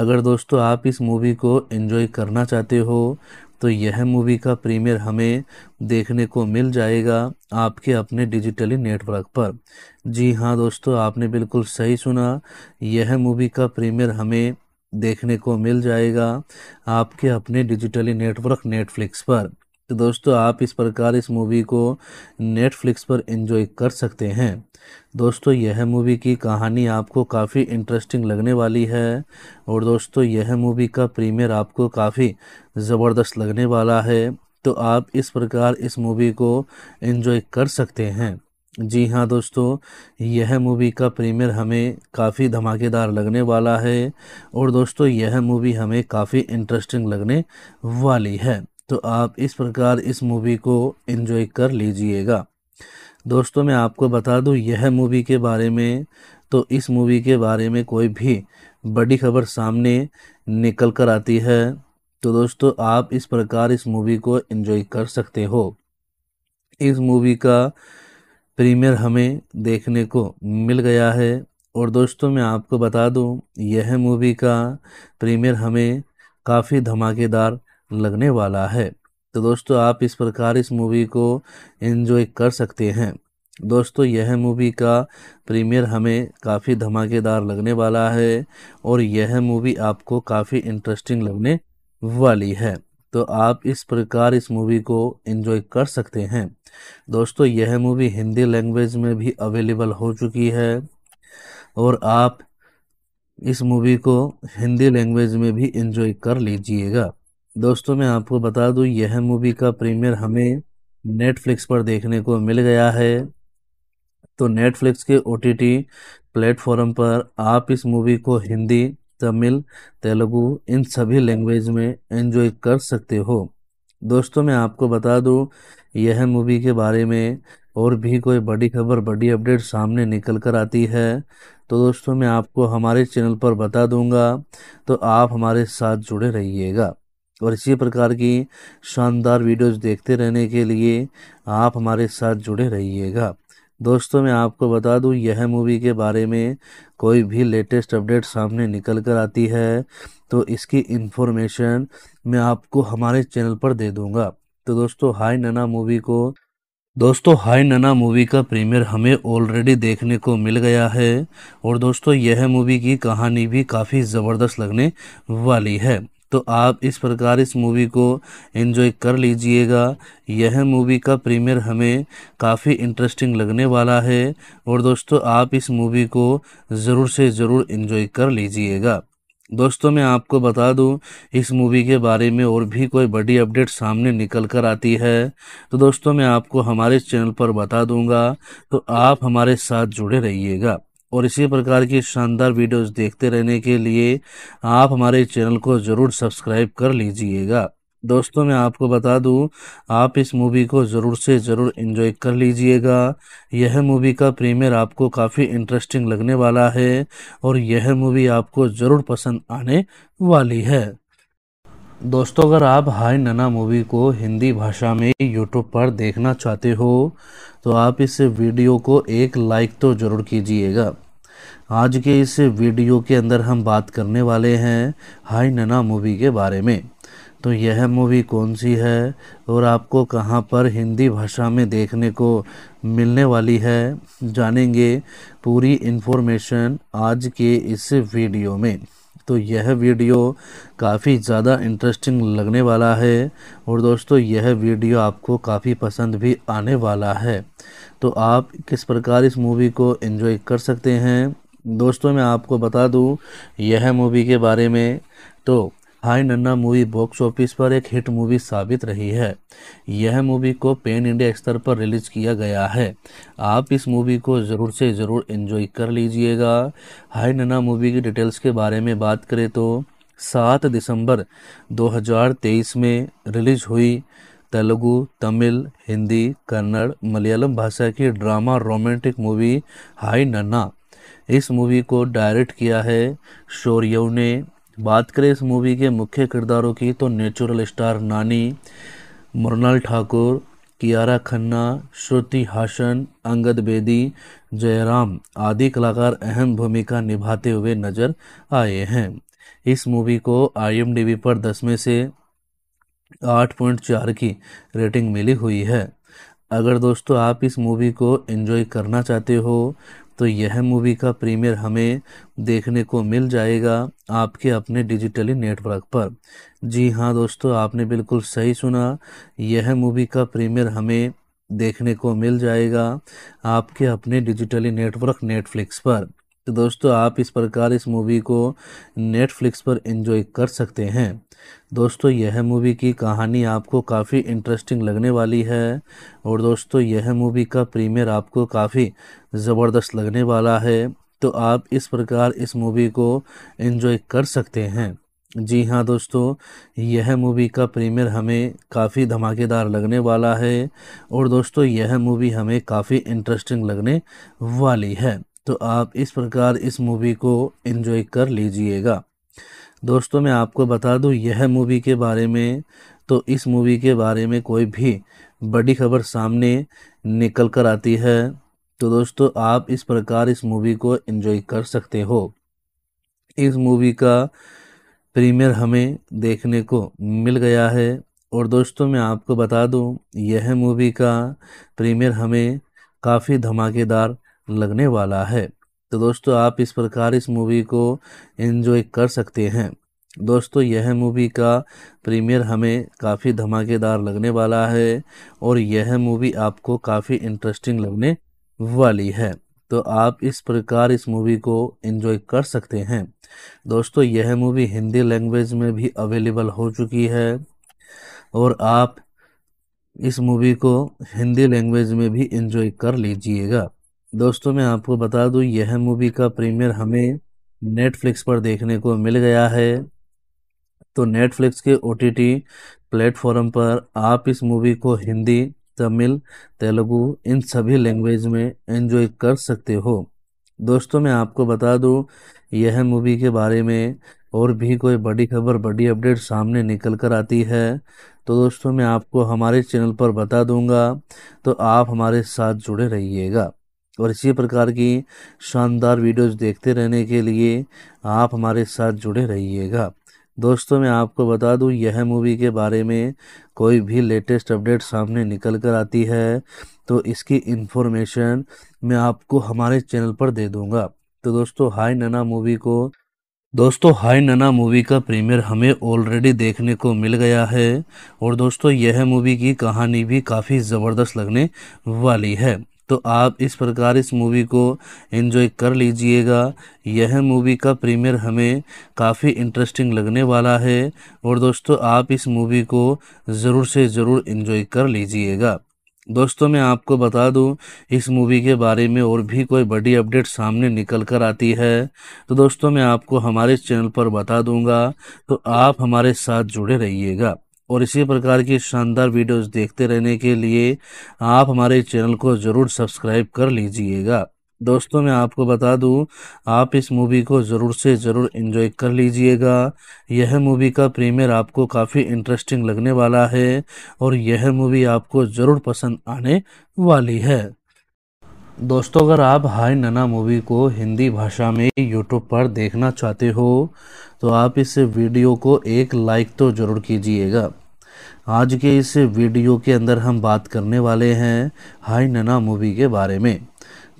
S1: अगर दोस्तों आप इस मूवी को एंजॉय करना चाहते हो तो यह मूवी का प्रीमियर हमें देखने को मिल जाएगा आपके अपने डिजिटली नेटवर्क पर जी हाँ दोस्तों आपने बिल्कुल सही सुना यह मूवी का प्रीमियर हमें देखने को मिल जाएगा आपके अपने डिजिटली नेटवर्क नेटफ्लिक्स पर तो दोस्तों आप इस प्रकार इस मूवी को नेटफ्लिक्स पर एंजॉय कर सकते हैं दोस्तों यह मूवी की कहानी आपको काफ़ी इंटरेस्टिंग लगने वाली है और दोस्तों यह मूवी का प्रीमियर आपको काफ़ी ज़बरदस्त लगने वाला है तो आप इस प्रकार इस मूवी को एंजॉय कर सकते हैं जी हाँ दोस्तों यह मूवी का प्रीमियर हमें काफ़ी धमाकेदार लगने वाला है और दोस्तों यह मूवी हमें काफ़ी इंटरेस्टिंग लगने वाली है तो आप इस प्रकार इस मूवी को एंजॉय कर लीजिएगा दोस्तों मैं आपको बता दूं यह मूवी के बारे में तो इस मूवी के बारे में कोई भी बड़ी खबर सामने निकल कर आती है तो दोस्तों आप इस प्रकार इस मूवी को एंजॉय कर सकते हो इस मूवी का प्रीमियर हमें देखने को मिल गया है और दोस्तों मैं आपको बता दूं यह मूवी का प्रीमियर हमें काफ़ी धमाकेदार लगने वाला है तो दोस्तों आप इस प्रकार इस मूवी को एंजॉय कर सकते हैं दोस्तों यह मूवी का प्रीमियर हमें काफ़ी धमाकेदार लगने वाला है और यह मूवी आपको काफ़ी इंटरेस्टिंग लगने वाली है तो आप इस प्रकार इस मूवी को एंजॉय कर सकते हैं दोस्तों यह मूवी हिंदी लैंग्वेज में भी अवेलेबल हो चुकी है और आप इस मूवी को हिंदी लैंग्वेज में भी एंजॉय कर लीजिएगा दोस्तों मैं आपको बता दूं यह मूवी का प्रीमियर हमें नेटफ्लिक्स पर देखने को मिल गया है तो नेटफ्लिक्स के ओ टी प्लेटफॉर्म पर आप इस मूवी को हिंदी तमिल तेलुगू इन सभी लैंग्वेज में एंजॉय कर सकते हो दोस्तों मैं आपको बता दूं यह मूवी के बारे में और भी कोई बड़ी खबर बड़ी अपडेट सामने निकल कर आती है तो दोस्तों मैं आपको हमारे चैनल पर बता दूंगा तो आप हमारे साथ जुड़े रहिएगा और इसी प्रकार की शानदार वीडियोस देखते रहने के लिए आप हमारे साथ जुड़े रहिएगा दोस्तों मैं आपको बता दूं यह मूवी के बारे में कोई भी लेटेस्ट अपडेट सामने निकल कर आती है तो इसकी इन्फॉर्मेशन मैं आपको हमारे चैनल पर दे दूंगा तो दोस्तों हाई नना मूवी को दोस्तों हाय नना मूवी का प्रीमियर हमें ऑलरेडी देखने को मिल गया है और दोस्तों यह मूवी की कहानी भी काफ़ी ज़बरदस्त लगने वाली है तो आप इस प्रकार इस मूवी को एंजॉय कर लीजिएगा यह मूवी का प्रीमियर हमें काफ़ी इंटरेस्टिंग लगने वाला है और दोस्तों आप इस मूवी को ज़रूर से ज़रूर एंजॉय कर लीजिएगा दोस्तों मैं आपको बता दूं इस मूवी के बारे में और भी कोई बड़ी अपडेट सामने निकल कर आती है तो दोस्तों मैं आपको हमारे चैनल पर बता दूंगा तो आप हमारे साथ जुड़े रहिएगा और इसी प्रकार की शानदार वीडियोस देखते रहने के लिए आप हमारे चैनल को ज़रूर सब्सक्राइब कर लीजिएगा दोस्तों मैं आपको बता दूं आप इस मूवी को ज़रूर से ज़रूर इन्जॉय कर लीजिएगा यह मूवी का प्रीमियर आपको काफ़ी इंटरेस्टिंग लगने वाला है और यह मूवी आपको ज़रूर पसंद आने वाली है दोस्तों अगर आप हाय नना मूवी को हिंदी भाषा में यूट्यूब पर देखना चाहते हो तो आप इस वीडियो को एक लाइक तो ज़रूर कीजिएगा आज के इस वीडियो के अंदर हम बात करने वाले हैं हाई नना मूवी के बारे में तो यह मूवी कौन सी है और आपको कहाँ पर हिंदी भाषा में देखने को मिलने वाली है जानेंगे पूरी इन्फॉर्मेशन आज के इस वीडियो में तो यह वीडियो काफ़ी ज़्यादा इंटरेस्टिंग लगने वाला है और दोस्तों यह वीडियो आपको काफ़ी पसंद भी आने वाला है तो आप किस प्रकार इस मूवी को एंजॉय कर सकते हैं दोस्तों मैं आपको बता दूं यह मूवी के बारे में तो हाई नन्ना मूवी बॉक्स ऑफिस पर एक हिट मूवी साबित रही है यह मूवी को पेन इंडिया स्तर पर रिलीज किया गया है आप इस मूवी को ज़रूर से ज़रूर इन्जॉय कर लीजिएगा हाई नन्ना मूवी की डिटेल्स के बारे में बात करें तो सात दिसंबर 2023 में रिलीज हुई तेलुगु तमिल हिंदी कन्नड़ मलयालम भाषा की ड्रामा रोमांटिक मूवी हाई नन्ना इस मूवी को डायरेक्ट किया है शोरयू ने बात करें इस मूवी के मुख्य किरदारों की तो नेचुरल स्टार नानी मृणाल ठाकुर कियारा खन्ना श्रुति हासन अंगद बेदी जयराम आदि कलाकार अहम भूमिका निभाते हुए नजर आए हैं इस मूवी को आई पर दस में से आठ पॉइंट चार की रेटिंग मिली हुई है अगर दोस्तों आप इस मूवी को एंजॉय करना चाहते हो तो यह मूवी का प्रीमियर हमें देखने को मिल जाएगा आपके अपने डिजिटली नेटवर्क पर जी हाँ दोस्तों आपने बिल्कुल सही सुना यह मूवी का प्रीमियर हमें देखने को मिल जाएगा आपके अपने डिजिटली नेटवर्क नेटफ्लिक्स पर तो दोस्तों आप इस प्रकार इस मूवी को नेटफ्लिक्स पर एंजॉय कर सकते हैं दोस्तों यह मूवी की कहानी आपको काफ़ी इंटरेस्टिंग लगने वाली है और दोस्तों यह मूवी का प्रीमियर आपको काफ़ी ज़बरदस्त लगने वाला है तो आप इस प्रकार इस मूवी को एंजॉय कर सकते हैं जी हाँ दोस्तों यह मूवी का प्रीमियर हमें काफ़ी धमाकेदार लगने वाला है और दोस्तों यह मूवी हमें काफ़ी इंटरेस्टिंग लगने वाली है तो आप इस प्रकार इस मूवी को एंजॉय कर लीजिएगा दोस्तों मैं आपको बता दूं यह मूवी के बारे में तो इस मूवी के बारे में कोई भी बड़ी खबर सामने निकल कर आती है तो दोस्तों आप इस प्रकार इस मूवी को एंजॉय कर सकते हो इस मूवी का प्रीमियर हमें देखने को मिल गया है और दोस्तों मैं आपको बता दूं यह मूवी का प्रीमियर हमें काफ़ी धमाकेदार लगने वाला है तो दोस्तों आप इस प्रकार इस मूवी को एंजॉय कर सकते हैं दोस्तों यह मूवी का प्रीमियर हमें काफ़ी धमाकेदार लगने वाला है और यह मूवी आपको काफ़ी इंटरेस्टिंग लगने वाली है तो आप इस प्रकार इस मूवी को एंजॉय कर सकते हैं दोस्तों यह मूवी हिंदी लैंग्वेज में भी अवेलेबल हो चुकी है और आप इस मूवी को हिंदी लैंग्वेज में भी एंजॉय कर लीजिएगा दोस्तों मैं आपको बता दूं यह मूवी का प्रीमियर हमें नेटफ्लिक्स पर देखने को मिल गया है तो नेटफ्लिक्स के ओ टी प्लेटफॉर्म पर आप इस मूवी को हिंदी तमिल तेलुगु इन सभी लैंग्वेज में एंजॉय कर सकते हो दोस्तों मैं आपको बता दूं यह मूवी के बारे में और भी कोई बड़ी खबर बड़ी अपडेट सामने निकल कर आती है तो दोस्तों मैं आपको हमारे चैनल पर बता दूंगा तो आप हमारे साथ जुड़े रहिएगा और इसी प्रकार की शानदार वीडियोस देखते रहने के लिए आप हमारे साथ जुड़े रहिएगा दोस्तों मैं आपको बता दूं यह मूवी के बारे में कोई भी लेटेस्ट अपडेट सामने निकल कर आती है तो इसकी इन्फॉर्मेशन मैं आपको हमारे चैनल पर दे दूंगा तो दोस्तों हाय नना मूवी को दोस्तों हाय नना मूवी का प्रीमियर हमें ऑलरेडी देखने को मिल गया है और दोस्तों यह मूवी की कहानी भी काफ़ी ज़बरदस्त लगने वाली है तो आप इस प्रकार इस मूवी को एंजॉय कर लीजिएगा यह मूवी का प्रीमियर हमें काफ़ी इंटरेस्टिंग लगने वाला है और दोस्तों आप इस मूवी को ज़रूर से ज़रूर एंजॉय कर लीजिएगा दोस्तों मैं आपको बता दूं इस मूवी के बारे में और भी कोई बड़ी अपडेट सामने निकल कर आती है तो दोस्तों मैं आपको हमारे चैनल पर बता दूंगा तो आप हमारे साथ जुड़े रहिएगा और इसी प्रकार की शानदार वीडियोस देखते रहने के लिए आप हमारे चैनल को ज़रूर सब्सक्राइब कर लीजिएगा दोस्तों मैं आपको बता दूं आप इस मूवी को ज़रूर से ज़रूर इन्जॉय कर लीजिएगा यह मूवी का प्रीमियर आपको काफ़ी इंटरेस्टिंग लगने वाला है और यह मूवी आपको ज़रूर पसंद आने वाली है दोस्तों अगर आप हाय नना मूवी को हिंदी भाषा में यूट्यूब पर देखना चाहते हो तो आप इस वीडियो को एक लाइक तो ज़रूर कीजिएगा आज के इस वीडियो के अंदर हम बात करने वाले हैं हाय नना मूवी के बारे में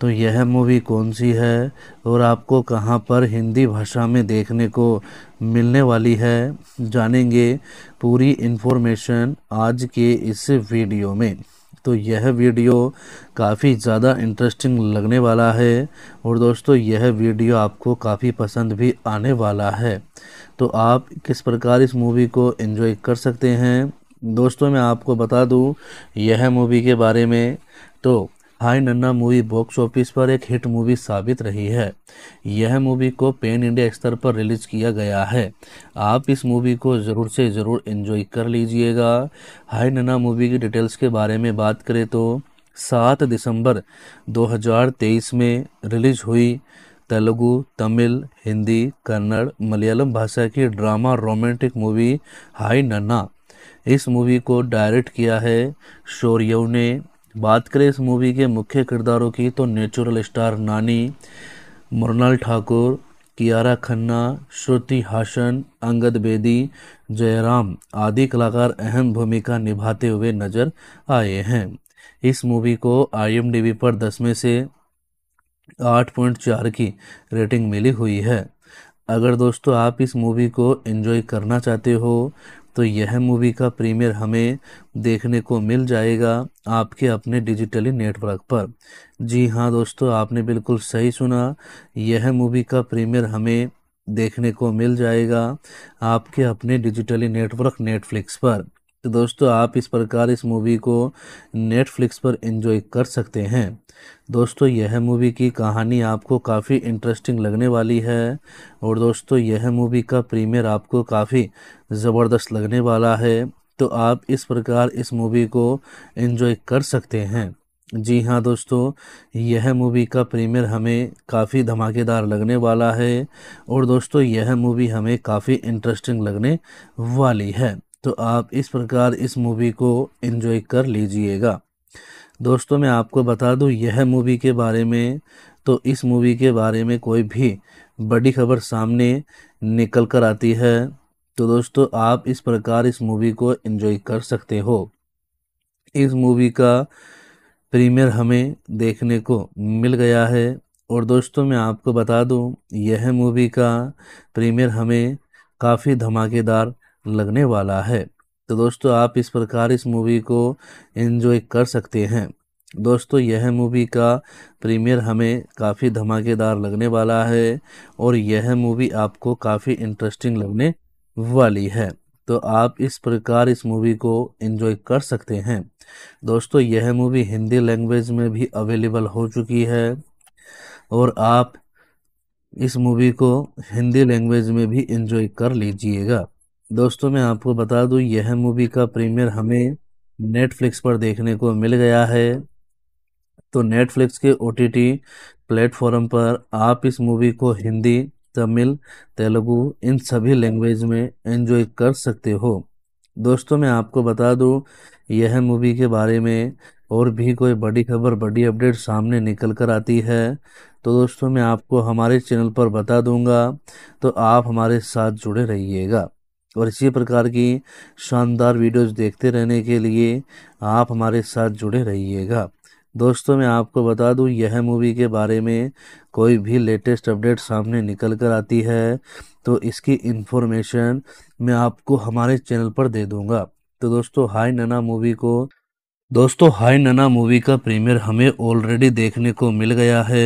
S1: तो यह मूवी कौन सी है और आपको कहाँ पर हिंदी भाषा में देखने को मिलने वाली है जानेंगे पूरी इन्फॉर्मेशन आज के इस वीडियो में तो यह वीडियो काफ़ी ज़्यादा इंटरेस्टिंग लगने वाला है और दोस्तों यह वीडियो आपको काफ़ी पसंद भी आने वाला है तो आप किस प्रकार इस मूवी को एंजॉय कर सकते हैं दोस्तों मैं आपको बता दूं यह मूवी के बारे में तो हाई नन्ना मूवी बॉक्स ऑफिस पर एक हिट मूवी साबित रही है यह मूवी को पेन इंडिया स्तर पर रिलीज किया गया है आप इस मूवी को ज़रूर से ज़रूर इन्जॉय कर लीजिएगा हाई नन्ना मूवी की डिटेल्स के बारे में बात करें तो सात दिसंबर 2023 में रिलीज हुई तेलुगु तमिल हिंदी कन्नड़ मलयालम भाषा की ड्रामा रोमांटिक मूवी हाई नन्ना इस मूवी को डायरेक्ट किया है शौर्यव ने बात करें इस मूवी के मुख्य किरदारों की तो नेचुरल स्टार नानी मृणाल ठाकुर कियारा खन्ना श्रुति हासन अंगद बेदी जयराम आदि कलाकार अहम भूमिका निभाते हुए नजर आए हैं इस मूवी को आईएमडीबी पर दस में से आठ पॉइंट चार की रेटिंग मिली हुई है अगर दोस्तों आप इस मूवी को एंजॉय करना चाहते हो तो यह मूवी का प्रीमियर हमें देखने को मिल जाएगा आपके अपने डिजिटली नेटवर्क पर जी हाँ दोस्तों आपने बिल्कुल सही सुना यह मूवी का प्रीमियर हमें देखने को मिल जाएगा आपके अपने डिजिटली नेटवर्क नेटफ्लिक्स पर तो दोस्तों आप इस प्रकार इस मूवी को नेटफ्लिक्स पर एंजॉय कर सकते हैं दोस्तों यह मूवी की कहानी आपको काफ़ी इंटरेस्टिंग लगने वाली है और दोस्तों यह मूवी का प्रीमियर आपको काफ़ी ज़बरदस्त लगने वाला है तो आप इस प्रकार इस मूवी को एंजॉय कर सकते हैं जी हाँ दोस्तों यह मूवी का प्रीमियर हमें काफ़ी धमाकेदार लगने वाला है और दोस्तों यह मूवी हमें काफ़ी इंटरेस्टिंग लगने वाली है तो आप इस प्रकार इस मूवी को एंजॉय कर लीजिएगा दोस्तों मैं आपको बता दूं यह मूवी के बारे में तो इस मूवी के बारे में कोई भी बड़ी खबर सामने निकल कर आती है तो दोस्तों आप इस प्रकार इस मूवी को एंजॉय कर सकते हो इस मूवी का प्रीमियर हमें देखने को मिल गया है और दोस्तों मैं आपको बता दूं यह मूवी का प्रीमियर हमें काफ़ी धमाकेदार लगने वाला है तो दोस्तों आप इस प्रकार इस मूवी को एंजॉय कर सकते हैं दोस्तों यह मूवी का प्रीमियर हमें काफ़ी धमाकेदार लगने वाला है और यह मूवी आपको काफ़ी इंटरेस्टिंग लगने वाली है तो आप इस प्रकार इस मूवी को एंजॉय कर सकते हैं दोस्तों यह मूवी हिंदी लैंग्वेज में भी अवेलेबल हो चुकी है और आप इस मूवी को हिंदी लैंग्वेज में भी एंजॉय कर लीजिएगा दोस्तों मैं आपको बता दूं यह मूवी का प्रीमियर हमें नेटफ्लिक्स पर देखने को मिल गया है तो नेटफ्लिक्स के ओ टी प्लेटफॉर्म पर आप इस मूवी को हिंदी तमिल तेलुगु इन सभी लैंग्वेज में एंजॉय कर सकते हो दोस्तों मैं आपको बता दूं यह मूवी के बारे में और भी कोई बड़ी खबर बड़ी अपडेट सामने निकल कर आती है तो दोस्तों मैं आपको हमारे चैनल पर बता दूंगा तो आप हमारे साथ जुड़े रहिएगा और इसी प्रकार की शानदार वीडियोस देखते रहने के लिए आप हमारे साथ जुड़े रहिएगा दोस्तों मैं आपको बता दूं यह मूवी के बारे में कोई भी लेटेस्ट अपडेट सामने निकल कर आती है तो इसकी इन्फॉर्मेशन मैं आपको हमारे चैनल पर दे दूंगा तो दोस्तों हाय नना मूवी को दोस्तों हाय नना मूवी का प्रीमियर हमें ऑलरेडी देखने को मिल गया है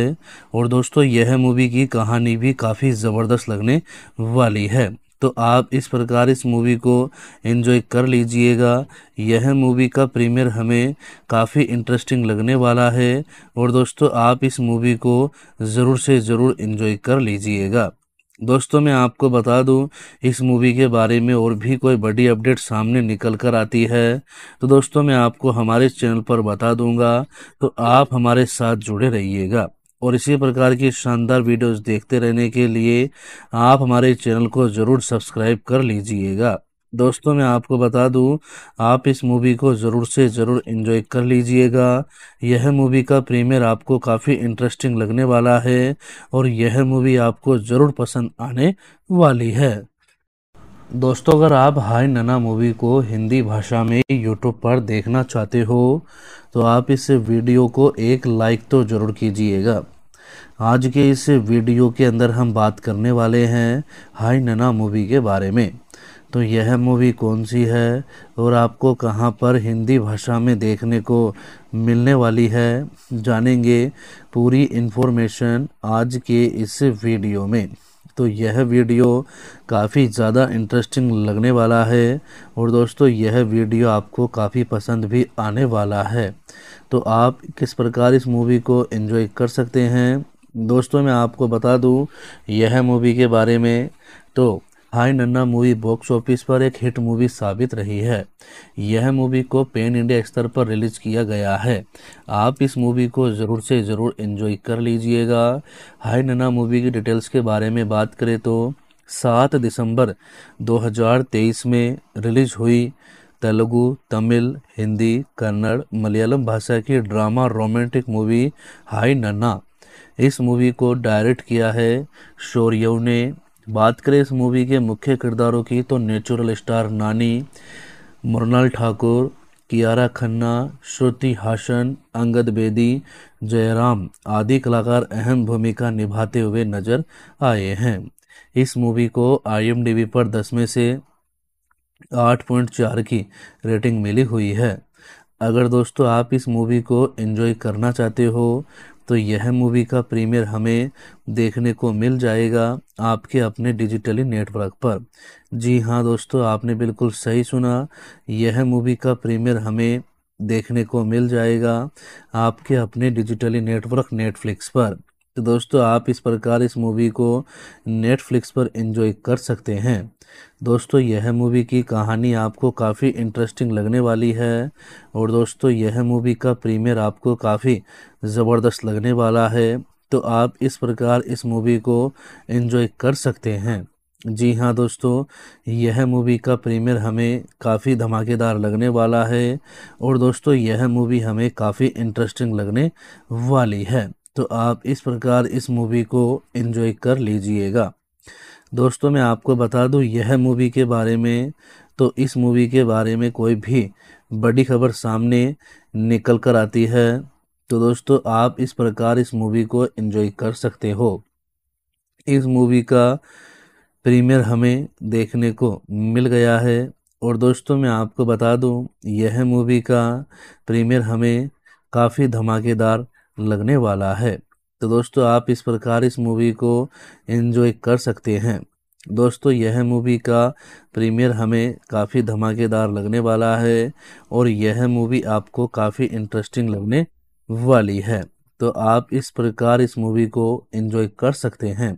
S1: और दोस्तों यह मूवी की कहानी भी काफ़ी ज़बरदस्त लगने वाली है तो आप इस प्रकार इस मूवी को एंजॉय कर लीजिएगा यह मूवी का प्रीमियर हमें काफ़ी इंटरेस्टिंग लगने वाला है और दोस्तों आप इस मूवी को ज़रूर से ज़रूर इन्जॉय कर लीजिएगा दोस्तों मैं आपको बता दूं इस मूवी के बारे में और भी कोई बड़ी अपडेट सामने निकल कर आती है तो दोस्तों मैं आपको हमारे चैनल पर बता दूंगा तो आप हमारे साथ जुड़े रहिएगा और इसी प्रकार की शानदार वीडियोस देखते रहने के लिए आप हमारे चैनल को ज़रूर सब्सक्राइब कर लीजिएगा दोस्तों मैं आपको बता दूं आप इस मूवी को ज़रूर से ज़रूर इन्जॉय कर लीजिएगा यह मूवी का प्रीमियर आपको काफ़ी इंटरेस्टिंग लगने वाला है और यह मूवी आपको ज़रूर पसंद आने वाली है दोस्तों अगर आप हाय नना मूवी को हिंदी भाषा में यूट्यूब पर देखना चाहते हो तो आप इस वीडियो को एक लाइक तो ज़रूर कीजिएगा आज के इस वीडियो के अंदर हम बात करने वाले हैं हाई नना मूवी के बारे में तो यह मूवी कौन सी है और आपको कहां पर हिंदी भाषा में देखने को मिलने वाली है जानेंगे पूरी इन्फॉर्मेशन आज के इस वीडियो में तो यह वीडियो काफ़ी ज़्यादा इंटरेस्टिंग लगने वाला है और दोस्तों यह वीडियो आपको काफ़ी पसंद भी आने वाला है तो आप किस प्रकार इस मूवी को एंजॉय कर सकते हैं दोस्तों मैं आपको बता दूं यह मूवी के बारे में तो हाई नन्ना मूवी बॉक्स ऑफिस पर एक हिट मूवी साबित रही है यह मूवी को पेन इंडिया स्तर पर रिलीज किया गया है आप इस मूवी को ज़रूर से ज़रूर एंजॉय कर लीजिएगा हाई नन्ना मूवी की डिटेल्स के बारे में बात करें तो सात दिसंबर 2023 में रिलीज हुई तेलुगु तमिल हिंदी कन्नड़ मलयालम भाषा की ड्रामा रोमांटिक मूवी हाई नन्ना इस मूवी को डायरेक्ट किया है शौर्यव ने बात करें इस मूवी के मुख्य किरदारों की तो नेचुरल स्टार नानी मृणाल ठाकुर कियारा खन्ना श्रुति हासन अंगद बेदी जयराम आदि कलाकार अहम भूमिका निभाते हुए नजर आए हैं इस मूवी को आईएमडीबी पर दस में से आठ पॉइंट चार की रेटिंग मिली हुई है अगर दोस्तों आप इस मूवी को एंजॉय करना चाहते हो तो यह मूवी का प्रीमियर हमें देखने को मिल जाएगा आपके अपने डिजिटली नेटवर्क पर जी हाँ दोस्तों आपने बिल्कुल सही सुना यह मूवी का प्रीमियर हमें देखने को मिल जाएगा आपके अपने डिजिटली नेटवर्क नेटफ्लिक्स पर तो दोस्तों आप इस प्रकार इस मूवी को नेटफ्लिक्स पर एंजॉय कर सकते हैं दोस्तों यह मूवी की कहानी आपको काफ़ी इंटरेस्टिंग लगने वाली है और दोस्तों यह मूवी का प्रीमियर आपको काफ़ी ज़बरदस्त लगने वाला है तो आप इस प्रकार इस मूवी को एंजॉय कर सकते हैं जी हाँ दोस्तों यह मूवी का प्रीमियर हमें काफ़ी धमाकेदार लगने वाला है और दोस्तों यह मूवी हमें काफ़ी इंटरेस्टिंग लगने वाली है तो आप इस प्रकार इस मूवी को इन्जॉय कर लीजिएगा दोस्तों मैं आपको बता दूं यह मूवी के बारे में तो इस मूवी के बारे में कोई भी बड़ी खबर सामने निकल कर आती है तो दोस्तों आप इस प्रकार इस मूवी को एंजॉय कर सकते हो इस मूवी का प्रीमियर हमें देखने को मिल गया है और दोस्तों मैं आपको बता दूं यह मूवी का प्रीमियर हमें काफ़ी धमाकेदार लगने वाला है तो दोस्तों आप इस प्रकार इस मूवी को एंजॉय कर सकते हैं दोस्तों यह मूवी का प्रीमियर हमें काफ़ी धमाकेदार लगने वाला है और यह मूवी आपको काफ़ी इंटरेस्टिंग लगने वाली है तो आप इस प्रकार इस मूवी को एंजॉय कर सकते हैं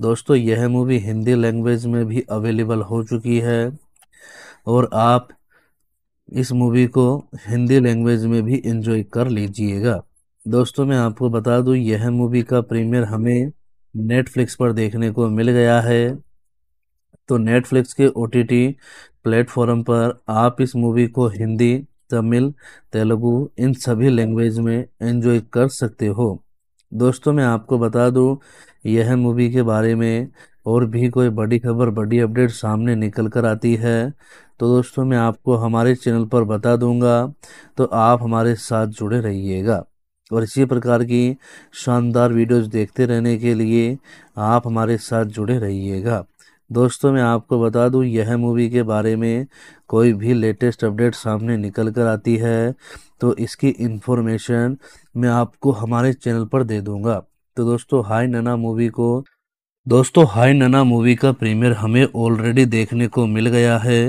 S1: दोस्तों यह मूवी हिंदी लैंग्वेज में भी अवेलेबल हो चुकी है और आप इस मूवी को हिंदी लैंग्वेज में भी एंजॉय कर लीजिएगा दोस्तों मैं आपको बता दूं यह मूवी का प्रीमियर हमें नेटफ्लिक्स पर देखने को मिल गया है तो नेटफ्लिक्स के ओ टी प्लेटफॉर्म पर आप इस मूवी को हिंदी तमिल तेलुगु इन सभी लैंग्वेज में एंजॉय कर सकते हो दोस्तों मैं आपको बता दूं यह मूवी के बारे में और भी कोई बड़ी खबर बड़ी अपडेट सामने निकल कर आती है तो दोस्तों मैं आपको हमारे चैनल पर बता दूंगा तो आप हमारे साथ जुड़े रहिएगा और इसी प्रकार की शानदार वीडियोस देखते रहने के लिए आप हमारे साथ जुड़े रहिएगा दोस्तों मैं आपको बता दूं यह मूवी के बारे में कोई भी लेटेस्ट अपडेट सामने निकल कर आती है तो इसकी इन्फॉर्मेशन मैं आपको हमारे चैनल पर दे दूंगा तो दोस्तों हाई नना मूवी को दोस्तों हाय नना मूवी का प्रीमियर हमें ऑलरेडी देखने को मिल गया है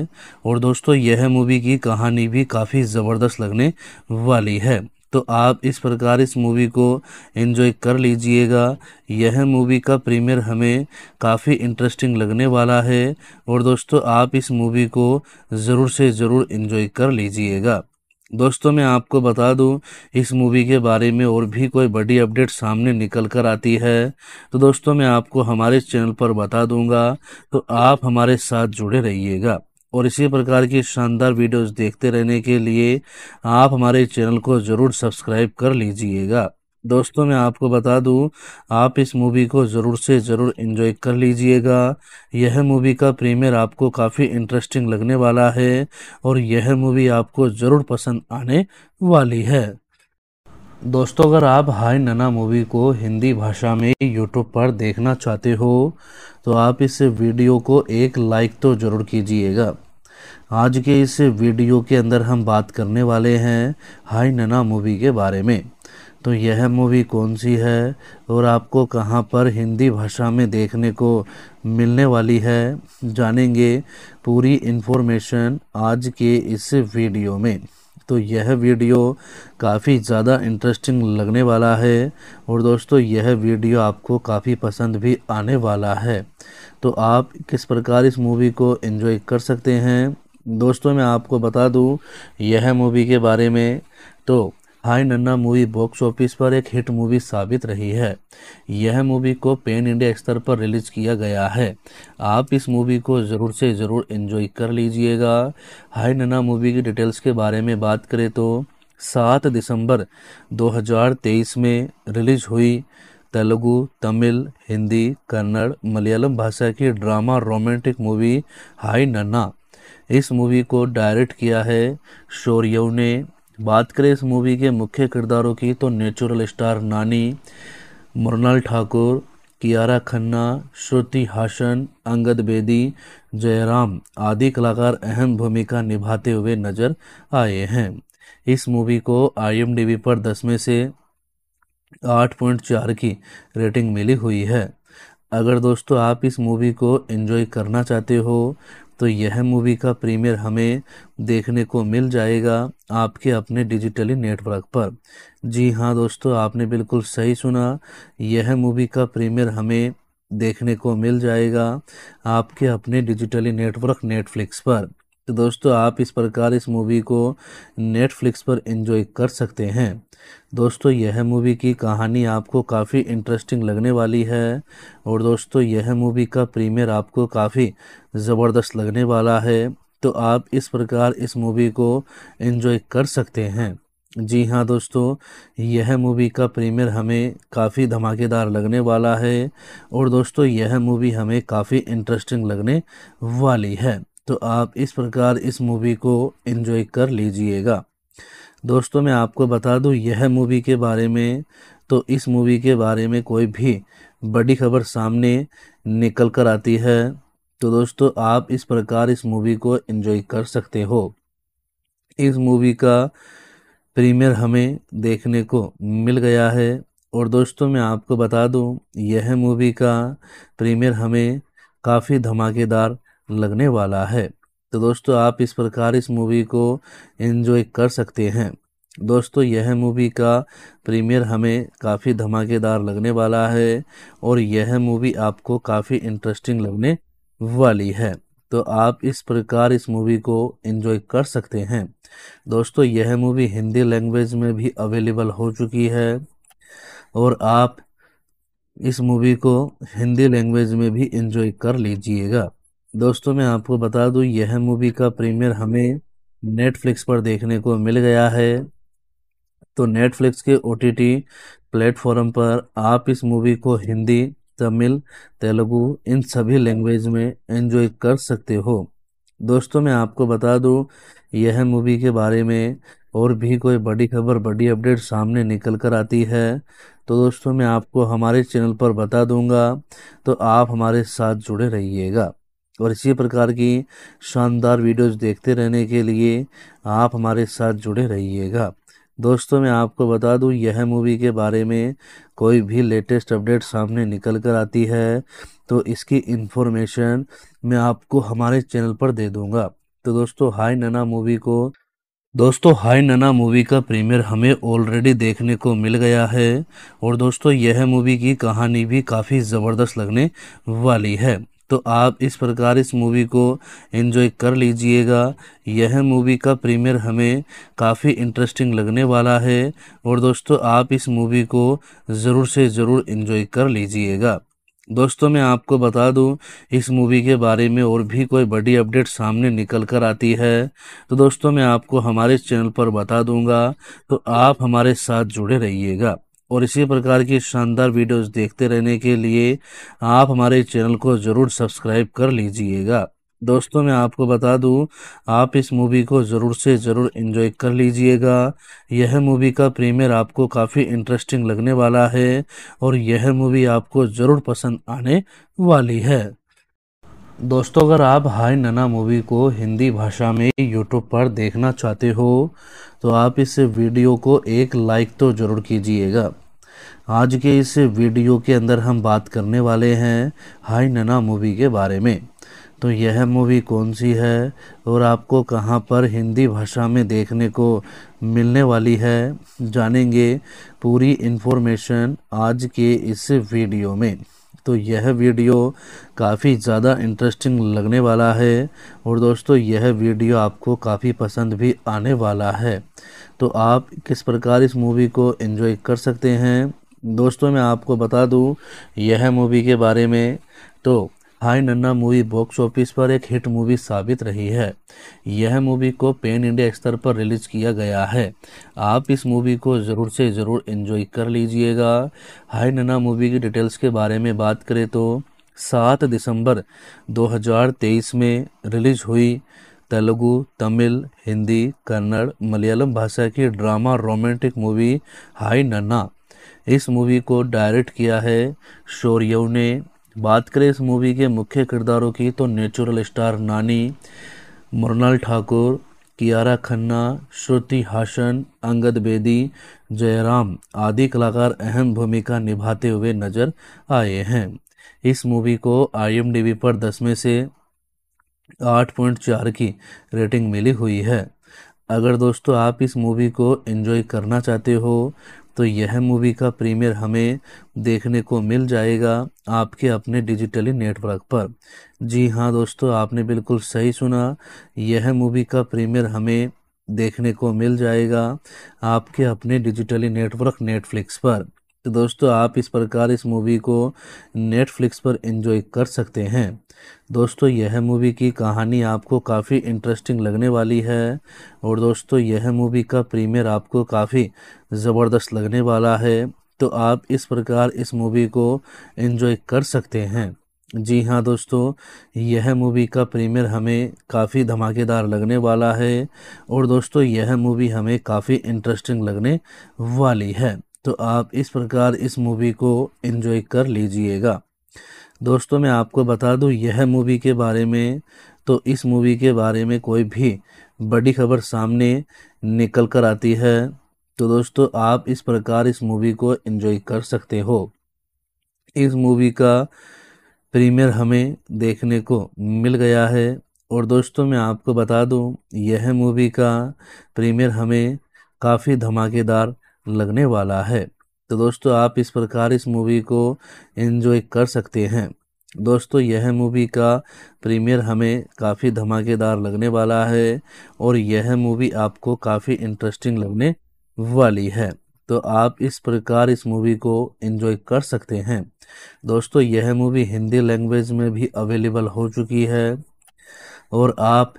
S1: और दोस्तों यह मूवी की कहानी भी काफ़ी ज़बरदस्त लगने वाली है तो आप इस प्रकार इस मूवी को एंजॉय कर लीजिएगा यह मूवी का प्रीमियर हमें काफ़ी इंटरेस्टिंग लगने वाला है और दोस्तों आप इस मूवी को ज़रूर से ज़रूर एंजॉय कर लीजिएगा दोस्तों मैं आपको बता दूं इस मूवी के बारे में और भी कोई बड़ी अपडेट सामने निकल कर आती है तो दोस्तों मैं आपको हमारे चैनल पर बता दूंगा तो आप हमारे साथ जुड़े रहिएगा और इसी प्रकार की शानदार वीडियोस देखते रहने के लिए आप हमारे चैनल को ज़रूर सब्सक्राइब कर लीजिएगा दोस्तों मैं आपको बता दूं आप इस मूवी को ज़रूर से ज़रूर इन्जॉय कर लीजिएगा यह मूवी का प्रीमियर आपको काफ़ी इंटरेस्टिंग लगने वाला है और यह मूवी आपको ज़रूर पसंद आने वाली है दोस्तों अगर आप हाय नना मूवी को हिंदी भाषा में यूट्यूब पर देखना चाहते हो तो आप इस वीडियो को एक लाइक तो ज़रूर कीजिएगा आज के इस वीडियो के अंदर हम बात करने वाले हैं हाई नना मूवी के बारे में तो यह मूवी कौन सी है और आपको कहाँ पर हिंदी भाषा में देखने को मिलने वाली है जानेंगे पूरी इन्फॉर्मेशन आज के इस वीडियो में तो यह वीडियो काफ़ी ज़्यादा इंटरेस्टिंग लगने वाला है और दोस्तों यह वीडियो आपको काफ़ी पसंद भी आने वाला है तो आप किस प्रकार इस मूवी को एंजॉय कर सकते हैं दोस्तों मैं आपको बता दूं यह मूवी के बारे में तो हाय नन्ना मूवी बॉक्स ऑफिस पर एक हिट मूवी साबित रही है यह मूवी को पेन इंडिया स्तर पर रिलीज किया गया है आप इस मूवी को ज़रूर से ज़रूर इन्जॉय कर लीजिएगा हाय नन्ना मूवी की डिटेल्स के बारे में बात करें तो सात दिसंबर 2023 में रिलीज हुई तेलुगु तमिल हिंदी कन्नड़ मलयालम भाषा की ड्रामा रोमांटिक मूवी हाई नन्ना इस मूवी को डायरेक्ट किया है शौर्यव ने बात करें इस मूवी के मुख्य किरदारों की तो नेचुरल स्टार नानी मृणाल ठाकुर कियारा खन्ना श्रुति हासन अंगद बेदी जयराम आदि कलाकार अहम भूमिका निभाते हुए नजर आए हैं इस मूवी को आई पर दस में से आठ पॉइंट चार की रेटिंग मिली हुई है अगर दोस्तों आप इस मूवी को एंजॉय करना चाहते हो तो यह मूवी का प्रीमियर हमें देखने को मिल जाएगा आपके अपने डिजिटली नेटवर्क पर जी हाँ दोस्तों आपने बिल्कुल सही सुना यह मूवी का प्रीमियर हमें देखने को मिल जाएगा आपके अपने डिजिटली नेटवर्क नेटफ्लिक्स पर तो दोस्तों आप इस प्रकार इस मूवी को नेटफ्लिक्स पर एंजॉय कर सकते हैं दोस्तों यह मूवी की कहानी आपको काफ़ी इंटरेस्टिंग लगने वाली है और दोस्तों यह मूवी का प्रीमियर आपको काफ़ी ज़बरदस्त लगने वाला है तो आप इस प्रकार इस मूवी को एंजॉय कर सकते हैं जी हाँ दोस्तों यह मूवी का प्रीमियर हमें काफ़ी धमाकेदार लगने वाला है और दोस्तों यह मूवी हमें काफ़ी इंटरेस्टिंग लगने वाली है तो आप इस प्रकार इस मूवी को एंजॉय कर लीजिएगा दोस्तों मैं आपको बता दूं यह मूवी के बारे में तो इस मूवी के बारे में कोई भी बड़ी खबर सामने निकल कर आती है तो दोस्तों आप इस प्रकार इस मूवी को एंजॉय कर सकते हो इस मूवी का प्रीमियर हमें देखने को मिल गया है और दोस्तों मैं आपको बता दूं यह मूवी का प्रीमियर हमें काफ़ी धमाकेदार लगने वाला है तो दोस्तों आप इस प्रकार इस मूवी को एंजॉय कर सकते हैं दोस्तों यह मूवी का प्रीमियर हमें काफ़ी धमाकेदार लगने वाला है और यह मूवी आपको काफ़ी इंटरेस्टिंग लगने वाली है तो आप इस प्रकार इस मूवी को एंजॉय कर सकते हैं दोस्तों यह मूवी हिंदी लैंग्वेज में भी अवेलेबल हो चुकी है और आप इस मूवी को हिंदी लैंग्वेज में भी एंजॉय कर लीजिएगा दोस्तों मैं आपको बता दूं यह मूवी का प्रीमियर हमें नेटफ्लिक्स पर देखने को मिल गया है तो नेटफ्लिक्स के ओ टी प्लेटफॉर्म पर आप इस मूवी को हिंदी तमिल तेलुगु इन सभी लैंग्वेज में एंजॉय कर सकते हो दोस्तों मैं आपको बता दूं यह मूवी के बारे में और भी कोई बड़ी खबर बड़ी अपडेट सामने निकल कर आती है तो दोस्तों मैं आपको हमारे चैनल पर बता दूंगा तो आप हमारे साथ जुड़े रहिएगा और इसी प्रकार की शानदार वीडियोस देखते रहने के लिए आप हमारे साथ जुड़े रहिएगा दोस्तों मैं आपको बता दूं यह मूवी के बारे में कोई भी लेटेस्ट अपडेट सामने निकल कर आती है तो इसकी इन्फॉर्मेशन मैं आपको हमारे चैनल पर दे दूंगा तो दोस्तों हाय नना मूवी को दोस्तों हाय नना मूवी का प्रीमियर हमें ऑलरेडी देखने को मिल गया है और दोस्तों यह मूवी की कहानी भी काफ़ी ज़बरदस्त लगने वाली है तो आप इस प्रकार इस मूवी को एंजॉय कर लीजिएगा यह मूवी का प्रीमियर हमें काफ़ी इंटरेस्टिंग लगने वाला है और दोस्तों आप इस मूवी को ज़रूर से ज़रूर एंजॉय कर लीजिएगा दोस्तों मैं आपको बता दूं इस मूवी के बारे में और भी कोई बड़ी अपडेट सामने निकल कर आती है तो दोस्तों मैं आपको हमारे चैनल पर बता दूंगा तो आप हमारे साथ जुड़े रहिएगा और इसी प्रकार की शानदार वीडियोस देखते रहने के लिए आप हमारे चैनल को ज़रूर सब्सक्राइब कर लीजिएगा दोस्तों मैं आपको बता दूं आप इस मूवी को ज़रूर से ज़रूर इन्जॉय कर लीजिएगा यह मूवी का प्रीमियर आपको काफ़ी इंटरेस्टिंग लगने वाला है और यह मूवी आपको ज़रूर पसंद आने वाली है दोस्तों अगर आप हाय नना मूवी को हिंदी भाषा में यूट्यूब पर देखना चाहते हो तो आप इस वीडियो को एक लाइक तो ज़रूर कीजिएगा आज के इस वीडियो के अंदर हम बात करने वाले हैं हाय नना मूवी के बारे में तो यह मूवी कौन सी है और आपको कहाँ पर हिंदी भाषा में देखने को मिलने वाली है जानेंगे पूरी इन्फॉर्मेशन आज के इस वीडियो में तो यह वीडियो काफ़ी ज़्यादा इंटरेस्टिंग लगने वाला है और दोस्तों यह वीडियो आपको काफ़ी पसंद भी आने वाला है तो आप किस प्रकार इस मूवी को एंजॉय कर सकते हैं दोस्तों मैं आपको बता दूं यह मूवी के बारे में तो हाई नन्ना मूवी बॉक्स ऑफिस पर एक हिट मूवी साबित रही है यह मूवी को पेन इंडिया स्तर पर रिलीज किया गया है आप इस मूवी को ज़रूर से ज़रूर एंजॉय कर लीजिएगा हाई नन्ना मूवी की डिटेल्स के बारे में बात करें तो सात दिसंबर 2023 में रिलीज हुई तेलुगु तमिल हिंदी कन्नड़ मलयालम भाषा की ड्रामा रोमांटिक मूवी हाई नन्ना इस मूवी को डायरेक्ट किया है शौर्यव ने बात करें इस मूवी के मुख्य किरदारों की तो नेचुरल स्टार नानी मृणाल ठाकुर कियारा खन्ना श्रुति हासन अंगद बेदी जयराम आदि कलाकार अहम भूमिका निभाते हुए नजर आए हैं इस मूवी को आई पर दस में से आठ पॉइंट चार की रेटिंग मिली हुई है अगर दोस्तों आप इस मूवी को एंजॉय करना चाहते हो तो यह मूवी का प्रीमियर हमें देखने को मिल जाएगा आपके अपने डिजिटली नेटवर्क पर जी हाँ दोस्तों आपने बिल्कुल सही सुना यह मूवी का प्रीमियर हमें देखने को मिल जाएगा आपके अपने डिजिटली नेटवर्क नेटफ्लिक्स पर तो दोस्तों आप इस प्रकार इस मूवी को नेटफ्लिक्स पर एंजॉय कर सकते हैं दोस्तों यह मूवी की कहानी आपको काफ़ी इंटरेस्टिंग लगने वाली है और दोस्तों यह मूवी का प्रीमियर आपको काफ़ी ज़बरदस्त लगने वाला है तो आप इस प्रकार इस मूवी को एंजॉय कर सकते हैं जी हाँ दोस्तों यह मूवी का प्रीमियर हमें काफ़ी धमाकेदार लगने वाला है और दोस्तों यह मूवी हमें काफ़ी इंटरेस्टिंग लगने वाली है तो आप इस प्रकार इस मूवी को एंजॉय कर लीजिएगा दोस्तों मैं आपको बता दूं यह मूवी के बारे में तो इस मूवी के बारे में कोई भी बड़ी खबर सामने निकल कर आती है तो दोस्तों आप इस प्रकार इस मूवी को एंजॉय कर सकते हो इस मूवी का प्रीमियर हमें देखने को मिल गया है और दोस्तों मैं आपको बता दूं यह मूवी का प्रीमियर हमें काफ़ी धमाकेदार लगने वाला है तो दोस्तों आप इस प्रकार इस मूवी को एंजॉय कर सकते हैं दोस्तों यह मूवी का प्रीमियर हमें काफ़ी धमाकेदार लगने वाला है और यह मूवी आपको काफ़ी इंटरेस्टिंग लगने वाली है तो आप इस प्रकार इस मूवी को एंजॉय कर सकते हैं दोस्तों यह मूवी हिंदी लैंग्वेज में भी अवेलेबल हो चुकी है और आप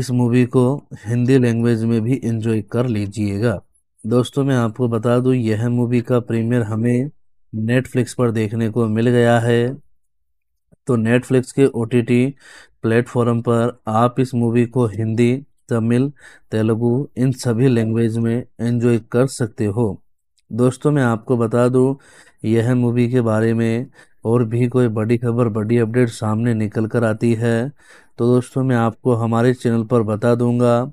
S1: इस मूवी को हिंदी लैंग्वेज में भी एंजॉय कर लीजिएगा दोस्तों मैं आपको बता दूं यह मूवी का प्रीमियर हमें नेटफ्लिक्स पर देखने को मिल गया है तो नेटफ्लिक्स के ओ टी प्लेटफॉर्म पर आप इस मूवी को हिंदी तमिल तेलुगु इन सभी लैंग्वेज में एंजॉय कर सकते हो दोस्तों मैं आपको बता दूं यह मूवी के बारे में और भी कोई बड़ी खबर बड़ी अपडेट सामने निकल कर आती है तो दोस्तों मैं आपको हमारे चैनल पर बता दूंगा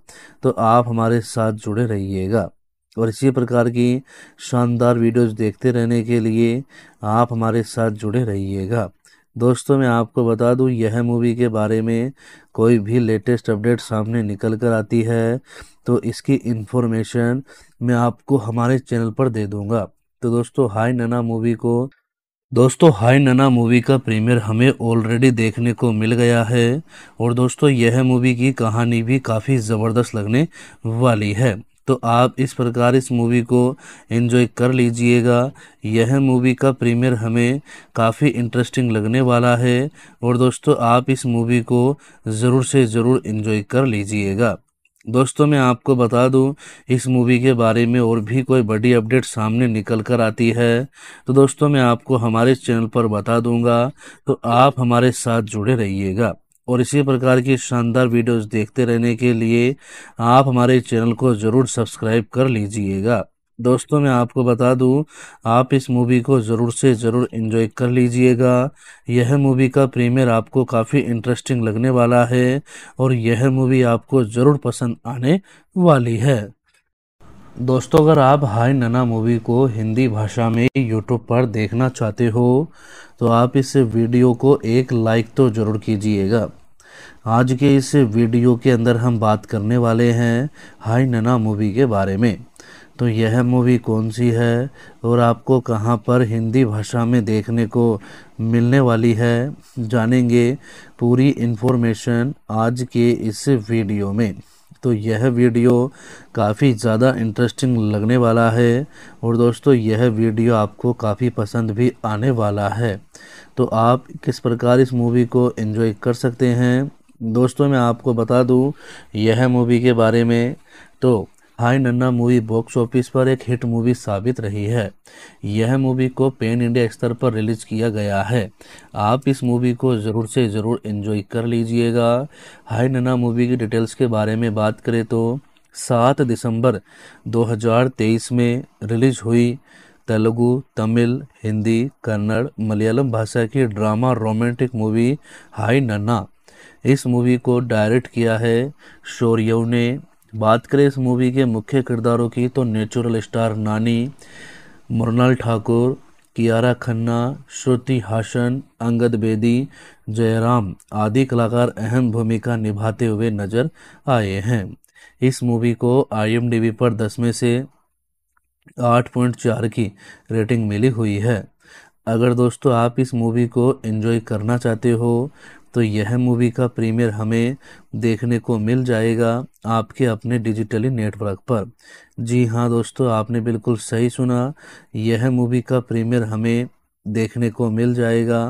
S1: तो आप हमारे साथ जुड़े रहिएगा और इसी प्रकार की शानदार वीडियोस देखते रहने के लिए आप हमारे साथ जुड़े रहिएगा दोस्तों मैं आपको बता दूं यह मूवी के बारे में कोई भी लेटेस्ट अपडेट सामने निकल कर आती है तो इसकी इन्फॉर्मेशन मैं आपको हमारे चैनल पर दे दूंगा तो दोस्तों हाय नना मूवी को दोस्तों हाय नना मूवी का प्रीमियर हमें ऑलरेडी देखने को मिल गया है और दोस्तों यह मूवी की कहानी भी काफ़ी ज़बरदस्त लगने वाली है तो आप इस प्रकार इस मूवी को एंजॉय कर लीजिएगा यह मूवी का प्रीमियर हमें काफ़ी इंटरेस्टिंग लगने वाला है और दोस्तों आप इस मूवी को ज़रूर से ज़रूर एंजॉय कर लीजिएगा दोस्तों मैं आपको बता दूं इस मूवी के बारे में और भी कोई बड़ी अपडेट सामने निकल कर आती है तो दोस्तों मैं आपको हमारे चैनल पर बता दूंगा तो आप हमारे साथ जुड़े रहिएगा और इसी प्रकार की शानदार वीडियोस देखते रहने के लिए आप हमारे चैनल को ज़रूर सब्सक्राइब कर लीजिएगा दोस्तों मैं आपको बता दूं आप इस मूवी को ज़रूर से ज़रूर इन्जॉय कर लीजिएगा यह मूवी का प्रीमियर आपको काफ़ी इंटरेस्टिंग लगने वाला है और यह मूवी आपको ज़रूर पसंद आने वाली है दोस्तों अगर आप हाय नना मूवी को हिंदी भाषा में यूट्यूब पर देखना चाहते हो तो आप इस वीडियो को एक लाइक तो ज़रूर कीजिएगा आज के इस वीडियो के अंदर हम बात करने वाले हैं हाई नना मूवी के बारे में तो यह मूवी कौन सी है और आपको कहाँ पर हिंदी भाषा में देखने को मिलने वाली है जानेंगे पूरी इन्फॉर्मेशन आज के इस वीडियो में तो यह वीडियो काफ़ी ज़्यादा इंटरेस्टिंग लगने वाला है और दोस्तों यह वीडियो आपको काफ़ी पसंद भी आने वाला है तो आप किस प्रकार इस मूवी को एंजॉय कर सकते हैं दोस्तों मैं आपको बता दूं यह मूवी के बारे में तो हाई नन्ना मूवी बॉक्स ऑफिस पर एक हिट मूवी साबित रही है यह मूवी को पेन इंडिया स्तर पर रिलीज किया गया है आप इस मूवी को ज़रूर से ज़रूर इन्जॉय कर लीजिएगा हाई नन्ना मूवी की डिटेल्स के बारे में बात करें तो सात दिसंबर 2023 में रिलीज हुई तेलुगु तमिल हिंदी कन्नड़ मलयालम भाषा की ड्रामा रोमांटिक मूवी हाई नन्ना इस मूवी को डायरेक्ट किया है शौर्यव ने बात करें इस मूवी के मुख्य किरदारों की तो नेचुरल स्टार नानी मृणाल ठाकुर कियारा खन्ना श्रुति हासन अंगद बेदी जयराम आदि कलाकार अहम भूमिका निभाते हुए नजर आए हैं इस मूवी को आईएमडीबी पर दस में से आठ पॉइंट चार की रेटिंग मिली हुई है अगर दोस्तों आप इस मूवी को एंजॉय करना चाहते हो तो यह मूवी का प्रीमियर हमें देखने को मिल जाएगा आपके अपने डिजिटली नेटवर्क पर जी हाँ दोस्तों आपने बिल्कुल सही सुना यह मूवी का प्रीमियर हमें देखने को मिल जाएगा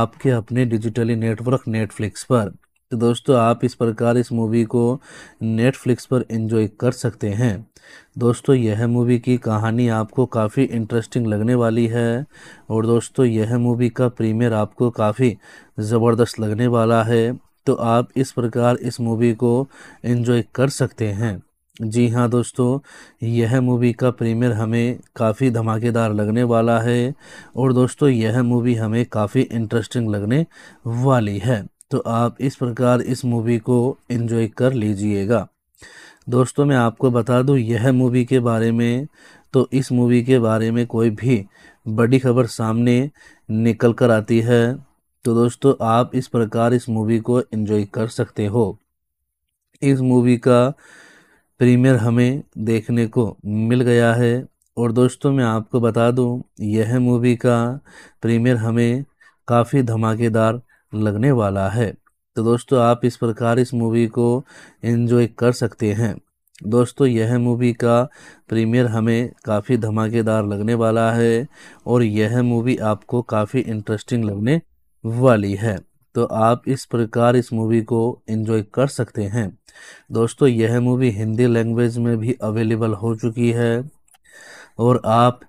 S1: आपके अपने डिजिटली नेटवर्क नेटफ्लिक्स पर तो दोस्तों आप इस प्रकार इस मूवी को नेटफ्लिक्स पर एंजॉय कर सकते हैं दोस्तों यह मूवी की कहानी आपको काफ़ी इंटरेस्टिंग लगने वाली है और दोस्तों यह मूवी का प्रीमियर आपको काफ़ी ज़बरदस्त लगने वाला है तो आप इस प्रकार इस मूवी को एंजॉय कर सकते हैं जी हाँ दोस्तों यह मूवी का प्रीमियर हमें काफ़ी धमाकेदार लगने वाला है और दोस्तों यह मूवी हमें काफ़ी इंटरेस्टिंग लगने वाली है तो आप इस प्रकार इस मूवी को इन्जॉय कर लीजिएगा दोस्तों मैं आपको बता दूं यह मूवी के बारे में तो इस मूवी के बारे में कोई भी बड़ी खबर सामने निकल कर आती है तो दोस्तों आप इस प्रकार इस मूवी को एंजॉय कर सकते हो इस मूवी का प्रीमियर हमें देखने को मिल गया है और दोस्तों मैं आपको बता दूं यह मूवी का प्रीमियर हमें काफ़ी धमाकेदार लगने वाला है तो दोस्तों आप इस प्रकार इस मूवी को एंजॉय कर सकते हैं दोस्तों यह मूवी का प्रीमियर हमें काफ़ी धमाकेदार लगने वाला है और यह मूवी आपको काफ़ी इंटरेस्टिंग लगने वाली है तो आप इस प्रकार इस मूवी को एंजॉय कर सकते हैं दोस्तों यह मूवी हिंदी लैंग्वेज में भी अवेलेबल हो चुकी है और आप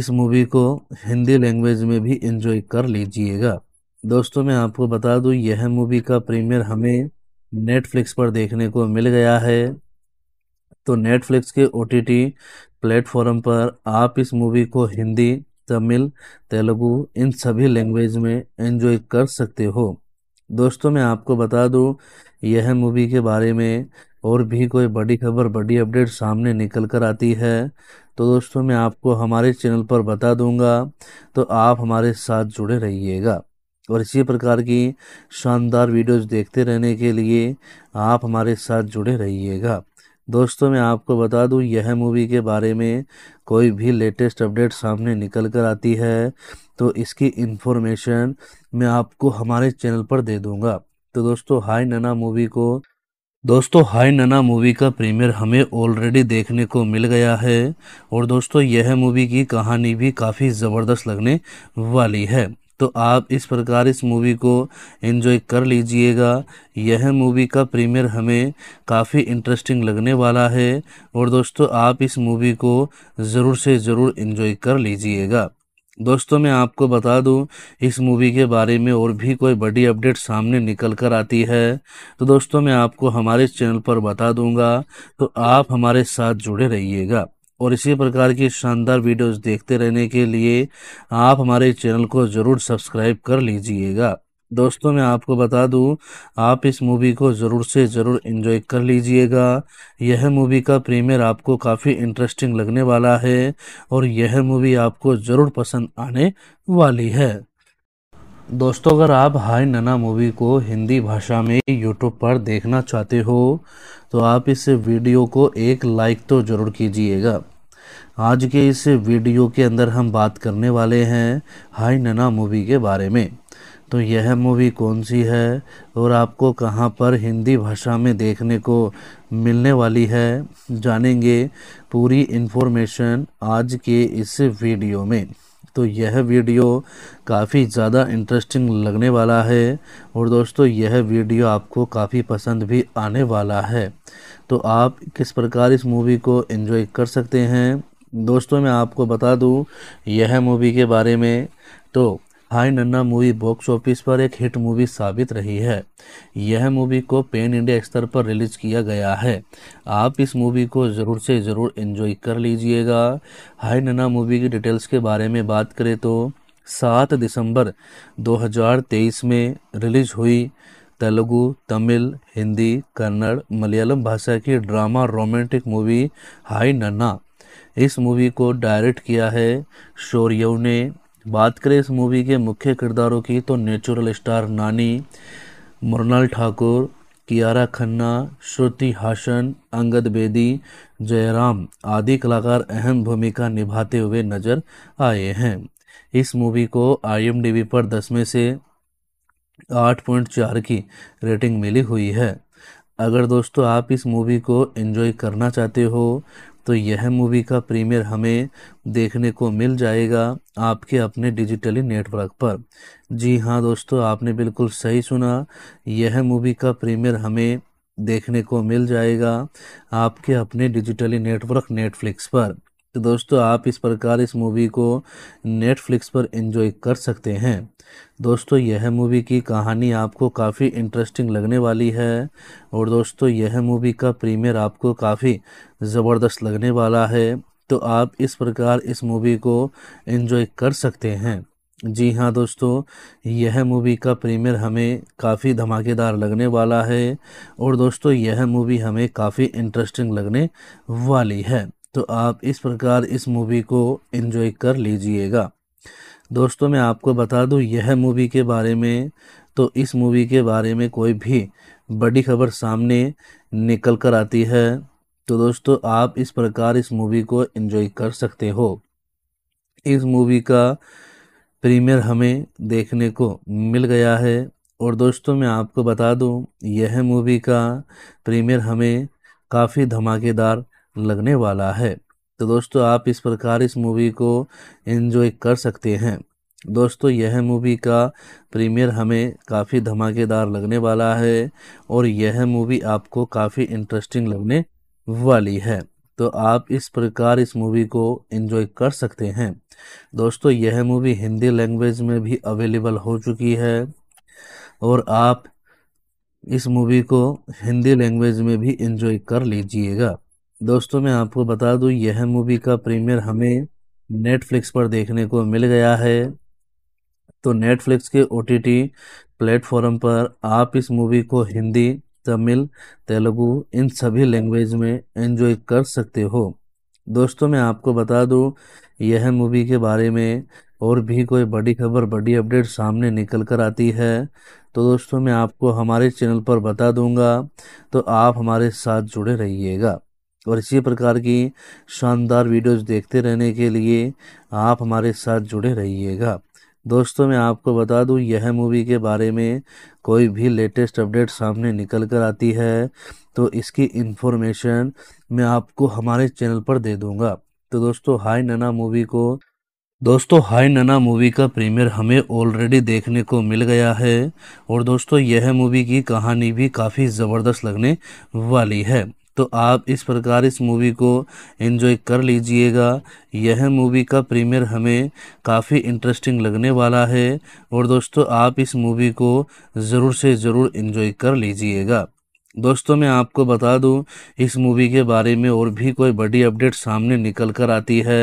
S1: इस मूवी को हिंदी लैंग्वेज में भी एंजॉय कर लीजिएगा दोस्तों मैं आपको बता दूं यह मूवी का प्रीमियर हमें नेटफ्लिक्स पर देखने को मिल गया है तो नेटफ्लिक्स के ओ टी प्लेटफॉर्म पर आप इस मूवी को हिंदी तमिल तेलुगु इन सभी लैंग्वेज में एंजॉय कर सकते हो दोस्तों मैं आपको बता दूं यह मूवी के बारे में और भी कोई बड़ी खबर बड़ी अपडेट सामने निकल कर आती है तो दोस्तों मैं आपको हमारे चैनल पर बता दूंगा तो आप हमारे साथ जुड़े रहिएगा और इसी प्रकार की शानदार वीडियोस देखते रहने के लिए आप हमारे साथ जुड़े रहिएगा दोस्तों मैं आपको बता दूं यह मूवी के बारे में कोई भी लेटेस्ट अपडेट सामने निकल कर आती है तो इसकी इन्फॉर्मेशन मैं आपको हमारे चैनल पर दे दूंगा तो दोस्तों हाय नना मूवी को दोस्तों हाय नना मूवी का प्रीमियर हमें ऑलरेडी देखने को मिल गया है और दोस्तों यह मूवी की कहानी भी काफ़ी ज़बरदस्त लगने वाली है तो आप इस प्रकार इस मूवी को एंजॉय कर लीजिएगा यह मूवी का प्रीमियर हमें काफ़ी इंटरेस्टिंग लगने वाला है और दोस्तों आप इस मूवी को ज़रूर से ज़रूर इन्जॉय कर लीजिएगा दोस्तों मैं आपको बता दूं इस मूवी के बारे में और भी कोई बड़ी अपडेट सामने निकल कर आती है तो दोस्तों मैं आपको हमारे चैनल पर बता दूंगा तो आप हमारे साथ जुड़े रहिएगा और इसी प्रकार की शानदार वीडियोस देखते रहने के लिए आप हमारे चैनल को ज़रूर सब्सक्राइब कर लीजिएगा दोस्तों मैं आपको बता दूं आप इस मूवी को ज़रूर से ज़रूर इन्जॉय कर लीजिएगा यह मूवी का प्रीमियर आपको काफ़ी इंटरेस्टिंग लगने वाला है और यह मूवी आपको ज़रूर पसंद आने वाली है दोस्तों अगर आप हाय नना मूवी को हिंदी भाषा में यूट्यूब पर देखना चाहते हो तो आप इस वीडियो को एक लाइक तो ज़रूर कीजिएगा आज के इस वीडियो के अंदर हम बात करने वाले हैं हाई नना मूवी के बारे में तो यह मूवी कौन सी है और आपको कहां पर हिंदी भाषा में देखने को मिलने वाली है जानेंगे पूरी इन्फॉर्मेशन आज के इस वीडियो में तो यह वीडियो काफ़ी ज़्यादा इंटरेस्टिंग लगने वाला है और दोस्तों यह वीडियो आपको काफ़ी पसंद भी आने वाला है तो आप किस प्रकार इस मूवी को एंजॉय कर सकते हैं दोस्तों मैं आपको बता दूं यह मूवी के बारे में तो हाई नन्ना मूवी बॉक्स ऑफिस पर एक हिट मूवी साबित रही है यह मूवी को पेन इंडिया स्तर पर रिलीज किया गया है आप इस मूवी को ज़रूर से ज़रूर इन्जॉय कर लीजिएगा हाई नन्ना मूवी की डिटेल्स के बारे में बात करें तो सात दिसंबर 2023 में रिलीज हुई तेलुगु तमिल हिंदी कन्नड़ मलयालम भाषा की ड्रामा रोमांटिक मूवी हाई नन्ना इस मूवी को डायरेक्ट किया है शौर्यव ने बात करें इस मूवी के मुख्य किरदारों की तो नेचुरल स्टार नानी मृणाल ठाकुर कियारा खन्ना श्रुति हासन अंगद बेदी जयराम आदि कलाकार अहम भूमिका निभाते हुए नजर आए हैं इस मूवी को आईएमडीबी पर दस में से आठ पॉइंट चार की रेटिंग मिली हुई है अगर दोस्तों आप इस मूवी को एंजॉय करना चाहते हो तो यह मूवी का प्रीमियर हमें देखने को मिल जाएगा आपके अपने डिजिटली नेटवर्क पर जी हाँ दोस्तों आपने बिल्कुल सही सुना यह मूवी का प्रीमियर हमें देखने को मिल जाएगा आपके अपने डिजिटली नेटवर्क नेटफ्लिक्स पर तो दोस्तों आप इस प्रकार इस मूवी को नेटफ्लिक्स पर एंजॉय कर सकते हैं दोस्तों यह मूवी की कहानी आपको काफ़ी इंटरेस्टिंग लगने वाली है और दोस्तों यह मूवी का प्रीमियर आपको काफ़ी ज़बरदस्त लगने वाला है तो आप इस प्रकार इस मूवी को एंजॉय कर सकते हैं जी हाँ दोस्तों यह मूवी का प्रीमियर हमें काफ़ी धमाकेदार लगने वाला है और दोस्तों यह मूवी हमें काफ़ी इंटरेस्टिंग लगने वाली है तो आप इस प्रकार इस मूवी को इन्जॉय कर लीजिएगा दोस्तों मैं आपको बता दूं यह मूवी के बारे में तो इस मूवी के बारे में कोई भी बड़ी खबर सामने निकल कर आती है तो दोस्तों आप इस प्रकार इस मूवी को एंजॉय कर सकते हो इस मूवी का प्रीमियर हमें देखने को मिल गया है और दोस्तों मैं आपको बता दूं यह मूवी का प्रीमियर हमें काफ़ी धमाकेदार लगने वाला है तो दोस्तों आप इस प्रकार इस मूवी को एंजॉय कर सकते हैं दोस्तों यह मूवी का प्रीमियर हमें काफ़ी धमाकेदार लगने वाला है और यह मूवी आपको काफ़ी इंटरेस्टिंग लगने वाली है तो आप इस प्रकार इस मूवी को एंजॉय कर सकते हैं दोस्तों यह मूवी हिंदी लैंग्वेज में भी अवेलेबल हो चुकी है और आप इस मूवी को हिंदी लैंग्वेज में भी एंजॉय कर लीजिएगा दोस्तों मैं आपको बता दूं यह मूवी का प्रीमियर हमें नेटफ्लिक्स पर देखने को मिल गया है तो नेटफ्लिक्स के ओ टी प्लेटफॉर्म पर आप इस मूवी को हिंदी तमिल तेलुगु इन सभी लैंग्वेज में एंजॉय कर सकते हो दोस्तों मैं आपको बता दूं यह मूवी के बारे में और भी कोई बड़ी खबर बड़ी अपडेट सामने निकल कर आती है तो दोस्तों मैं आपको हमारे चैनल पर बता दूंगा तो आप हमारे साथ जुड़े रहिएगा और इसी प्रकार की शानदार वीडियोस देखते रहने के लिए आप हमारे साथ जुड़े रहिएगा दोस्तों मैं आपको बता दूं यह मूवी के बारे में कोई भी लेटेस्ट अपडेट सामने निकल कर आती है तो इसकी इन्फॉर्मेशन मैं आपको हमारे चैनल पर दे दूंगा तो दोस्तों हाई नना मूवी को दोस्तों हाय नना मूवी का प्रीमियर हमें ऑलरेडी देखने को मिल गया है और दोस्तों यह मूवी की कहानी भी काफ़ी ज़बरदस्त लगने वाली है तो आप इस प्रकार इस मूवी को एंजॉय कर लीजिएगा यह मूवी का प्रीमियर हमें काफ़ी इंटरेस्टिंग लगने वाला है और दोस्तों आप इस मूवी को ज़रूर से ज़रूर एंजॉय कर लीजिएगा दोस्तों मैं आपको बता दूं इस मूवी के बारे में और भी कोई बड़ी अपडेट सामने निकल कर आती है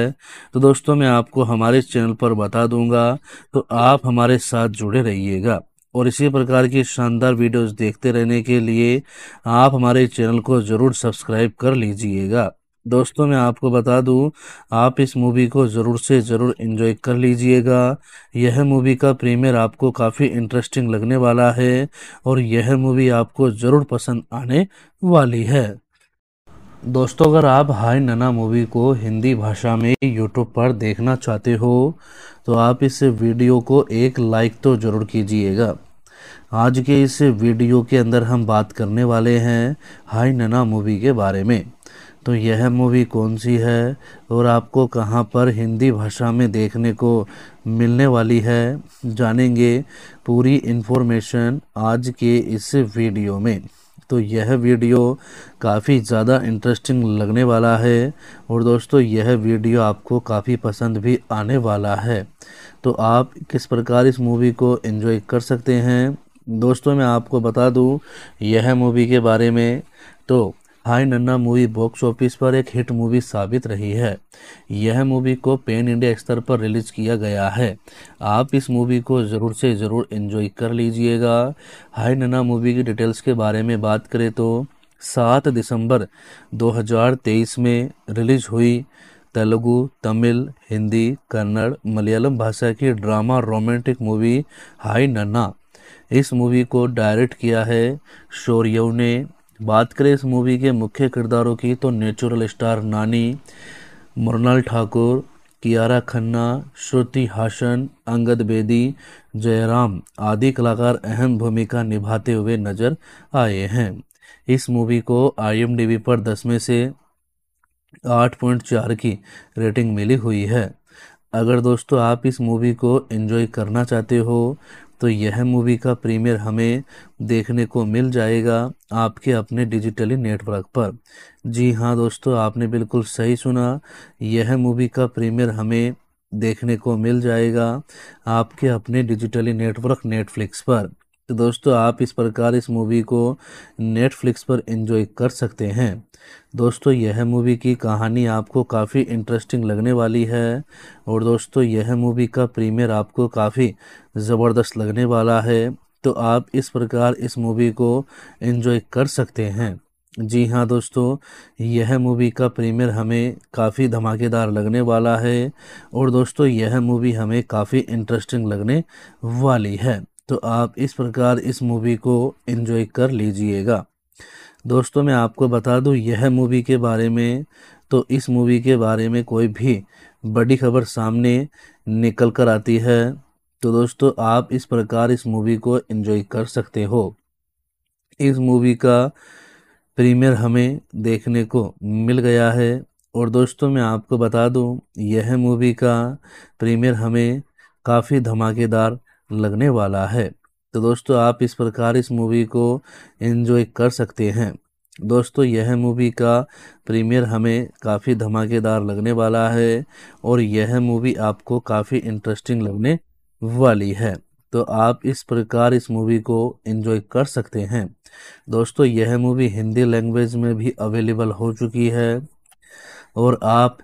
S1: तो दोस्तों मैं आपको हमारे चैनल पर बता दूंगा तो आप हमारे साथ जुड़े रहिएगा और इसी प्रकार की शानदार वीडियोस देखते रहने के लिए आप हमारे चैनल को ज़रूर सब्सक्राइब कर लीजिएगा दोस्तों मैं आपको बता दूं आप इस मूवी को ज़रूर से ज़रूर इन्जॉय कर लीजिएगा यह मूवी का प्रीमियर आपको काफ़ी इंटरेस्टिंग लगने वाला है और यह मूवी आपको ज़रूर पसंद आने वाली है दोस्तों अगर आप हाय नना मूवी को हिंदी भाषा में यूट्यूब पर देखना चाहते हो तो आप इस वीडियो को एक लाइक तो ज़रूर कीजिएगा आज के इस वीडियो के अंदर हम बात करने वाले हैं हाई नना मूवी के बारे में तो यह मूवी कौन सी है और आपको कहाँ पर हिंदी भाषा में देखने को मिलने वाली है जानेंगे पूरी इन्फॉर्मेशन आज के इस वीडियो में तो यह वीडियो काफ़ी ज़्यादा इंटरेस्टिंग लगने वाला है और दोस्तों यह वीडियो आपको काफ़ी पसंद भी आने वाला है तो आप किस प्रकार इस मूवी को एंजॉय कर सकते हैं दोस्तों मैं आपको बता दूं यह मूवी के बारे में तो हाई नन्ना मूवी बॉक्स ऑफिस पर एक हिट मूवी साबित रही है यह मूवी को पेन इंडिया स्तर पर रिलीज किया गया है आप इस मूवी को ज़रूर से ज़रूर इन्जॉय कर लीजिएगा हाई नन्ना मूवी की डिटेल्स के बारे में बात करें तो सात दिसंबर 2023 में रिलीज हुई तेलुगु तमिल हिंदी कन्नड़ मलयालम भाषा की ड्रामा रोमांटिक मूवी हाई नन्ना इस मूवी को डायरेक्ट किया है शौर्यव ने बात करें इस मूवी के मुख्य किरदारों की तो नेचुरल स्टार नानी मृणाल ठाकुर कियारा खन्ना श्रुति हासन अंगद बेदी जयराम आदि कलाकार अहम भूमिका निभाते हुए नजर आए हैं इस मूवी को आई पर दस में से आठ पॉइंट चार की रेटिंग मिली हुई है अगर दोस्तों आप इस मूवी को एंजॉय करना चाहते हो तो यह मूवी का प्रीमियर हमें देखने को मिल जाएगा आपके अपने डिजिटली नेटवर्क पर जी हाँ दोस्तों आपने बिल्कुल सही सुना यह मूवी का प्रीमियर हमें देखने को मिल जाएगा आपके अपने डिजिटली नेटवर्क नेटफ्लिक्स पर तो दोस्तों आप इस प्रकार इस मूवी को नेटफ्लिक्स पर एंजॉय कर सकते हैं दोस्तों यह मूवी की कहानी आपको काफ़ी इंटरेस्टिंग लगने वाली है और दोस्तों यह मूवी का प्रीमियर आपको काफ़ी ज़बरदस्त लगने वाला है तो आप इस प्रकार इस मूवी को एंजॉय कर सकते हैं जी हाँ दोस्तों यह मूवी का प्रीमियर हमें काफ़ी धमाकेदार लगने वाला है और दोस्तों यह मूवी हमें काफ़ी इंटरेस्टिंग लगने वाली है तो आप इस प्रकार इस मूवी को एंजॉय कर लीजिएगा दोस्तों मैं आपको बता दूं यह मूवी के बारे में तो इस मूवी के बारे में कोई भी बड़ी खबर सामने निकल कर आती है तो दोस्तों आप इस प्रकार इस मूवी को एंजॉय कर सकते हो इस मूवी का प्रीमियर हमें देखने को मिल गया है और दोस्तों मैं आपको बता दूं यह मूवी का प्रीमियर हमें काफ़ी धमाकेदार लगने वाला है तो दोस्तों आप इस प्रकार इस मूवी को एंजॉय कर सकते हैं दोस्तों यह मूवी का प्रीमियर हमें काफ़ी धमाकेदार लगने वाला है और यह मूवी आपको काफ़ी इंटरेस्टिंग लगने वाली है तो आप इस प्रकार इस मूवी को एंजॉय कर सकते हैं दोस्तों यह मूवी हिंदी लैंग्वेज में भी अवेलेबल हो चुकी है और आप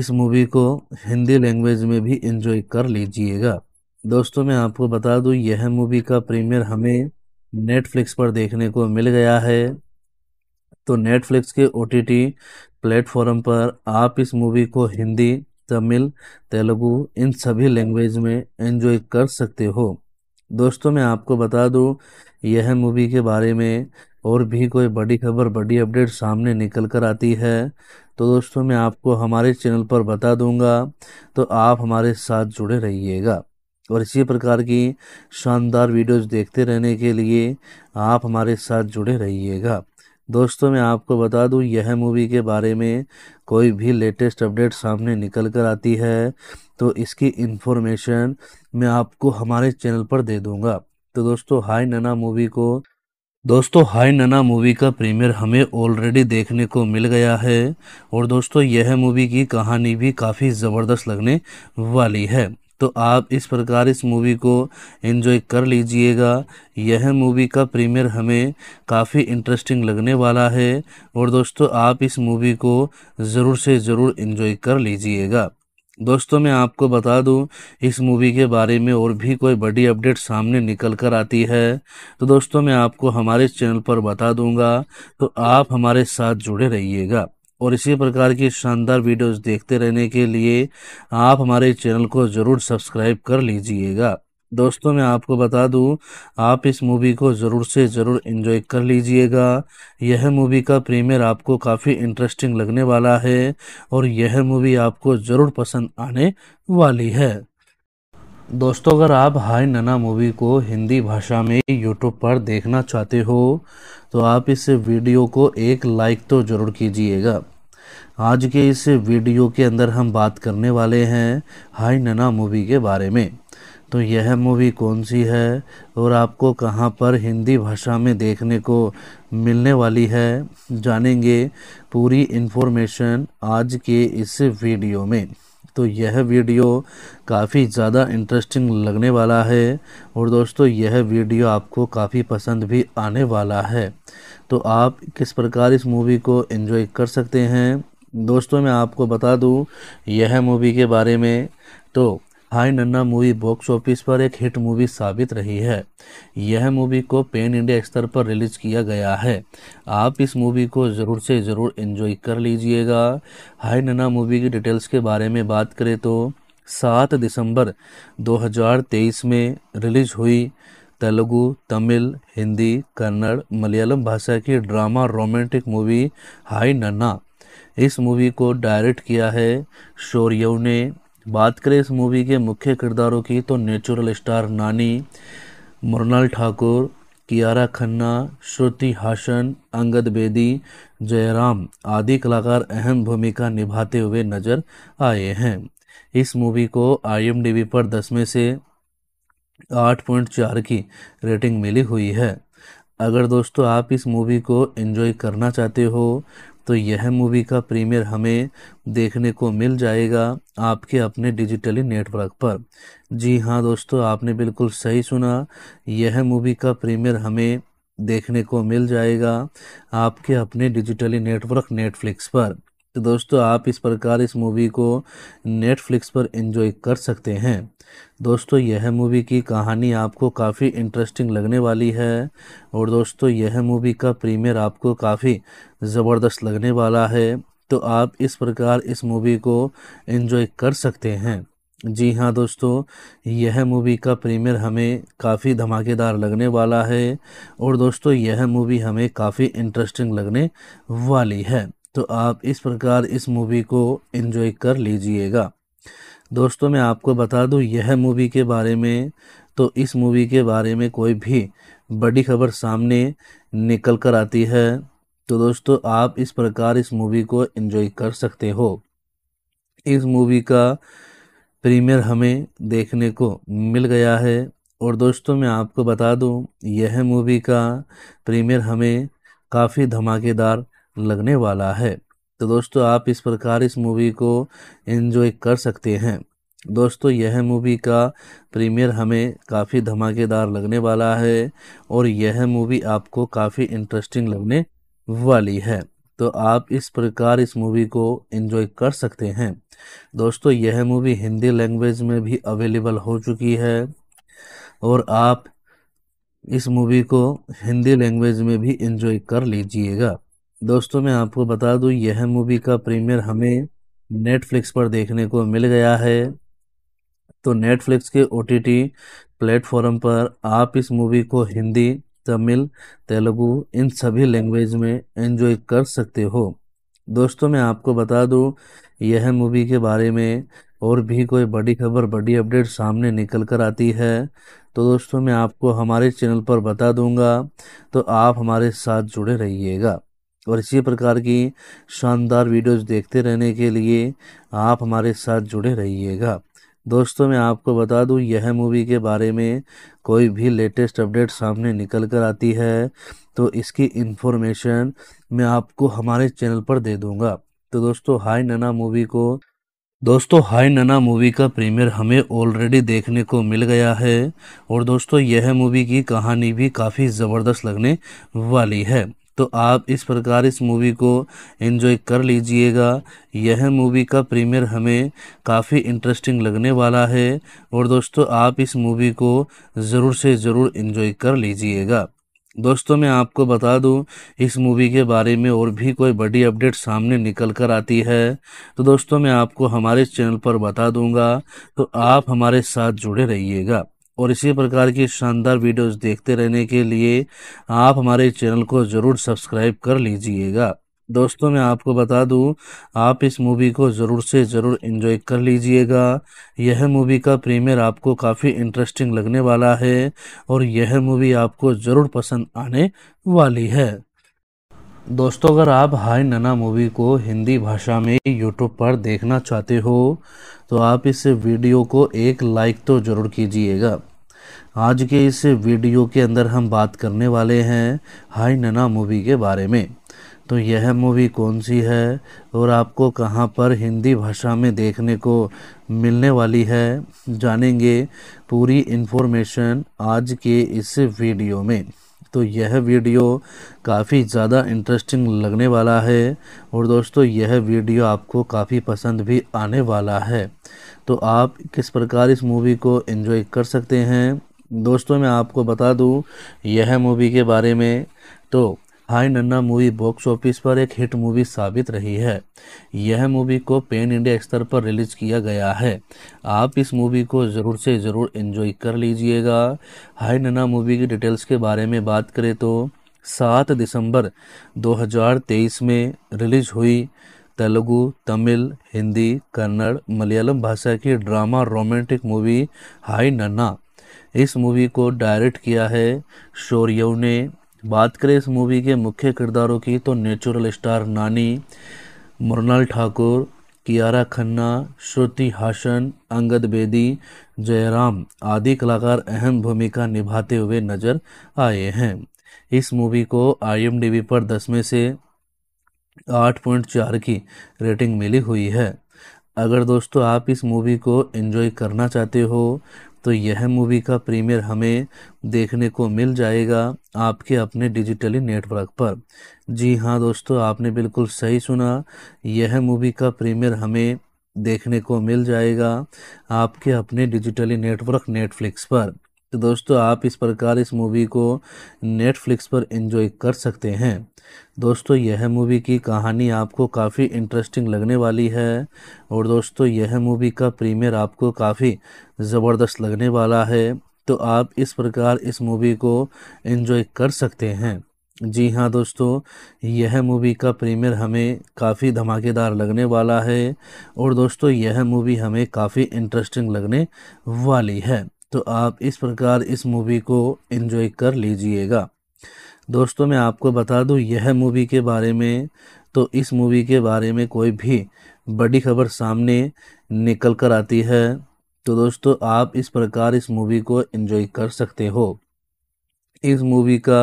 S1: इस मूवी को हिंदी लैंग्वेज में भी इंजॉय कर लीजिएगा दोस्तों मैं आपको बता दूं यह मूवी का प्रीमियर हमें नेटफ्लिक्स पर देखने को मिल गया है तो नेटफ्लिक्स के ओ टी टी प्लेटफॉर्म पर आप इस मूवी को हिंदी तमिल तेलुगु इन सभी लैंग्वेज में एंजॉय कर सकते हो दोस्तों मैं आपको बता दूं यह मूवी के बारे में और भी कोई बड़ी खबर बड़ी अपडेट सामने निकल कर आती है तो दोस्तों मैं आपको हमारे चैनल पर बता दूंगा तो आप हमारे साथ जुड़े रहिएगा और इसी प्रकार की शानदार वीडियोस देखते रहने के लिए आप हमारे साथ जुड़े रहिएगा दोस्तों मैं आपको बता दूं यह मूवी के बारे में कोई भी लेटेस्ट अपडेट सामने निकल कर आती है तो इसकी इन्फॉर्मेशन मैं आपको हमारे चैनल पर दे दूंगा तो दोस्तों हाय नना मूवी को दोस्तों हाय नना मूवी का प्रीमियर हमें ऑलरेडी देखने को मिल गया है और दोस्तों यह मूवी की कहानी भी काफ़ी ज़बरदस्त लगने वाली है तो आप इस प्रकार इस मूवी को एंजॉय कर लीजिएगा यह मूवी का प्रीमियर हमें काफ़ी इंटरेस्टिंग लगने वाला है और दोस्तों आप इस मूवी को ज़रूर से ज़रूर एंजॉय कर लीजिएगा दोस्तों मैं आपको बता दूं इस मूवी के बारे में और भी कोई बड़ी अपडेट सामने निकल कर आती है तो दोस्तों मैं आपको हमारे चैनल पर बता दूंगा तो आप हमारे साथ जुड़े रहिएगा और इसी प्रकार की शानदार वीडियोस देखते रहने के लिए आप हमारे चैनल को ज़रूर सब्सक्राइब कर लीजिएगा दोस्तों मैं आपको बता दूं आप इस मूवी को ज़रूर से ज़रूर इन्जॉय कर लीजिएगा यह मूवी का प्रीमियर आपको काफ़ी इंटरेस्टिंग लगने वाला है और यह मूवी आपको ज़रूर पसंद आने वाली है दोस्तों अगर आप हाय नना मूवी को हिंदी भाषा में यूट्यूब पर देखना चाहते हो तो आप इस वीडियो को एक लाइक तो ज़रूर कीजिएगा आज के इस वीडियो के अंदर हम बात करने वाले हैं हाय नना मूवी के बारे में तो यह मूवी कौन सी है और आपको कहाँ पर हिंदी भाषा में देखने को मिलने वाली है जानेंगे पूरी इन्फॉर्मेशन आज के इस वीडियो में तो यह वीडियो काफ़ी ज़्यादा इंटरेस्टिंग लगने वाला है और दोस्तों यह वीडियो आपको काफ़ी पसंद भी आने वाला है तो आप किस प्रकार इस मूवी को एंजॉय कर सकते हैं दोस्तों मैं आपको बता दूं यह मूवी के बारे में तो हाई नन्ना मूवी बॉक्स ऑफिस पर एक हिट मूवी साबित रही है यह मूवी को पेन इंडिया स्तर पर रिलीज किया गया है आप इस मूवी को ज़रूर से ज़रूर इन्जॉय कर लीजिएगा हाई नन्ना मूवी की डिटेल्स के बारे में बात करें तो सात दिसंबर 2023 में रिलीज हुई तेलुगु तमिल हिंदी कन्नड़ मलयालम भाषा की ड्रामा रोमांटिक मूवी हाई नन्ना इस मूवी को डायरेक्ट किया है शौर्यव ने बात करें इस मूवी के मुख्य किरदारों की तो नेचुरल स्टार नानी मृणाल ठाकुर कियारा खन्ना श्रुति हासन अंगद बेदी जयराम आदि कलाकार अहम भूमिका निभाते हुए नजर आए हैं इस मूवी को आई पर दस में से आठ पॉइंट चार की रेटिंग मिली हुई है अगर दोस्तों आप इस मूवी को एंजॉय करना चाहते हो तो यह मूवी का प्रीमियर हमें देखने को मिल जाएगा आपके अपने डिजिटली नेटवर्क पर जी हाँ दोस्तों आपने बिल्कुल सही सुना यह मूवी का प्रीमियर हमें देखने को मिल जाएगा आपके अपने डिजिटली नेटवर्क नेटफ्लिक्स पर तो दोस्तों आप इस प्रकार इस मूवी को नेटफ्लिक्स पर एंजॉय कर सकते हैं दोस्तों यह मूवी की कहानी आपको काफ़ी इंटरेस्टिंग लगने वाली है और दोस्तों यह मूवी का प्रीमियर आपको काफ़ी ज़बरदस्त लगने वाला है तो आप इस प्रकार इस मूवी को एंजॉय कर सकते हैं जी हाँ दोस्तों यह मूवी का प्रीमियर हमें काफ़ी धमाकेदार लगने वाला है और दोस्तों यह मूवी हमें काफ़ी इंटरेस्टिंग लगने वाली है तो आप इस प्रकार इस मूवी को एंजॉय कर लीजिएगा दोस्तों मैं आपको बता दूं यह मूवी के बारे में तो इस मूवी के बारे में कोई भी बड़ी खबर सामने निकल कर आती है तो दोस्तों आप इस प्रकार इस मूवी को एंजॉय कर सकते हो इस मूवी का प्रीमियर हमें देखने को मिल गया है और दोस्तों मैं आपको बता दूं यह मूवी का प्रीमियर हमें काफ़ी धमाकेदार लगने वाला है तो दोस्तों आप इस प्रकार इस मूवी को एंजॉय कर सकते हैं दोस्तों यह मूवी का प्रीमियर हमें काफ़ी धमाकेदार लगने वाला है और यह मूवी आपको काफ़ी इंटरेस्टिंग लगने वाली है तो आप इस प्रकार इस मूवी को एंजॉय कर सकते हैं दोस्तों यह मूवी हिंदी लैंग्वेज में भी अवेलेबल हो चुकी है और आप इस मूवी को हिंदी लैंग्वेज में भी एंजॉय कर लीजिएगा दोस्तों मैं आपको बता दूं यह मूवी का प्रीमियर हमें नेटफ्लिक्स पर देखने को मिल गया है तो नेटफ्लिक्स के ओ टी प्लेटफॉर्म पर आप इस मूवी को हिंदी तमिल तेलुगु इन सभी लैंग्वेज में एंजॉय कर सकते हो दोस्तों मैं आपको बता दूं यह मूवी के बारे में और भी कोई बड़ी खबर बड़ी अपडेट सामने निकल कर आती है तो दोस्तों मैं आपको हमारे चैनल पर बता दूंगा तो आप हमारे साथ जुड़े रहिएगा और इसी प्रकार की शानदार वीडियोस देखते रहने के लिए आप हमारे साथ जुड़े रहिएगा दोस्तों मैं आपको बता दूं यह मूवी के बारे में कोई भी लेटेस्ट अपडेट सामने निकल कर आती है तो इसकी इन्फॉर्मेशन मैं आपको हमारे चैनल पर दे दूंगा तो दोस्तों हाय नना मूवी को दोस्तों हाय नना मूवी का प्रीमियर हमें ऑलरेडी देखने को मिल गया है और दोस्तों यह मूवी की कहानी भी काफ़ी ज़बरदस्त लगने वाली है तो आप इस प्रकार इस मूवी को एंजॉय कर लीजिएगा यह मूवी का प्रीमियर हमें काफ़ी इंटरेस्टिंग लगने वाला है और दोस्तों आप इस मूवी को ज़रूर से ज़रूर एंजॉय कर लीजिएगा दोस्तों मैं आपको बता दूं इस मूवी के बारे में और भी कोई बड़ी अपडेट सामने निकल कर आती है तो दोस्तों मैं आपको हमारे चैनल पर बता दूंगा तो आप हमारे साथ जुड़े रहिएगा और इसी प्रकार की शानदार वीडियोस देखते रहने के लिए आप हमारे चैनल को ज़रूर सब्सक्राइब कर लीजिएगा दोस्तों मैं आपको बता दूं आप इस मूवी को ज़रूर से ज़रूर इन्जॉय कर लीजिएगा यह मूवी का प्रीमियर आपको काफ़ी इंटरेस्टिंग लगने वाला है और यह मूवी आपको ज़रूर पसंद आने वाली है दोस्तों अगर आप हाय नना मूवी को हिंदी भाषा में यूट्यूब पर देखना चाहते हो तो आप इस वीडियो को एक लाइक तो ज़रूर कीजिएगा आज के इस वीडियो के अंदर हम बात करने वाले हैं हाय नना मूवी के बारे में तो यह मूवी कौन सी है और आपको कहाँ पर हिंदी भाषा में देखने को मिलने वाली है जानेंगे पूरी इन्फॉर्मेशन आज के इस वीडियो में तो यह वीडियो काफ़ी ज़्यादा इंटरेस्टिंग लगने वाला है और दोस्तों यह वीडियो आपको काफ़ी पसंद भी आने वाला है तो आप किस प्रकार इस मूवी को एंजॉय कर सकते हैं दोस्तों मैं आपको बता दूं यह मूवी के बारे में तो हाई नन्ना मूवी बॉक्स ऑफिस पर एक हिट मूवी साबित रही है यह मूवी को पेन इंडिया स्तर पर रिलीज किया गया है आप इस मूवी को ज़रूर से ज़रूर इन्जॉय कर लीजिएगा हाई नन्ना मूवी की डिटेल्स के बारे में बात करें तो सात दिसंबर 2023 में रिलीज हुई तेलुगु तमिल हिंदी कन्नड़ मलयालम भाषा की ड्रामा रोमांटिक मूवी हाई नन्ना इस मूवी को डायरेक्ट किया है शोरयू ने बात करें इस मूवी के मुख्य किरदारों की तो नेचुरल स्टार नानी मृणाल ठाकुर कियारा खन्ना श्रुति हासन अंगद बेदी जयराम आदि कलाकार अहम भूमिका निभाते हुए नजर आए हैं इस मूवी को आईएमडीबी पर दस में से आठ पॉइंट चार की रेटिंग मिली हुई है अगर दोस्तों आप इस मूवी को एंजॉय करना चाहते हो तो यह मूवी का प्रीमियर हमें देखने को मिल जाएगा आपके अपने डिजिटली नेटवर्क पर जी हाँ दोस्तों आपने बिल्कुल सही सुना यह मूवी का प्रीमियर हमें देखने को मिल जाएगा आपके अपने डिजिटली नेटवर्क नेटफ्लिक्स पर तो दोस्तों आप इस प्रकार इस मूवी को नेटफ्लिक्स पर एंजॉय कर सकते हैं दोस्तों यह मूवी की कहानी आपको काफ़ी इंटरेस्टिंग लगने वाली है और दोस्तों यह मूवी का प्रीमियर आपको काफ़ी ज़बरदस्त लगने वाला है तो आप इस प्रकार इस मूवी को एंजॉय कर सकते हैं जी हाँ दोस्तों यह मूवी का प्रीमियर हमें काफ़ी धमाकेदार लगने वाला है और दोस्तों यह मूवी हमें काफ़ी इंटरेस्टिंग लगने वाली है तो आप इस प्रकार इस मूवी को एंजॉय कर लीजिएगा दोस्तों मैं आपको बता दूं यह मूवी के बारे में तो इस मूवी के बारे में कोई भी बड़ी खबर सामने निकल कर आती है तो दोस्तों आप इस प्रकार इस मूवी को एंजॉय कर सकते हो इस मूवी का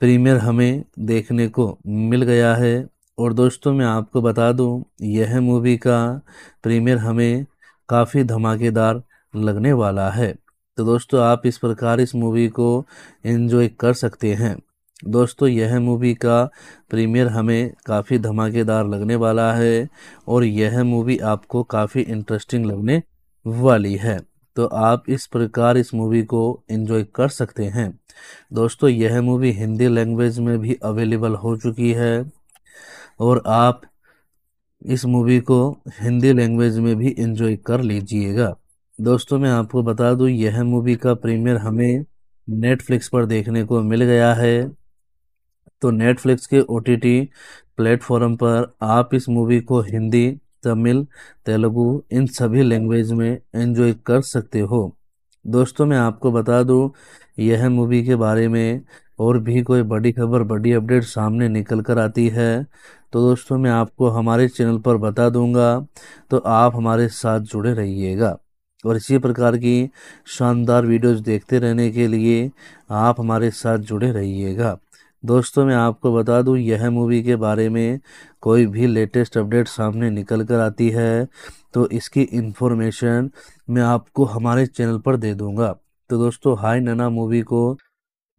S1: प्रीमियर हमें देखने को मिल गया है और दोस्तों मैं आपको बता दूं यह मूवी का प्रीमियर हमें काफ़ी धमाकेदार लगने वाला है तो दोस्तों आप इस प्रकार इस मूवी को एंजॉय कर सकते हैं दोस्तों यह मूवी का प्रीमियर हमें काफ़ी धमाकेदार लगने वाला है और यह मूवी आपको काफ़ी इंटरेस्टिंग लगने वाली है तो आप इस प्रकार इस मूवी को एंजॉय कर सकते हैं दोस्तों यह मूवी हिंदी लैंग्वेज में भी अवेलेबल हो चुकी है और आप इस मूवी को हिंदी लैंग्वेज में भी एंजॉय कर लीजिएगा दोस्तों मैं आपको बता दूं यह मूवी का प्रीमियर हमें नेटफ्लिक्स पर देखने को मिल गया है तो नेटफ्लिक्स के ओ टी प्लेटफॉर्म पर आप इस मूवी को हिंदी तमिल तेलुगु इन सभी लैंग्वेज में एंजॉय कर सकते हो दोस्तों मैं आपको बता दूं यह मूवी के बारे में और भी कोई बड़ी खबर बड़ी अपडेट सामने निकल कर आती है तो दोस्तों मैं आपको हमारे चैनल पर बता दूंगा तो आप हमारे साथ जुड़े रहिएगा और इसी प्रकार की शानदार वीडियोस देखते रहने के लिए आप हमारे साथ जुड़े रहिएगा दोस्तों मैं आपको बता दूं यह मूवी के बारे में कोई भी लेटेस्ट अपडेट सामने निकल कर आती है तो इसकी इन्फॉर्मेशन मैं आपको हमारे चैनल पर दे दूंगा तो दोस्तों हाई नना मूवी को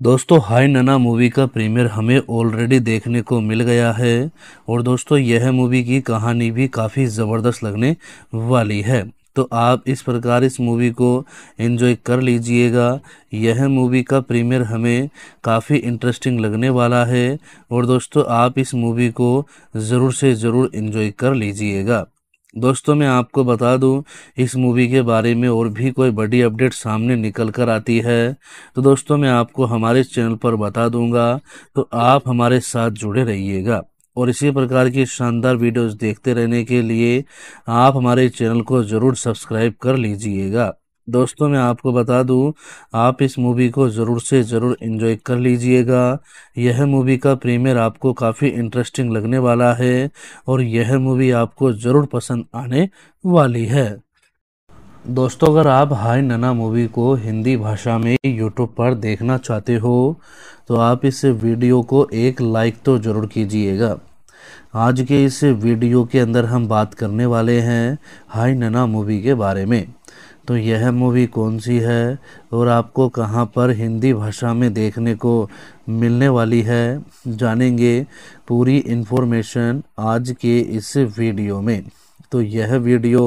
S1: दोस्तों हाय नना मूवी का प्रीमियर हमें ऑलरेडी देखने को मिल गया है और दोस्तों यह मूवी की कहानी भी काफ़ी ज़बरदस्त लगने वाली है तो आप इस प्रकार इस मूवी को एंजॉय कर लीजिएगा यह मूवी का प्रीमियर हमें काफ़ी इंटरेस्टिंग लगने वाला है और दोस्तों आप इस मूवी को ज़रूर से ज़रूर एंजॉय कर लीजिएगा दोस्तों मैं आपको बता दूं इस मूवी के बारे में और भी कोई बड़ी अपडेट सामने निकल कर आती है तो दोस्तों मैं आपको हमारे चैनल पर बता दूंगा तो आप हमारे साथ जुड़े रहिएगा और इसी प्रकार की शानदार वीडियोस देखते रहने के लिए आप हमारे चैनल को ज़रूर सब्सक्राइब कर लीजिएगा दोस्तों मैं आपको बता दूं आप इस मूवी को ज़रूर से ज़रूर इन्जॉय कर लीजिएगा यह मूवी का प्रीमियर आपको काफ़ी इंटरेस्टिंग लगने वाला है और यह मूवी आपको ज़रूर पसंद आने वाली है दोस्तों अगर आप हाय नना मूवी को हिंदी भाषा में यूट्यूब पर देखना चाहते हो तो आप इस वीडियो को एक लाइक तो ज़रूर कीजिएगा आज के इस वीडियो के अंदर हम बात करने वाले हैं हाई नना मूवी के बारे में तो यह मूवी कौन सी है और आपको कहाँ पर हिंदी भाषा में देखने को मिलने वाली है जानेंगे पूरी इन्फॉर्मेशन आज के इस वीडियो में तो यह वीडियो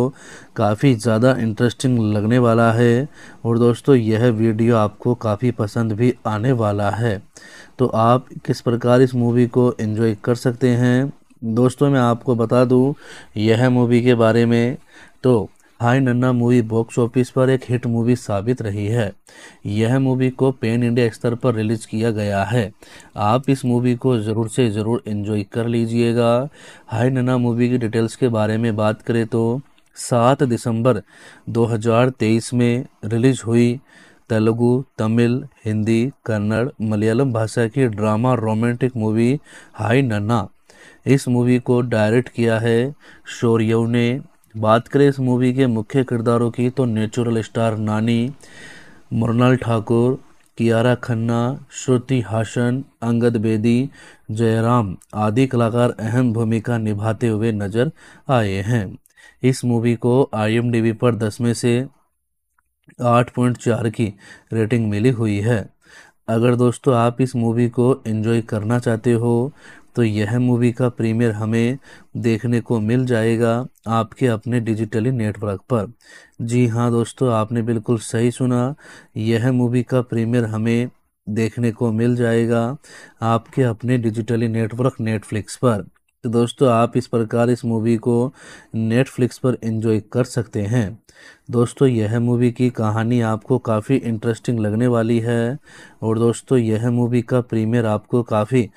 S1: काफ़ी ज़्यादा इंटरेस्टिंग लगने वाला है और दोस्तों यह वीडियो आपको काफ़ी पसंद भी आने वाला है तो आप किस प्रकार इस मूवी को एंजॉय कर सकते हैं दोस्तों मैं आपको बता दूं यह मूवी के बारे में तो हाई नन्ना मूवी बॉक्स ऑफिस पर एक हिट मूवी साबित रही है यह मूवी को पेन इंडिया स्तर पर रिलीज किया गया है आप इस मूवी को ज़रूर से ज़रूर इन्जॉय कर लीजिएगा हाई नन्ना मूवी की डिटेल्स के बारे में बात करें तो सात दिसंबर 2023 में रिलीज हुई तेलुगु तमिल हिंदी कन्नड़ मलयालम भाषा की ड्रामा रोमांटिक मूवी हाई नन्ना इस मूवी को डायरेक्ट किया है शौर्यव ने बात करें इस मूवी के मुख्य किरदारों की तो नेचुरल स्टार नानी मृणाल ठाकुर कियारा खन्ना श्रुति हासन अंगद बेदी जयराम आदि कलाकार अहम भूमिका निभाते हुए नजर आए हैं इस मूवी को आईएमडीबी पर दस में से आठ पॉइंट चार की रेटिंग मिली हुई है अगर दोस्तों आप इस मूवी को एंजॉय करना चाहते हो तो यह मूवी का प्रीमियर हमें देखने को मिल जाएगा आपके अपने डिजिटली नेटवर्क पर जी हाँ दोस्तों आपने बिल्कुल सही सुना यह मूवी का प्रीमियर हमें देखने को मिल जाएगा आपके अपने डिजिटली नेटवर्क नेटफ्लिक्स पर तो दोस्तों आप इस प्रकार इस मूवी को नेटफ्लिक्स पर एंजॉय कर सकते हैं दोस्तों यह मूवी की कहानी आपको काफ़ी इंटरेस्टिंग लगने वाली है और दोस्तों यह मूवी का प्रीमियर आपको काफ़ी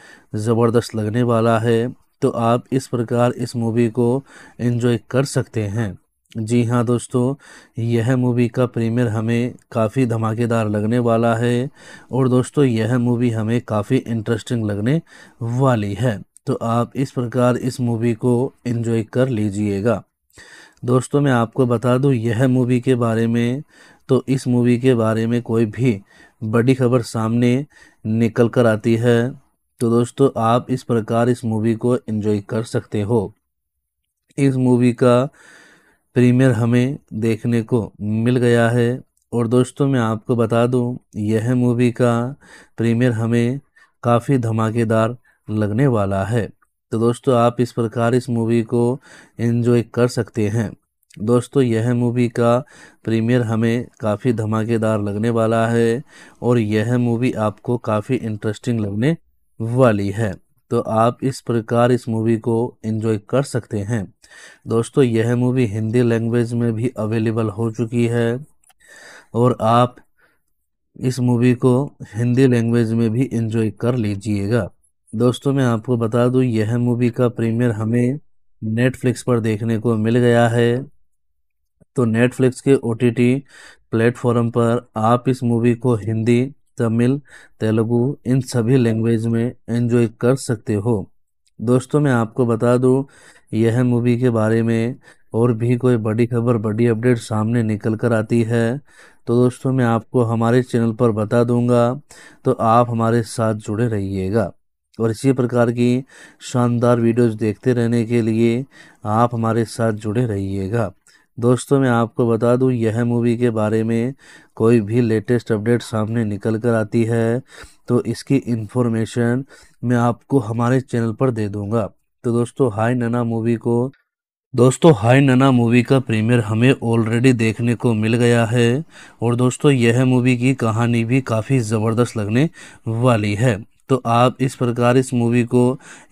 S1: ज़बरदस्त लगने वाला है तो आप इस प्रकार इस मूवी को एंजॉय कर सकते हैं जी हाँ दोस्तों यह मूवी का प्रीमियर हमें काफ़ी धमाकेदार लगने वाला है और दोस्तों यह मूवी हमें काफ़ी इंटरेस्टिंग लगने वाली है तो आप इस प्रकार इस मूवी को इन्जॉय कर लीजिएगा दोस्तों मैं आपको बता दूं यह मूवी के बारे में तो इस मूवी के बारे में कोई भी बड़ी खबर सामने निकल कर आती है तो दोस्तों आप इस प्रकार इस मूवी को इन्जॉय कर सकते हो इस मूवी का प्रीमियर हमें देखने को मिल गया है और दोस्तों मैं आपको बता दूं यह मूवी का प्रीमियर हमें काफ़ी धमाकेदार लगने वाला है तो दोस्तों आप इस प्रकार इस मूवी को एंजॉय कर सकते हैं दोस्तों यह मूवी का प्रीमियर हमें काफ़ी धमाकेदार लगने वाला है और यह मूवी आपको काफ़ी इंटरेस्टिंग लगने वाली है तो आप इस प्रकार इस मूवी को एंजॉय कर सकते हैं दोस्तों यह मूवी हिंदी लैंग्वेज में भी अवेलेबल हो चुकी है और आप इस मूवी को हिंदी लैंग्वेज में भी एंजॉय कर लीजिएगा दोस्तों मैं आपको बता दूं यह मूवी का प्रीमियर हमें नेटफ्लिक्स पर देखने को मिल गया है तो नेटफ्लिक्स के ओ टी प्लेटफॉर्म पर आप इस मूवी को हिंदी तमिल तेलुगु इन सभी लैंग्वेज में एंजॉय कर सकते हो दोस्तों मैं आपको बता दूं यह मूवी के बारे में और भी कोई बड़ी खबर बड़ी अपडेट सामने निकल कर आती है तो दोस्तों मैं आपको हमारे चैनल पर बता दूंगा तो आप हमारे साथ जुड़े रहिएगा और इसी प्रकार की शानदार वीडियोस देखते रहने के लिए आप हमारे साथ जुड़े रहिएगा दोस्तों मैं आपको बता दूं यह मूवी के बारे में कोई भी लेटेस्ट अपडेट सामने निकल कर आती है तो इसकी इन्फॉर्मेशन मैं आपको हमारे चैनल पर दे दूंगा तो दोस्तों हाई नना मूवी को दोस्तों हाय नना मूवी का प्रीमियर हमें ऑलरेडी देखने को मिल गया है और दोस्तों यह मूवी की कहानी भी काफ़ी ज़बरदस्त लगने वाली है तो आप इस प्रकार इस मूवी को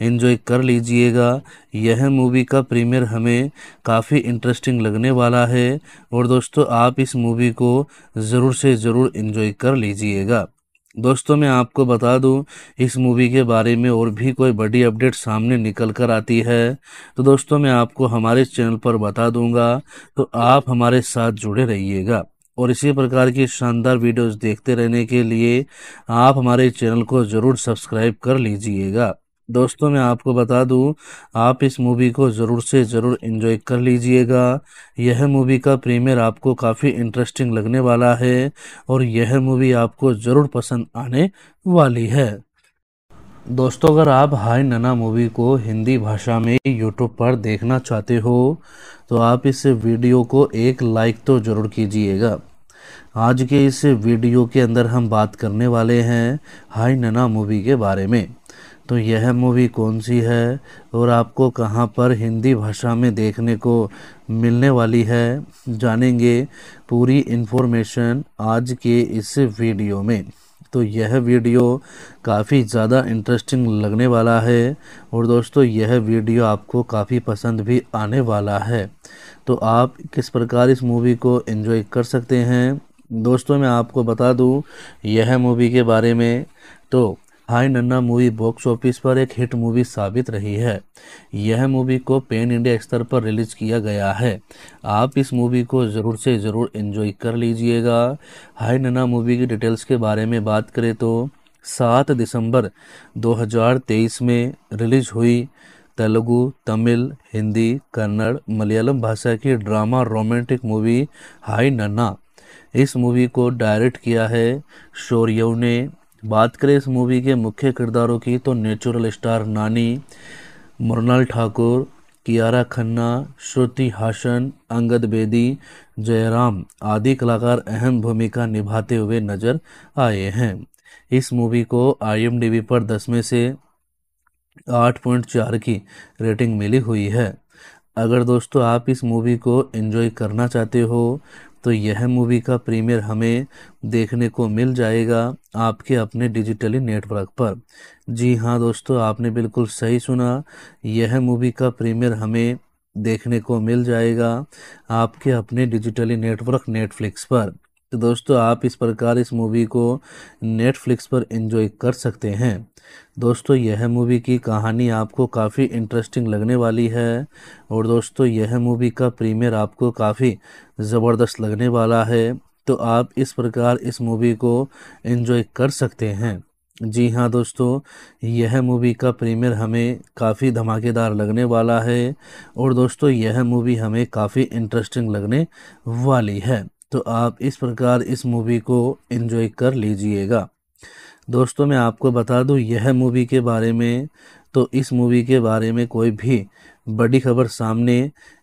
S1: एंजॉय कर लीजिएगा यह मूवी का प्रीमियर हमें काफ़ी इंटरेस्टिंग लगने वाला है और दोस्तों आप इस मूवी को ज़रूर से ज़रूर एंजॉय कर लीजिएगा दोस्तों मैं आपको बता दूं इस मूवी के बारे में और भी कोई बड़ी अपडेट सामने निकल कर आती है तो दोस्तों मैं आपको हमारे चैनल पर बता दूंगा तो आप हमारे साथ जुड़े रहिएगा और इसी प्रकार की शानदार वीडियोस देखते रहने के लिए आप हमारे चैनल को ज़रूर सब्सक्राइब कर लीजिएगा दोस्तों मैं आपको बता दूं आप इस मूवी को ज़रूर से ज़रूर इन्जॉय कर लीजिएगा यह मूवी का प्रीमियर आपको काफ़ी इंटरेस्टिंग लगने वाला है और यह मूवी आपको ज़रूर पसंद आने वाली है दोस्तों अगर आप हाय नना मूवी को हिंदी भाषा में यूट्यूब पर देखना चाहते हो तो आप इस वीडियो को एक लाइक तो ज़रूर कीजिएगा आज के इस वीडियो के अंदर हम बात करने वाले हैं हाय नना मूवी के बारे में तो यह मूवी कौन सी है और आपको कहाँ पर हिंदी भाषा में देखने को मिलने वाली है जानेंगे पूरी इन्फॉर्मेशन आज के इस वीडियो में तो यह वीडियो काफ़ी ज़्यादा इंटरेस्टिंग लगने वाला है और दोस्तों यह वीडियो आपको काफ़ी पसंद भी आने वाला है तो आप किस प्रकार इस मूवी को एंजॉय कर सकते हैं दोस्तों मैं आपको बता दूं यह मूवी के बारे में तो हाई नन्ना मूवी बॉक्स ऑफिस पर एक हिट मूवी साबित रही है यह मूवी को पेन इंडिया स्तर पर रिलीज किया गया है आप इस मूवी को ज़रूर से ज़रूर इन्जॉय कर लीजिएगा हाई नन्ना मूवी की डिटेल्स के बारे में बात करें तो सात दिसंबर 2023 में रिलीज हुई तेलुगु तमिल हिंदी कन्नड़ मलयालम भाषा की ड्रामा रोमांटिक मूवी हाई नन्ना इस मूवी को डायरेक्ट किया है शौर्यव ने बात करें इस मूवी के मुख्य किरदारों की तो नेचुरल स्टार नानी मृणाल ठाकुर कियारा खन्ना श्रुति हासन अंगद बेदी जयराम आदि कलाकार अहम भूमिका निभाते हुए नजर आए हैं इस मूवी को आई पर दस में से आठ पॉइंट चार की रेटिंग मिली हुई है अगर दोस्तों आप इस मूवी को एंजॉय करना चाहते हो तो यह मूवी का प्रीमियर हमें देखने को मिल जाएगा आपके अपने डिजिटली नेटवर्क पर जी हाँ दोस्तों आपने बिल्कुल सही सुना यह मूवी का प्रीमियर हमें देखने को मिल जाएगा आपके अपने डिजिटली नेटवर्क नेटफ्लिक्स पर तो दोस्तों आप इस प्रकार इस मूवी को नेटफ्लिक्स पर एंजॉय कर सकते हैं दोस्तों यह मूवी की कहानी आपको काफ़ी इंटरेस्टिंग लगने वाली है और दोस्तों यह मूवी का प्रीमियर आपको काफ़ी ज़बरदस्त लगने वाला है तो आप इस प्रकार इस मूवी को एंजॉय कर सकते हैं जी हाँ दोस्तों यह मूवी का प्रीमियर हमें काफ़ी धमाकेदार लगने वाला है और दोस्तों यह मूवी हमें काफ़ी इंटरेस्टिंग लगने वाली है तो आप इस प्रकार इस मूवी को एंजॉय कर लीजिएगा दोस्तों मैं आपको बता दूं यह मूवी के बारे में तो इस मूवी के बारे में कोई भी बड़ी खबर सामने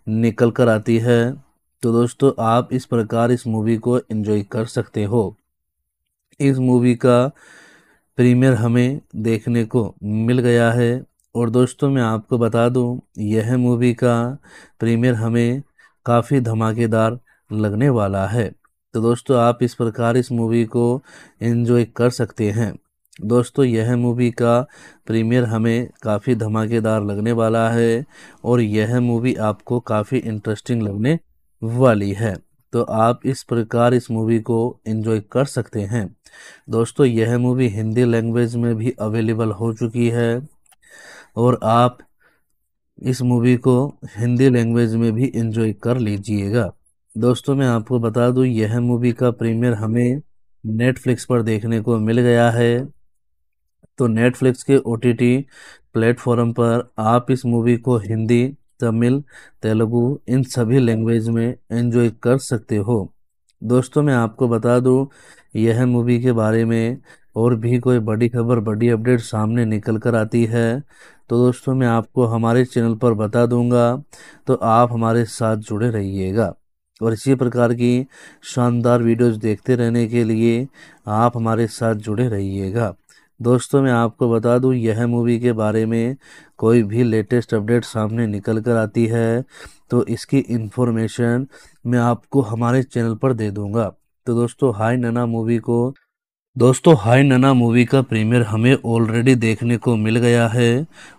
S1: निकल कर आती है तो दोस्तों आप इस प्रकार इस मूवी को एंजॉय कर सकते हो इस मूवी का प्रीमियर हमें देखने को मिल गया है और दोस्तों मैं आपको बता दूं यह मूवी का प्रीमियर हमें काफ़ी धमाकेदार लगने वाला है तो दोस्तों आप इस प्रकार इस मूवी को एंजॉय कर सकते हैं दोस्तों यह मूवी का प्रीमियर हमें काफ़ी धमाकेदार लगने वाला है और यह मूवी आपको काफ़ी इंटरेस्टिंग लगने वाली है तो आप इस प्रकार इस मूवी को एंजॉय कर सकते हैं दोस्तों यह मूवी हिंदी लैंग्वेज में भी अवेलेबल हो चुकी है और आप इस मूवी को हिंदी लैंग्वेज में भी एंजॉय कर लीजिएगा दोस्तों मैं आपको बता दूं यह मूवी का प्रीमियर हमें नेटफ्लिक्स पर देखने को मिल गया है तो नेटफ्लिक्स के ओ टी टी प्लेटफॉर्म पर आप इस मूवी को हिंदी तमिल तेलुगु इन सभी लैंग्वेज में एंजॉय कर सकते हो दोस्तों मैं आपको बता दूं यह मूवी के बारे में और भी कोई बड़ी खबर बड़ी अपडेट सामने निकल कर आती है तो दोस्तों मैं आपको हमारे चैनल पर बता दूंगा तो आप हमारे साथ जुड़े रहिएगा और इसी प्रकार की शानदार वीडियोस देखते रहने के लिए आप हमारे साथ जुड़े रहिएगा दोस्तों मैं आपको बता दूं यह मूवी के बारे में कोई भी लेटेस्ट अपडेट सामने निकल कर आती है तो इसकी इन्फॉर्मेशन मैं आपको हमारे चैनल पर दे दूंगा तो दोस्तों हाय नना मूवी को दोस्तों हाय नना मूवी का प्रीमियर हमें ऑलरेडी देखने को मिल गया है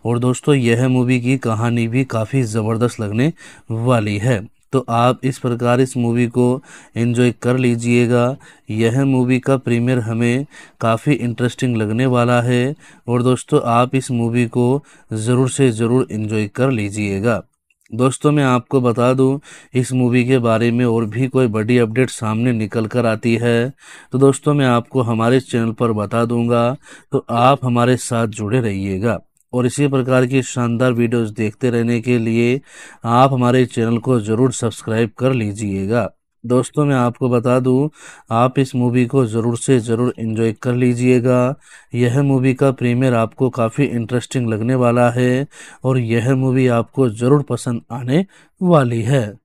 S1: और दोस्तों यह मूवी की कहानी भी काफ़ी ज़बरदस्त लगने वाली है तो आप इस प्रकार इस मूवी को एंजॉय कर लीजिएगा यह मूवी का प्रीमियर हमें काफ़ी इंटरेस्टिंग लगने वाला है और दोस्तों आप इस मूवी को ज़रूर से ज़रूर एंजॉय कर लीजिएगा दोस्तों मैं आपको बता दूं इस मूवी के बारे में और भी कोई बड़ी अपडेट सामने निकल कर आती है तो दोस्तों मैं आपको हमारे चैनल पर बता दूंगा तो आप हमारे साथ जुड़े रहिएगा और इसी प्रकार की शानदार वीडियोस देखते रहने के लिए आप हमारे चैनल को ज़रूर सब्सक्राइब कर लीजिएगा दोस्तों मैं आपको बता दूं आप इस मूवी को ज़रूर से ज़रूर इन्जॉय कर लीजिएगा यह मूवी का प्रीमियर आपको काफ़ी इंटरेस्टिंग लगने वाला है और यह मूवी आपको ज़रूर पसंद आने वाली है